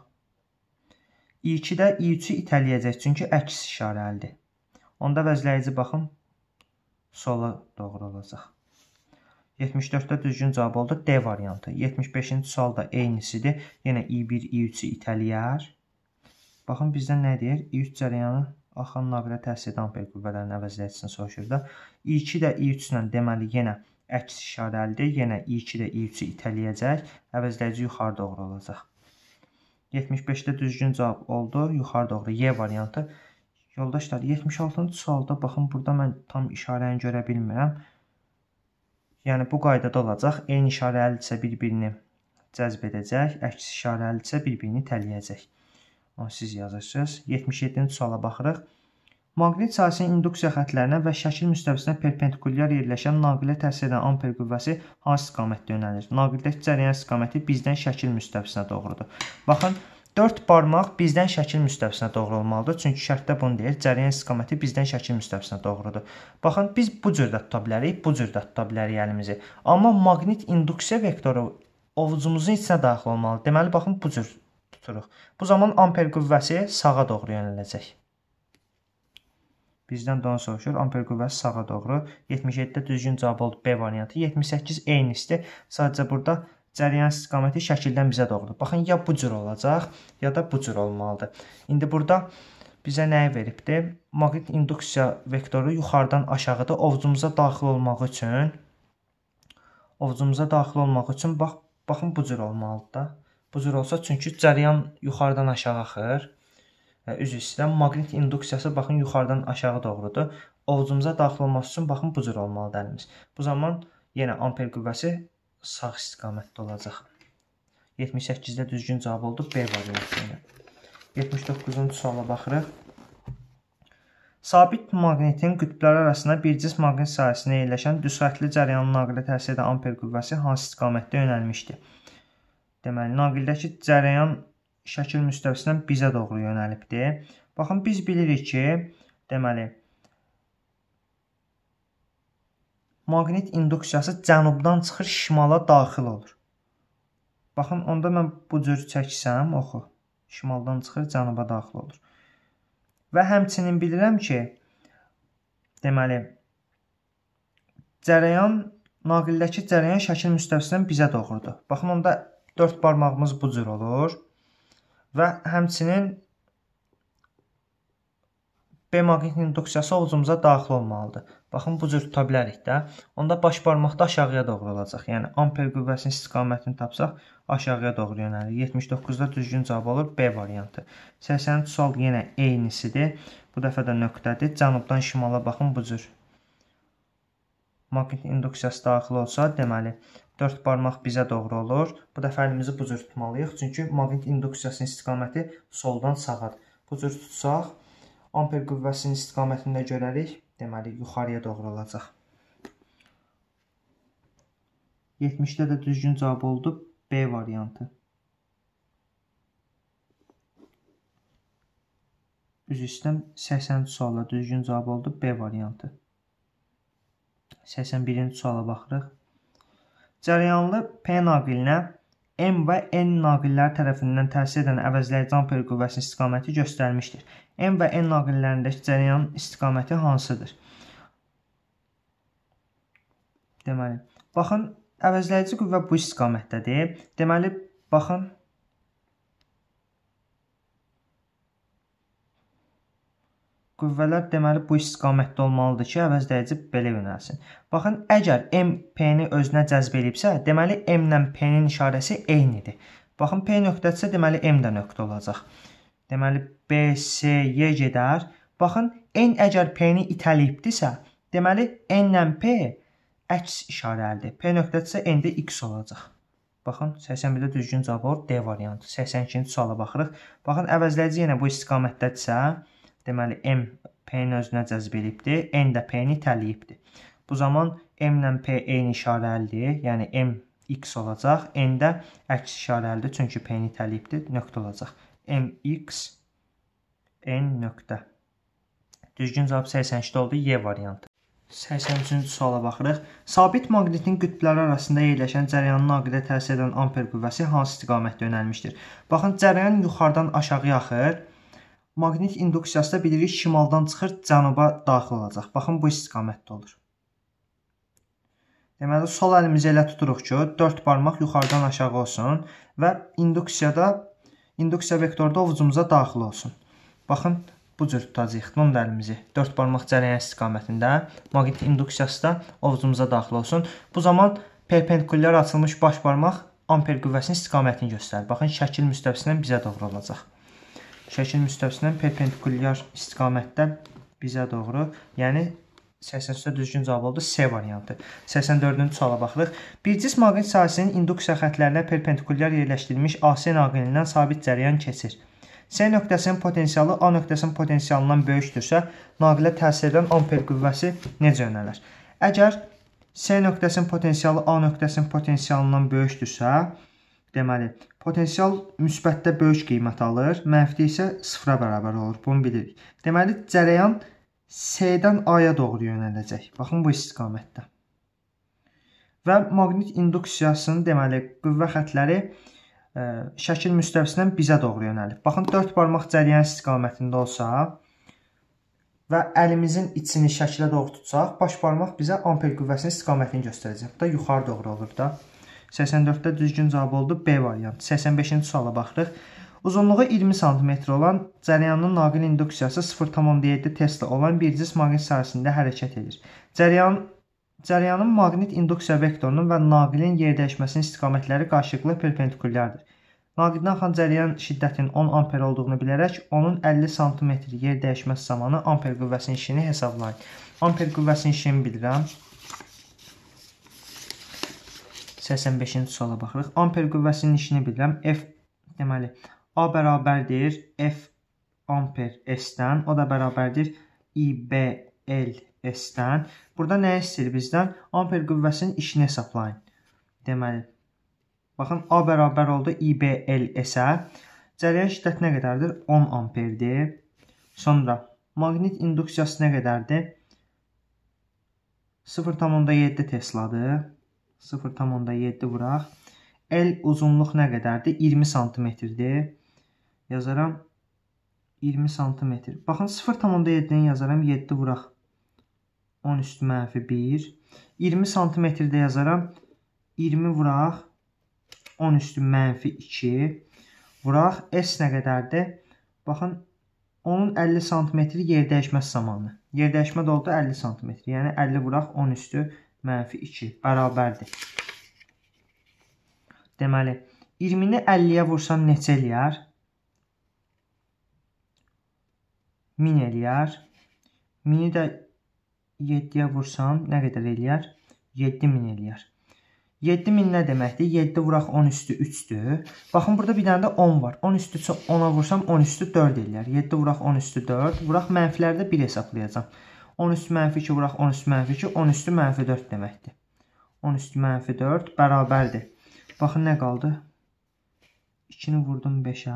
i2-də i3-ü itələyəcək, çünki əks işarəlidir. Onda vəzləyici baxın, sola doğru olacaq. 74-də düzgün cavab oldu D variantı. 75-ci sualda eynisidir. Yenə i1, i3-ü itələyər. Baxın bizdən nə deyir? i3 cərəyanı axan navilə təsir edən ampel qüvvələrini əvəzləyicini soruşur da. i2 də i3 ilə deməli yenə əks işarəlidir. Yenə i2 də i3-ü itələyəcək. Əvəzləyici yuxarı doğru olacaq. 75-də düzgün cavab oldu. Yuxarı doğru Y variantı. Yoldaşlar 76-cı sualda baxın burada mən tam işarəni görə bilmirəm. Yəni bu qaydada olacaq. Eyni işarəlidirsə bir-birini cəzb edəcək, əks işarəlidirsə bir-birini tələyəcək. Onu siz yazırsınız. 77-ci suala baxırıq. Maqnit sahəsinin induksiya xətlərinə və şəkil müstəvisinə perpendikulyar yerləşən naqilə təsir edən amper qüvvəsi hansı istiqamətdə yönəlir? Naqildəki cərəyan istiqaməti bizdən şəkil müstəvisinə doğrudur. Baxın, 4 barmaq bizdən şəkil müstəvisinə doğru olmalıdır. Çünki şərtdə bunu deyir. Cərəyan istiqaməti bizdən şəkil müstəvisinə doğrudur. Baxın, biz bu cür də tuta bilərik, bu cür də tuta bilərik əlimizi. Amma maqnit induksiya vektoru ovucumuzun içinə daxil olmalıdır. Deməli, baxın, bu cür tuturuq. Bu zaman amper qüvvəsi sağa doğru yönələcək. Bizdən də onu soruşur. Amper qüvvəsi sağa doğru. 77-də düzgün cavab oldu B variantı. 78 eynisidir. Sadəcə burada cəryan istiqaməti şəkildən bizə doğrudur. Baxın, ya bu cür olacaq, ya da bu cür olmalıdır. İndi burada bizə nəyi veribdir? Maqnit induksiya vektoru yuxarıdan aşağıda ovcumuza daxil olmaq üçün ovcumuza daxil olmaq üçün bax, baxın bu cür olmalıdır da. Bu cür olsa çünki cəryan yuxarıdan aşağı axır. Üzr istəyirəm, maqnit induksiyası baxın yuxarıdan aşağı doğrudur. Ovcumuza daxil olması üçün baxın bu cür olmalıdır əlimiz. Bu zaman yenə amper qüvvəsi sağ istiqamətdə olacaq. 78-də düzgün cavab oldu B variantı ilə. 79-cu suala baxırıq. Sabit maqnetin qütblər arasında bir cism maqnet sayəsində yerləşən düsətli cəryanın naqilə təsir edən amper qüvvəsi hansı istiqamətdə yönəlmişdir? Deməli, naqildəki cəryan şəkil müstəvisindən bizə doğru yönəlibdir. Baxın, biz bilirik ki, deməli, Maqnit induksiyası cənubdan çıxır, şimala daxil olur. Baxın, onda mən bu cür çəksəm, oxu. Şimaldan çıxır, cənuba daxil olur. Və həmçinin bilirəm ki, deməli, cərəyan, naqildəki cərəyan şəkil müstəvisindən bizə doğrudur. Baxın, onda dörd barmağımız bu cür olur. Və həmçinin B maqnit induksiyası ovucumuza daxil olmalıdır. Baxın, bu cür tuta bilərik də. Onda baş barmaqda aşağıya doğru olacaq. Yəni, amper qüvvəsinin istiqamətini tapsaq, aşağıya doğru yönəlir. 79-da düzgün cavab olur B variantı. 83 sol yenə eynisidir. Bu dəfə də nöqtədir. Cənubdan şimala baxın, bu cür. Maqnit induksiyası daxil olsa, deməli, 4 barmaq bizə doğru olur. Bu dəfə əlimizi bu cür tutmalıyıq. Çünki maqnit induksiyasının istiqaməti soldan sağadır. Bu cür tutsaq, amper qüvvəsinin istiqamətində görərik. Deməli, yuxarıya doğru olacaq. 70-də də düzgün cavab oldu. B variantı. Üz üstəm 80-ci sualla düzgün cavab oldu. B variantı. 81-ci suala baxırıq. Cərəyanlı P naqilinə M və N naqilləri tərəfindən təsir edən əvəzləyici amper qüvvəsinin istiqaməti göstərmişdir. M və N naqillərindəki cərəyan istiqaməti hansıdır? Deməli, baxın, əvəzləyici qüvvə bu istiqamətdədir. Deməli, baxın, Qüvvələr deməli bu istiqamətdə olmalıdır ki, əvəzləyici belə yönəlsin. Baxın, əgər M P-ni özünə cəzb edibsə, deməli M ilə P-nin işarəsi eynidir. Baxın, P nöqtəsi deməli M də nöqtə olacaq. Deməli B, C, Y gedər. Baxın, N əgər P-ni itəliyibdisə, deməli N ilə P əks işarəlidir. P nöqtəsi N-də X olacaq. Baxın, 81-də düzgün cavab olur D variantı. 82-ci suala baxırıq. Baxın, əvəzləyici yenə bu istiqamətdədirsə, Deməli M P-nin özünə cəzb elibdir, N də P-ni itəliyibdir. Bu zaman M ilə P eyni işarəlidir, yəni M x olacaq, N də əks işarəlidir, çünki P-ni itəliyibdir, nöqtə olacaq. M x N nöqtə. Düzgün cavab 82-də oldu, Y variantı. 83-cü suala baxırıq. Sabit maqnetin qütbləri arasında yerləşən cərəyanın aqidə təsir edən amper qüvvəsi hansı istiqamətdə yönəlmişdir? Baxın, cərəyan yuxarıdan aşağıya axır. Maqnit induksiyası da bilirik şimaldan çıxır, cənuba daxil olacaq. Baxın bu istiqamətdə olur. Deməli sol əlimizi elə tuturuq ki, 4 barmaq yuxarıdan aşağı olsun və induksiyada induksiya vektorda ovucumuza daxil olsun. Baxın bu cür tutacağıq non əlimizi 4 barmaq cərəyan istiqamətində maqnit induksiyası da ovucumuza daxil olsun. Bu zaman perpendikulyar açılmış baş barmaq amper qüvvəsinin istiqamətini göstərir. Baxın şəkil müstəvisindən bizə doğru olacaq şəkil müstəvisindən perpendikulyar istiqamətdən bizə doğru, yəni 83-də düzgün cavab oldu C variantı. 84-cü suala baxırıq. Bir cism maqnit sahəsinin induksiya xətlərinə perpendikulyar yerləşdirilmiş AC naqilindən sabit cərəyan keçir. C nöqtəsinin potensialı A nöqtəsinin potensialından böyükdürsə, naqilə təsir edən amper qüvvəsi necə yönəlir? Əgər C nöqtəsinin potensialı A nöqtəsinin potensialından böyükdürsə, deməli Potensial müsbətdə böyük qiymət alır, mənfi isə sıfıra bərabər olur. Bunu bilirik. Deməli, cərəyan S-dən A-ya doğru yönələcək. Baxın bu istiqamətdə. Və maqnit induksiyasının deməli qüvvə xətləri ə, e, şəkil müstəvisindən bizə doğru yönəlib. Baxın 4 barmaq cərəyan istiqamətində olsa və əlimizin içini şəkilə doğru tutsaq, baş barmaq bizə amper qüvvəsinin istiqamətini göstərəcək. Bu da yuxarı doğru olur da. 84-də düzgün cavab oldu B variantı. 85-ci suala baxırıq. Uzunluğu 20 sm olan cərəyanın naqil induksiyası 0.7 Tesla olan bir cis maqnit sahəsində hərəkət edir. Cərəyan Cərəyanın maqnit induksiya vektorunun və naqilin yerdəyişməsinin istiqamətləri qarşılıqlı perpendikulyardır. Naqildən axan cərəyan şiddətinin 10 amper olduğunu bilərək onun 50 sm yer dəyişməsi zamanı amper qüvvəsinin işini hesablayın. Amper qüvvəsinin işini bilirəm. 85-ci suala baxırıq. Amper qüvvəsinin işini bilirəm. F deməli A bərabərdir F amper S-dən, o da bərabərdir IBL S-dən. Burada nə istəyir bizdən? Amper qüvvəsinin işini hesablayın. Deməli baxın A bərabər oldu IBL S-ə. Cərəyan şiddəti nə qədərdir? 10 amperdir. Sonra maqnit induksiyası nə qədərdir? 0.7 Tesladır. 0,7 vuraq. L uzunluq nə qədərdir? 20 santimetrdir. Yazaram 20 santimetr. Baxın 0,7-dən yazaram 7 vuraq. 10 üstü mənfi 1. 20 santimetrdə yazaram 20 vuraq. 10 üstü mənfi 2. Vuraq. S nə qədərdir? Baxın onun 50 santimetri yer dəyişməz zamanı. Yer dəyişmə də oldu 50 santimetr. Yəni 50 vuraq 10 üstü mənfi 2 mənfi 2 bərabərdir. Deməli, 20-ni 50-yə vursam neçə eləyər? 1000 eləyər. 1000-i də 7-yə vursam nə qədər eləyər? 7000 eləyər. 7000 nə deməkdir? 7 vuraq 10 üstü 3-dür. Baxın, burada bir dənə də 10 var. 10 üstü 10-a vursam 10 üstü 4 eləyər. 7 vuraq 10 üstü 4. Vuraq mənfilərdə 1 hesablayacağam. 13 mənfi 2 vuraq 13 mənfi 2, 13 mənfi 4 deməkdir. 13 mənfi 4 bərabərdir. Baxın, nə qaldı? 2-ni vurdum 5-ə.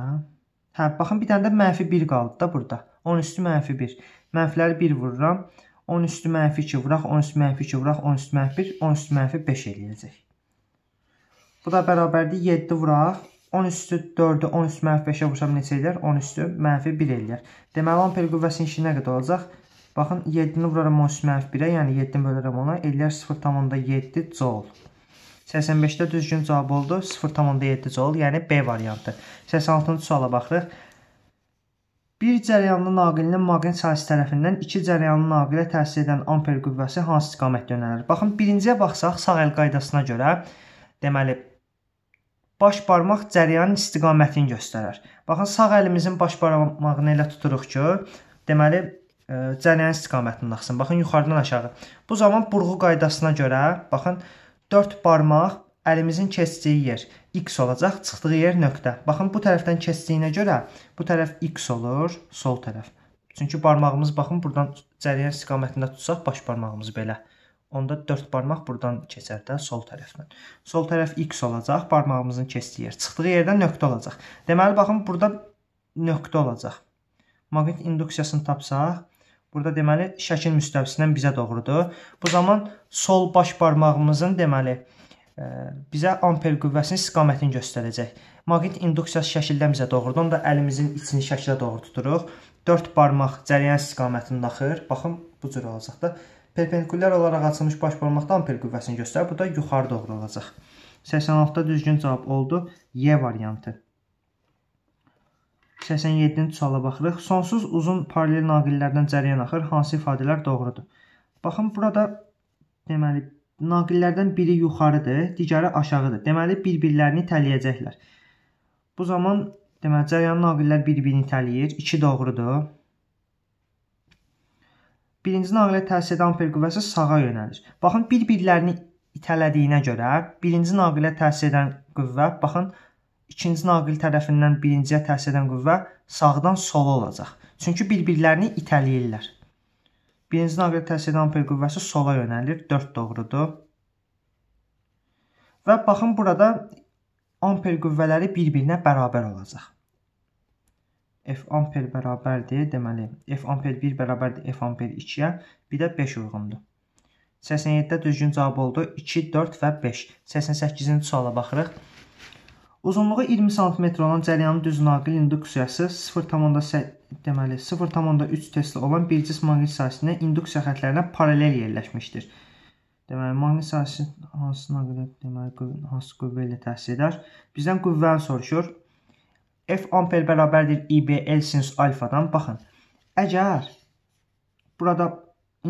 Hə, baxın, bir dənə də mənfi 1 qaldı da burada. 13 mənfi 1. Mənfləri 1 vururam. 13 mənfi 2 vuraq, 13 mənfi 2 vuraq, 13 mənfi 1, 13 mənfi 5 eləyəcək. Bu da bərabərdir 7 vuraq, 10 üstü 4-ü 10 üstü mənfi 5-ə vursam necə eləyər? 10 üstü mənfi 1 eləyər. Deməli, amper qüvvəsinin işi nə qədər olacaq? 1. Baxın, 7-ni vuraram 3-1-ə, yəni 7-ni bölürəm ona, eləyər 0,7 col. 85-də düzgün cavab oldu 0,7 col, yəni B variantı. 86-cı suala baxırıq. Bir cərəyanlı naqilinin maqnit sahəsi tərəfindən iki cərəyanlı naqilə təsir edən amper qüvvəsi hansı istiqamətdə yönəlir? Baxın, birinciyə baxsaq, sağ əl qaydasına görə, deməli, baş barmaq cərəyanın istiqamətini göstərər. Baxın, sağ əlimizin baş barmağını elə tuturuq ki, deməli, cərəyan istiqamətində axsın. Baxın yuxarıdan aşağı. Bu zaman burğu qaydasına görə baxın 4 barmaq əlimizin keçdiyi yer x olacaq, çıxdığı yer nöqtə. Baxın bu tərəfdən keçdiyinə görə bu tərəf x olur, sol tərəf. Çünki barmağımız baxın burdan cərəyan istiqamətində tutsaq baş barmağımız belə. Onda 4 barmaq burdan keçər də sol tərəfdən. Sol tərəf x olacaq, barmağımızın keçdiyi yer. Çıxdığı yerdən nöqtə olacaq. Deməli baxın burada nöqtə olacaq. Maqnit induksiyasını tapsaq Burada deməli şəkil müstəvisindən bizə doğrudur. Bu zaman sol baş barmağımızın deməli e, bizə amper qüvvəsinin istiqamətini göstərəcək. Maqnit induksiyası şəkildən bizə doğrudur. Onda əlimizin içini şəkilə doğru tuturuq. 4 barmaq cərəyan istiqamətində axır. Baxın bu cür olacaq da. Perpendikulyar olaraq açılmış baş barmaqda amper qüvvəsini göstərir. Bu da yuxarı doğru olacaq. 86-da düzgün cavab oldu. Y variantı. 87-ci suala baxırıq. Sonsuz uzun paralel naqillərdən cərəyan axır. Hansı ifadələr doğrudur? Baxın, burada deməli naqillərdən biri yuxarıdır, digəri aşağıdır. Deməli bir-birlərini itələyəcəklər. Bu zaman deməli cərəyan naqillər bir-birini itələyir. 2 doğrudur. Birinci naqilə təsir edən amper qüvvəsi sağa yönəlir. Baxın, bir-birlərini itələdiyinə görə birinci naqilə təsir edən qüvvə baxın ikinci naqil tərəfindən birinciyə təsir edən qüvvə sağdan sola olacaq. Çünki bir-birlərini itələyirlər. Birinci naqilə təsir edən amper qüvvəsi sola yönəlir. 4 doğrudur. Və baxın, burada amper qüvvələri bir-birinə bərabər olacaq. F amper bərabərdir, deməli, F amper 1 bərabərdir F amper 2-yə, bir də 5 uyğundur. 87-də düzgün cavab oldu. 2, 4 və 5. 88-ci suala baxırıq. Uzunluğu 20 sm olan cəryanın düz naqil induksiyası 0,8 deməli 0,3 tesla olan bir cism maqnit sahəsinə induksiya xətlərinə paralel yerləşmişdir. Deməli maqnit sahəsi hansına görə deməli qüv hansı qüvvə ilə təsir edər? Bizdən qüvvəni soruşur. F amper bərabərdir IBL sinus alfadan. Baxın. Əgər burada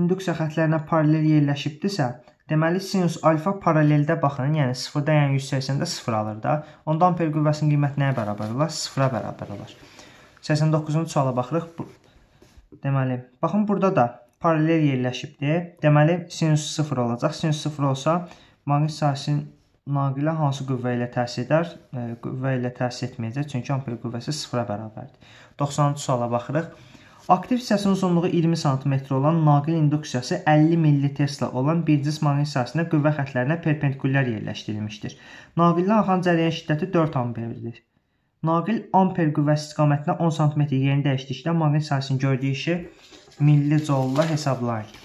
induksiya xətlərinə paralel yerləşibdirsə, Deməli sinus alfa paraleldə baxın, yəni 0-da, yəni 180-də 0 alır da. Onda amper qüvvəsinin qiyməti nəyə bərabər olar? 0-a bərabər olar. 89-cu suala baxırıq. Deməli, baxın burada da paralel yerləşibdir. Deməli, sinus 0 olacaq. Sinus 0 olsa, maqnit sahəsinin naqilə hansı qüvvə ilə təsir edər? E, qüvvə ilə təsir etməyəcək, çünki amper qüvvəsi 0-a bərabərdir. 90-cı suala baxırıq. Aktiv hissəsinin uzunluğu 20 sm olan naqil induksiyası 50 milli Tesla olan bir cism maqnit sahəsinə qüvvə xətlərinə perpendikulyar yerləşdirilmişdir. Naqildən axan cərəyan şiddəti 4 amperdir. Naqil amper qüvvəsi istiqamətinə 10 sm yerini dəyişdikdə maqnit sahəsinin gördüyü işi milli joulla hesablayın.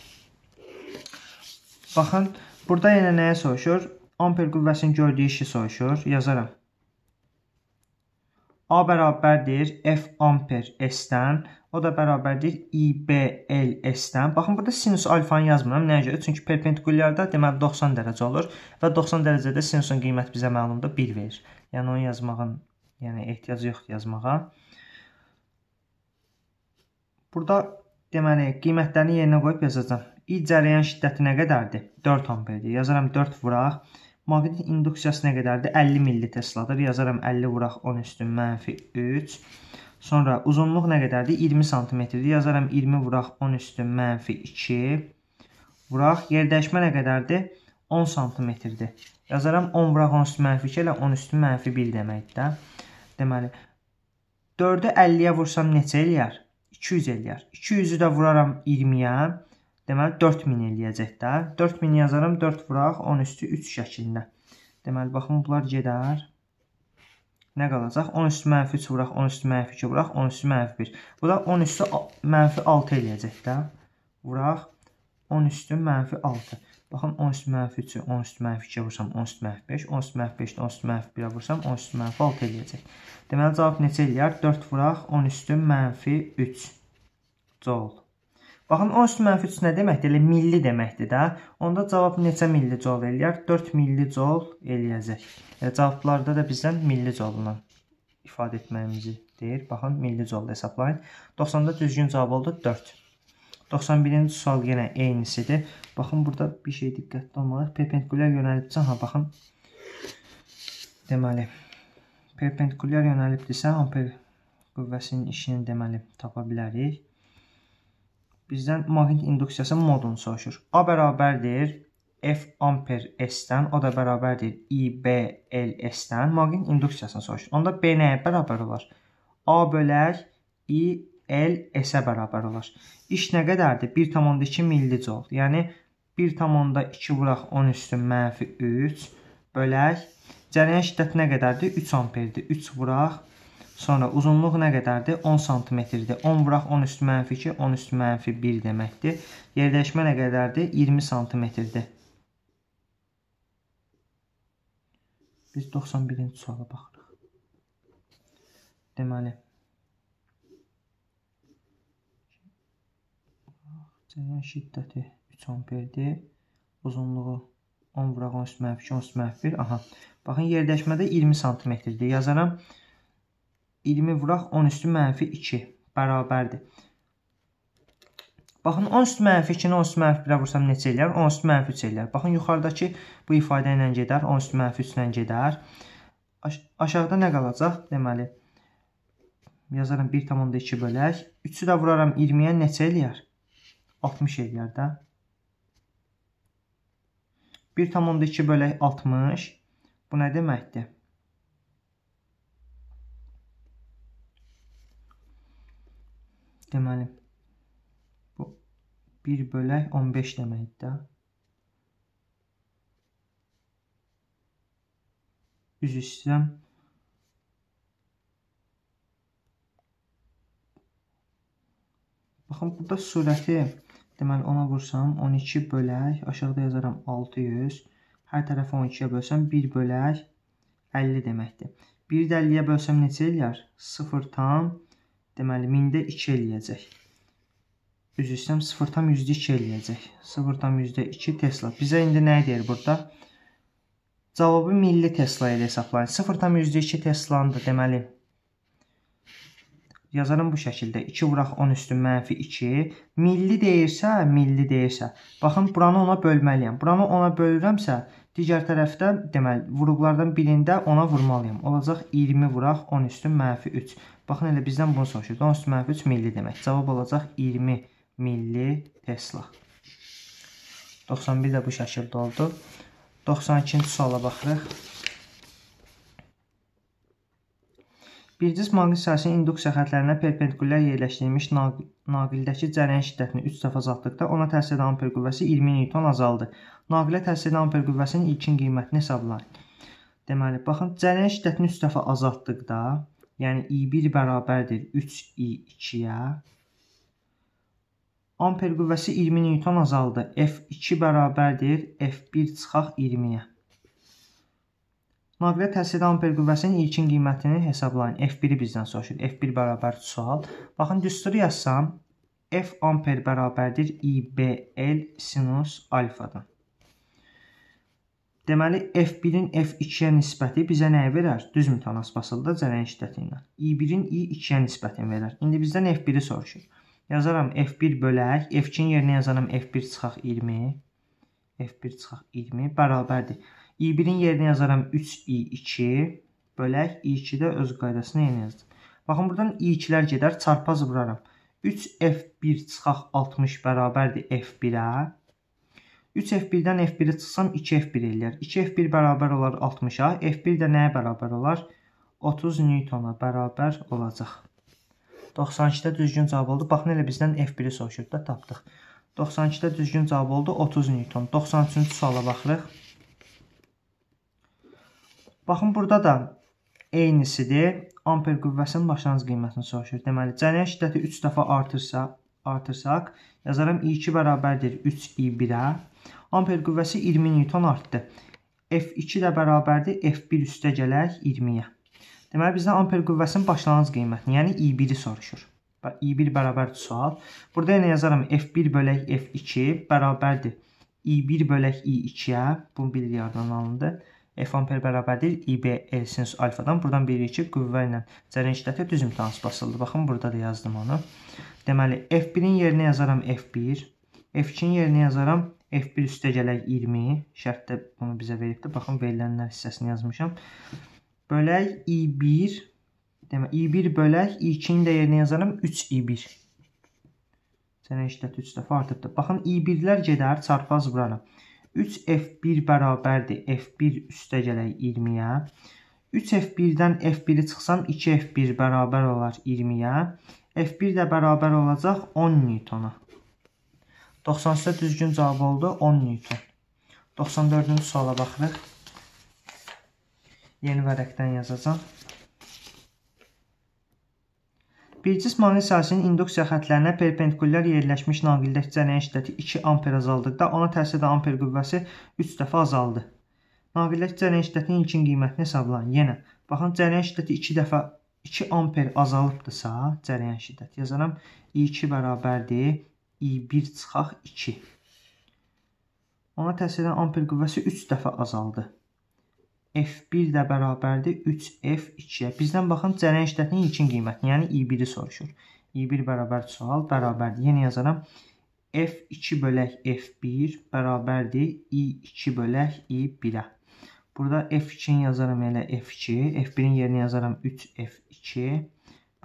Baxın, burada yenə nəyə soruşur? Amper qüvvəsinin gördüyü işi soruşur. Yazaram. A bərabərdir F amper S-dən O da bərabərdir IBLS-dən. Baxın, burada sinus alfanı yazmıram. Nəyə görə? Çünki perpendikulyarda deməli 90 dərəcə olur və 90 dərəcədə sinusun qiyməti bizə məlumdur 1 verir. Yəni onu yazmağın, yəni ehtiyacı yoxdur yazmağa. Burada deməli qiymətlərini yerinə qoyub yazacağam. İ cərəyan şiddəti nə qədərdir? 4 amperdir. Yazaram 4 vuraq. Maqnit induksiyası nə qədərdir? 50 milli tesladır. Yazaram 50 vuraq 10 üstün mənfi 3. Sonra uzunluq nə qədərdir? 20 cm-dir. Yazaram 20 vuraq 10 üstü mənfi 2. Vuraq yerdəyişmə nə qədərdir? 10 cm-dir. Yazaram 10 vuraq 10 üstü mənfi 2 ilə 10 üstü mənfi 1 deməkdir də. Deməli 4-ü 50-yə vursam neçə eləyər? 200 eləyər. 200-ü də vuraram 20-yə. Deməli 4000 eləyəcək də. 4000 yazaram 4 vuraq 10 üstü 3 şəklində. Deməli baxın bunlar gedər nə qalacaq? 10 üstü mənfi 3 vuraq, 10 üstü mənfi 2 vuraq, 10 üstü mənfi 1. Bu da 10 üstü mənfi 6 eləyəcək də. Vuraq 10 üstü mənfi 6. Baxın 10 üstü mənfi 3, 10 üstü mənfi 2 vursam 10 üstü mənfi 5, 10 üstü mənfi 5, 10 üstü mənfi 1 vursam 10 üstü mənfi 6 eləyəcək. Deməli cavab neçə eləyər? 4 vuraq 10 üstü mənfi 3. Cavab. Baxın, 10 mənfi 3 nə deməkdir? Elə milli deməkdir də. Onda cavab neçə milli col eləyər? 4 milli col eləyəcək. Elə cavablarda da bizdən milli colla ifadə etməyimizi deyir. Baxın, milli colda hesablayın. 90-da düzgün cavab oldu 4. 91-ci sual yenə eynisidir. Baxın, burada bir şey diqqətli olmalıyıq. Perpendikulyar yönəlibdirsə, ha, hə, baxın. Deməli, perpendikulyar yönəlibdirsə, amper qüvvəsinin işini deməli tapa bilərik bizdən müahid induksiyası modunu soruşur. A bərabərdir F amper S-dən, o da bərabərdir IBLS-dən maqin induksiyasını soruşur. Onda B nəyə bərabər olar? A bölək ILS-ə bərabər olar. İş nə qədərdir? 1,2 millijoul. Yəni 1,2 vuraq 10 üstün mənfi 3 bölək. Cərəyan şiddəti nə qədərdir? 3 amperdir. 3 vuraq 10 Sonra uzunluq nə qədərdir? 10 sm-dir. 10 vuraq 10 üstü mənfi 2, 10 üstü mənfi 1 deməkdir. Yerləşmə nə qədərdir? 20 sm-dir. Biz 91-ci suala baxırıq. Deməli, Cərəyan şiddəti 3 amperdir. Uzunluğu 10 vuraq 10 üstü mənfi 2, 10 üstü mənfi 1. Aha. Baxın, yerləşmədə 20 sm-dir. Yazaram 20 sm-dir. 20 vuraq 10 üstü mənfi 2 bərabərdir. Baxın 10 üstü mənfi 2-ni 10 üstü mənfi 1-ə vursam neçə eləyər? 10 üstü mənfi 3 eləyər. Baxın yuxarıdakı bu ifadə ilə gedər, 10 üstü mənfi 3 ilə gedər. Aş aşağıda nə qalacaq? Deməli yazaram 1.2 bölək. 3-ü də vuraram 20-yə neçə eləyər? 60 eləyər də. 1.2 bölək 60. Bu nə deməkdir? Deməli, bu 1 bölək 15 deməkdir də. Üz istəyirəm. Baxın, burada sürəti, deməli ona vursam 12 bölək, aşağıda yazaram 600, hər tərəfi 12-yə bölsəm 1 bölək 50 deməkdir. 1-də 50-yə bölsəm necə eləyər? 0 tam 50. Deməli, 1000-də 2 eləyəcək. Üz istəm 0,2 eləyəcək. 0,2 Tesla. Bizə indi nə deyir burada? Cavabı milli Tesla ilə hesablayın. 0,2 Tesla-nı da deməli yazarım bu şəkildə 2 vuraq 10 üstün mənfi 2 milli deyirsə, milli deyirsə baxın buranı ona bölməliyəm. Buranı ona bölürəmsə Digər tərəfdə, deməli, vuruqlardan birində 10-a vurmalıyam. Olacaq 20 vuraq 10 üstün mənfi 3. Baxın, elə bizdən bunu soruşur. 10 üstün mənfi 3 milli demək. Cavab olacaq 20 milli Tesla. 91 də bu şəkildə oldu. 92-ci suala baxırıq. Bir cism maqnitasiyanın induksiya xətlərinə perpendikulyar yerləşdirilmiş naqildəki cərəyan şiddətini 3 dəfə azaltdıqda ona təsir edən amper qüvvəsi 20 Newton azaldı. Naqilə təsir edən amper qüvvəsinin ilkin qiymətini hesablayın. Deməli, baxın, cərəyan şiddətini 3 dəfə azaltdıqda, yəni I1 bərabərdir 3I2-yə. Amper qüvvəsi 20 Newton azaldı. F2 bərabərdir F1 çıxaq 20-yə. Müqavilə təsirli amper qüvvəsinin ilkin qiymətini hesablayın. F1-i bizdən soruşur. F1 bərabər sual. Baxın, düsturu yazsam, F amper bərabərdir IBL sinus alfadan. Deməli, F1-in F2-yə nisbəti bizə nəyə verər? Düz mütənasib asılıda cərəyan şiddəti ilə. I1-in I2-yə nisbətini verər. İndi bizdən F1-i soruşur. Yazaram F1 bölək, F2-nin yerinə yazaram F1 çıxaq 20, F1 çıxaq 20 bərabərdir i1-in yerinə yazaram 3i2 bölək i2-də öz qaydasını yenə yazdım. Baxın, buradan i2-lər gedər, çarpaz vuraram. 3f1 çıxaq 60 bərabərdir f1-ə. 3f1-dən f1-i çıxsam 2f1 eləyər. 2f1 bərabər olar 60-a, f1 də nəyə bərabər olar? 30 newtona bərabər olacaq. 92-də düzgün cavab oldu. Baxın, elə bizdən f1-i soruşur da tapdıq. 92-də düzgün cavab oldu 30 newton. 93-cü suala baxırıq. Baxın, burada da eynisidir. Amper qüvvəsinin başlanğıc qiymətini soruşur. Deməli, cərəyan şiddəti 3 dəfə artırsa, artırsaq, yazaram i2 bərabərdir 3i1-ə. Amper qüvvəsi 20 Newton artdı. F2 də bərabərdir F1 üstə gələk 20-yə. Deməli, bizdən amper qüvvəsinin başlanğıc qiymətini, yəni i1-i soruşur. i1 bərabərdir sual. Burada yenə yazaram F1 bölək F2 bərabərdir i1 bölək i2-yə. Bunu bilir yardan alındı. F-amper bərabərdir IB L sinus alfadan. Buradan bilirik ki, qüvvə ilə cərəyan şiddəti düz imtahansı basıldı. Baxın, burada da yazdım onu. Deməli, F1-in yerinə yazaram F1, F2-nin yerinə yazaram F1 üstə gələk 20. Şərtdə bunu bizə veribdir. Baxın, verilənlər hissəsini yazmışam. Bölək I1, deməli, I1 bölək I2-nin də yerinə yazaram 3I1. Cərəyan şiddəti 3 dəfə artıbdır. Baxın, I1-lər gedər, çarpaz buranı. 3f1 bərabərdir f1 üstə gələk 20-yə. 3f1-dən f1-i çıxsam 2f1 bərabər olar 20-yə. f1 də bərabər olacaq 10 newtona. 93-də düzgün cavab oldu 10 newton. 94-cü suala baxırıq. Yeni vərəqdən yazacağam. Bir cismanın siyasinin induksiya xətlərinə perpendikulyar yerləşmiş naqildəki cərəyan şiddəti 2 amper azaldıqda ona təsir edən amper qüvvəsi 3 dəfə azaldı. Naqildəki cərəyan şiddətinin ilkin qiymətini hesablayın. Yenə, baxın cərəyan şiddəti 2 dəfə 2 amper azalıbdırsa, cərəyan şiddəti yazaram. I2 bərabərdir. I1 çıxaq 2. Ona təsir edən amper qüvvəsi 3 dəfə azaldı. F1 də bərabərdir 3F2-yə. Bizdən baxın cərəyan şiddətinin ilkin qiymətini, yəni I1-i soruşur. I1 bərabər çoxal, bərabərdir. Yenə yazaram. F2 bölək F1 bərabərdir I2 bölək I1-ə. Burada F2-ni yazaram elə F2, F1-in yerinə yazaram 3F2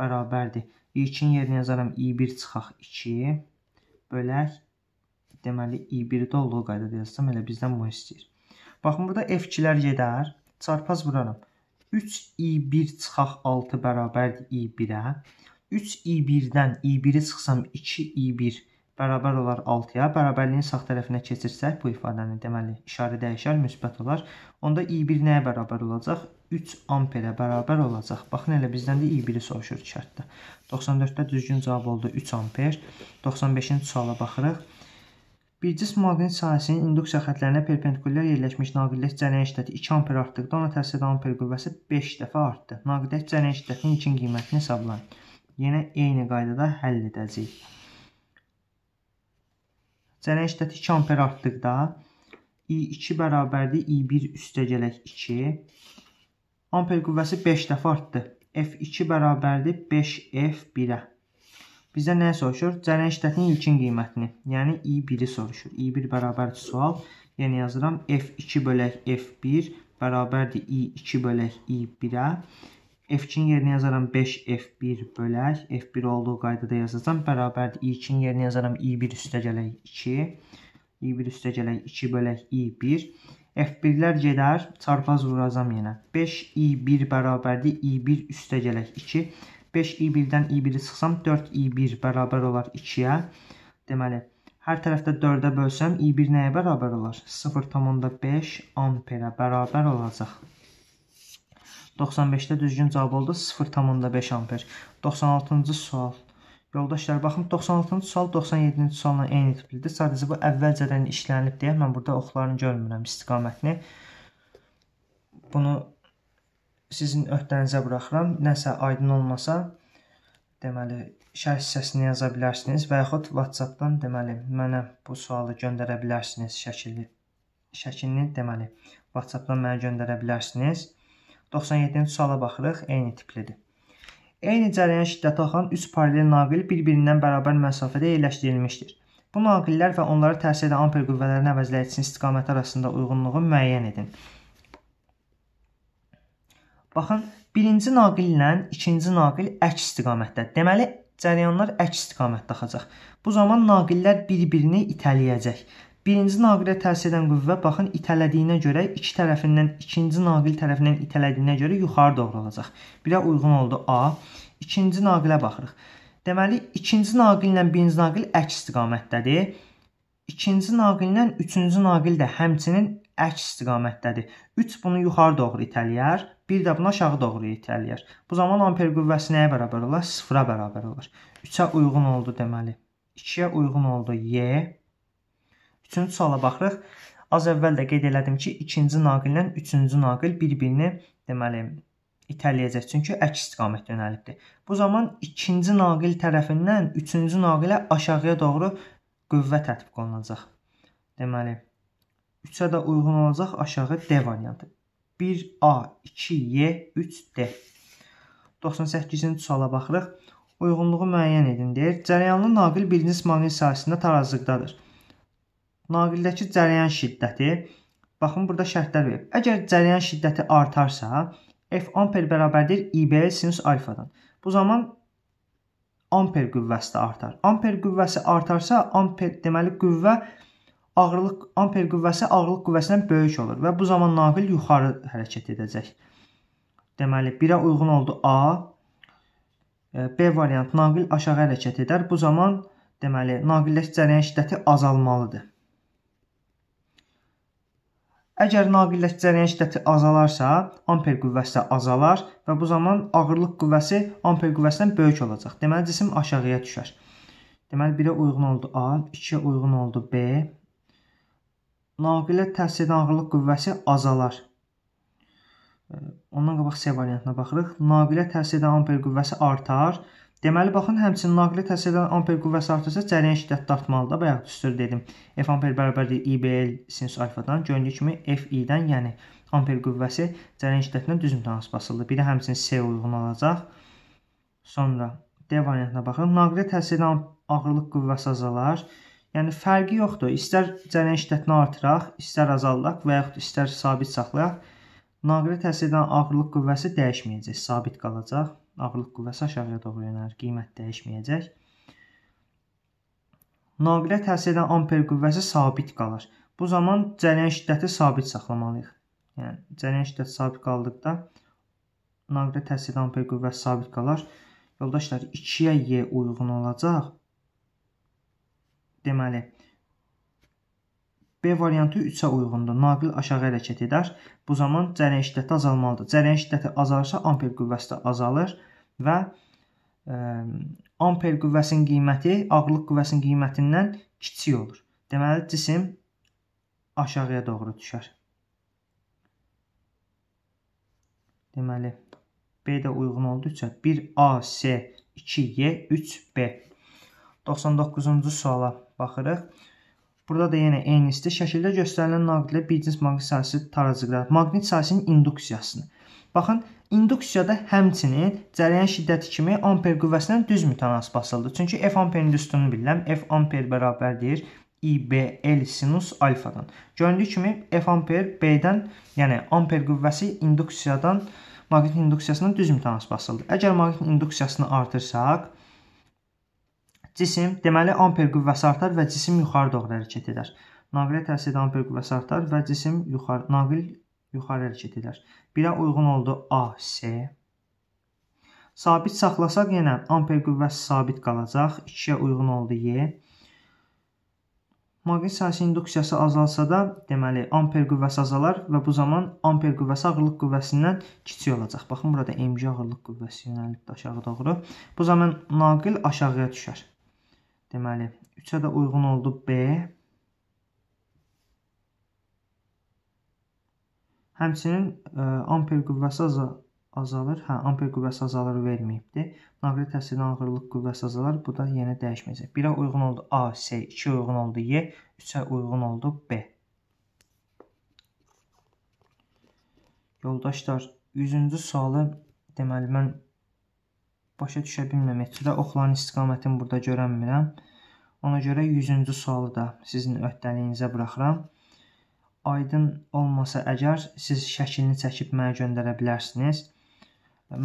bərabərdir. I2-nin yerinə yazaram I1 çıxaq 2 bölək deməli I1-i də olduğu qaydada yazsam elə bizdən bu istəyir. Baxın, burada F2-lər gedər. Çarpaz vuraram. 3i1 çıxaq 6 bərabərdir i1-ə. 3i1-dən i1-i çıxsam 2i1 bərabər olar 6-ya. Bərabərliyin sağ tərəfinə keçirsək bu ifadəni deməli işarə dəyişər, müsbət olar. Onda i1 nəyə bərabər olacaq? 3 amperə bərabər olacaq. Baxın elə bizdən də i1-i soruşur şərtdə. 94-də düzgün cavab oldu 3 amper. 95-in suala baxırıq. Bir cism maqnit sahəsinin induksiya xətlərinə perpendikulyar yerləşmiş naqilliyyət cərəyan şiddəti 2 amper artdıqda ona təsir edən amper qüvvəsi 5 dəfə artdı. Naqilliyyət cərəyan şiddətinin ilkin qiymətini hesablayın. Yenə eyni qaydada həll edəcəyik. Cərəyan şiddəti 2 amper artdıqda i2 bərabərdir i1 üstə gələk 2. Amper qüvvəsi 5 dəfə artdı. f2 bərabərdir 5f1-ə. Bizdən nə soruşur? Cərəyan şiddətinin ilkin qiymətini, yəni i1-i soruşur. i1 bərabərdir sual. Yəni yazıram f2 bölək f1 bərabərdir i2 bölək i1-ə. F2-nin yerinə yazaram 5F1 bölək. F1 olduğu qaydada yazacam. Bərabərdir i2-nin yerinə yazaram i1 üstə gələk 2. i1 üstə gələk 2 bölək i1. F1-lər gedər, çarpaz vuracam yenə. 5i1 bərabərdir i1 üstə gələk 2. 5 i1-dən i1-i çıxsam 4 i1 bərabər olar 2-yə. Deməli, hər tərəfdə 4-ə bölsəm i1 nəyə bərabər olar? 0,5 amperə bərabər olacaq. 95-də düzgün cavab oldu 0,5 amper. 96-cı sual. Yoldaşlar, baxın 96-cı sual 97-ci sualla eyni tiplidir. Sadəcə bu əvvəlcədən işlənilib deyə mən burada oxlarını görmürəm istiqamətini. Bunu sizin öhdənizə buraxıram. Nəsə aydın olmasa, deməli, şərh hissəsini yaza bilərsiniz və yaxud WhatsApp-dan deməli, mənə bu sualı göndərə bilərsiniz şəkilli. Şəklini deməli, WhatsApp-dan mənə göndərə bilərsiniz. 97-ci suala baxırıq, eyni tiplidir. Eyni cərəyan şiddəti axan 3 paralel naqil bir-birindən bərabər məsafədə yerləşdirilmişdir. Bu naqillər və onlara təsir edən amper qüvvələrin əvəzləyicisinin istiqaməti arasında uyğunluğu müəyyən edin. Baxın, birinci naqil ilə ikinci naqil əks istiqamətdədir. Deməli, cərəyanlar əks istiqamətdə axacaq. Bu zaman naqillər bir-birini itələyəcək. Birinci naqilə təsir edən qüvvə baxın itələdiyinə görə iki tərəfindən ikinci naqil tərəfindən itələdiyinə görə yuxarı doğru olacaq. Birə uyğun oldu A. İkinci naqilə baxırıq. Deməli ikinci naqillə birinci naqil əks istiqamətdədir. İkinci naqillə üçüncü naqil də həmçinin əks istiqamətdədir. 3 bunu yuxarı doğru itələyər bir də bunu aşağı doğru itələyər. Bu zaman amper qüvvəsi nəyə bərabər olar? 0-a bərabər olar. 3-ə uyğun oldu deməli. 2-yə uyğun oldu y. Üçüncü suala baxırıq. Az əvvəl də qeyd elədim ki, ikinci naqillə üçüncü naqil bir-birini deməli itələyəcək. Çünki əks istiqamət yönəlibdir. Bu zaman ikinci naqil tərəfindən üçüncü naqilə aşağıya doğru qüvvə tətbiq olunacaq. Deməli 3-ə də uyğun olacaq aşağı D variantı. 1A, 2Y, 3D. 98-ci suala baxırıq. Uyğunluğu müəyyən edin deyir. Cərəyanlı naqil birinci maqnit sahəsində tarazlıqdadır. Naqildəki cərəyan şiddəti, baxın burada şərtlər verib. Əgər cərəyan şiddəti artarsa, F amper bərabərdir IB sinus alfadan. Bu zaman amper qüvvəsi də artar. Amper qüvvəsi artarsa, amper deməli qüvvə ağırlıq amper qüvvəsi ağırlıq qüvvəsindən böyük olur və bu zaman naqil yuxarı hərəkət edəcək. Deməli, 1-ə uyğun oldu A. E, B variant naqil aşağı hərəkət edər. Bu zaman deməli, naqilləş cərəyan şiddəti azalmalıdır. Əgər naqilləş cərəyan şiddəti azalarsa, amper qüvvəsi də azalar və bu zaman ağırlıq qüvvəsi amper qüvvəsindən böyük olacaq. Deməli, cisim aşağıya düşər. Deməli, 1-ə uyğun oldu A, 2-yə uyğun oldu B, naqilə təsirin ağırlıq qüvvəsi azalar. Ondan qabaq C variantına baxırıq. Naqilə təsir edən amper qüvvəsi artar. Deməli, baxın, həmçinin naqilə təsir edən amper qüvvəsi artırsa, cərəyan şiddəti artmalıdır. Bayaq düstur dedim. F amper bərabərdir IBL sinus alfadan. Gördüyü kimi FI-dən, yəni amper qüvvəsi cərəyan şiddətinə düz mütənasib basıldı. Bir də həmçinin C uyğun olacaq. Sonra D variantına baxırıq. Naqilə təsir edən ağırlıq qüvvəsi azalar. Yəni fərqi yoxdur. İstər cərəyan şiddətini artıraq, istər azaldaq və yaxud istər sabit saxlayaq, naqilə təsir edən ağırlıq qüvvəsi dəyişməyəcək, sabit qalacaq. Ağırlıq qüvvəsi aşağıya doğru yönəlir, qiymət dəyişməyəcək. Naqilə təsir edən amper qüvvəsi sabit qalır. Bu zaman cərəyan şiddəti sabit saxlamalıyıq. Yəni cərəyan şiddəti sabit qaldıqda naqilə təsir edən amper qüvvəsi sabit qalar. Yoldaşlar 2-yə Y uyğun olacaq. Deməli, B variantı 3-ə uyğundur. Naqil aşağı hərəkət edər. Bu zaman cərəyan şiddəti azalmalıdır. Cərəyan şiddəti azalırsa amper qüvvəsi də azalır və ə, e, amper qüvvəsinin qiyməti ağırlıq qüvvəsinin qiymətindən kiçik olur. Deməli cisim aşağıya doğru düşər. Deməli B də uyğun oldu 3-ə 1AC 2Y 3B 99-cu suala baxırıq. Burada da yenə eynisidir. Şəkildə göstərilən naqillə bicins maqnit sahəsi taracıqlar. Maqnit sahəsinin induksiyasını. Baxın, induksiyada həmçinin cərəyan şiddəti kimi amper qüvvəsinə düz mütənasib basıldı. Çünki F amperin düstununu bilirəm. F amper bərabərdir IBL sinus alfadan. Gördüyü kimi F amper B-dən, yəni amper qüvvəsi induksiyadan maqnit induksiyasına düz mütənasib basıldı. Əgər maqnit induksiyasını artırsaq, cisim deməli amper qüvvəsi artar və cisim yuxarı doğru hərəkət edər. Naqilə təsirdə amper qüvvəsi artar və cisim yuxarı naqil yuxarı hərəkət edər. 1-ə uyğun oldu AS. Sabit saxlasaq yenə amper qüvvəsi sabit qalacaq. 2-yə uyğun oldu Y. Maqnit sahəsi induksiyası azalsa da, deməli, amper qüvvəsi azalar və bu zaman amper qüvvəsi ağırlıq qüvvəsindən kiçik olacaq. Baxın, burada MG ağırlıq qüvvəsi yönəlib aşağı doğru. Bu zaman naqil aşağıya düşər. Deməli, 3-ə də uyğun oldu B. Həmçinin ə, e, amper qüvvəsi azalır. Hə, amper qüvvəsi azalır verməyibdi. Naqli təsirin ağırlıq qüvvəsi azalar. Bu da yenə dəyişməyəcək. 1-ə uyğun oldu A, S, 2-ə uyğun oldu Y, 3-ə uyğun oldu B. Yoldaşlar, 100-cü sualı deməli mən başa düşə bilmirəm etüdə. Oxların istiqamətini burada görənmirəm. Ona görə 100-cü sualı da sizin öhdəliyinizə buraxıram. Aydın olmasa əgər siz şəklini çəkib mənə göndərə bilərsiniz.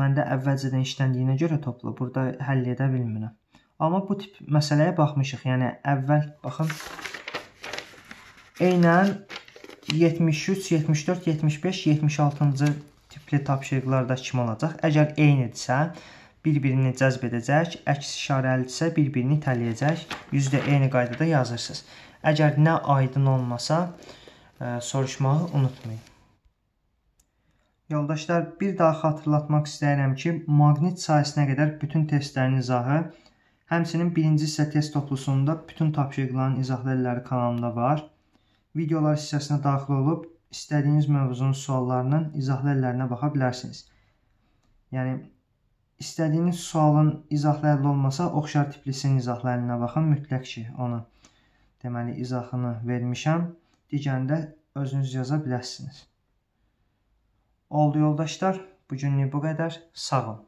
Məndə əvvəlcədən işləndiyinə görə toplu burada həll edə bilmirəm. Amma bu tip məsələyə baxmışıq. Yəni əvvəl baxın eynən 73, 74, 75, 76-cı tipli tapşırıqlarda kim olacaq? Əgər eynidirsə, bir-birini cəzb edəcək, əks işarəlidirsə bir-birini itələyəcək. Yüzdə eyni qaydada yazırsınız. Əgər nə aydın olmasa, ə, e, soruşmağı unutmayın. Yoldaşlar, bir daha xatırlatmaq istəyirəm ki, maqnit sayəsinə qədər bütün testlərin izahı, həmçinin birinci hissə test toplusunda bütün tapşırıqların izahlı illəri kanalımda var. Videolar hissəsinə daxil olub, istədiyiniz mövzunun suallarının izahlı illərinə baxa bilərsiniz. Yəni, İstədiyiniz sualın izahlı əldə olmasa, oxşar tiplisinin izahlı əllinə baxın. Mütləq ki, onu deməli izahını vermişəm. Digərini də özünüz yaza bilərsiniz. Oldu yoldaşlar, bugünlük bu qədər. Sağ olun.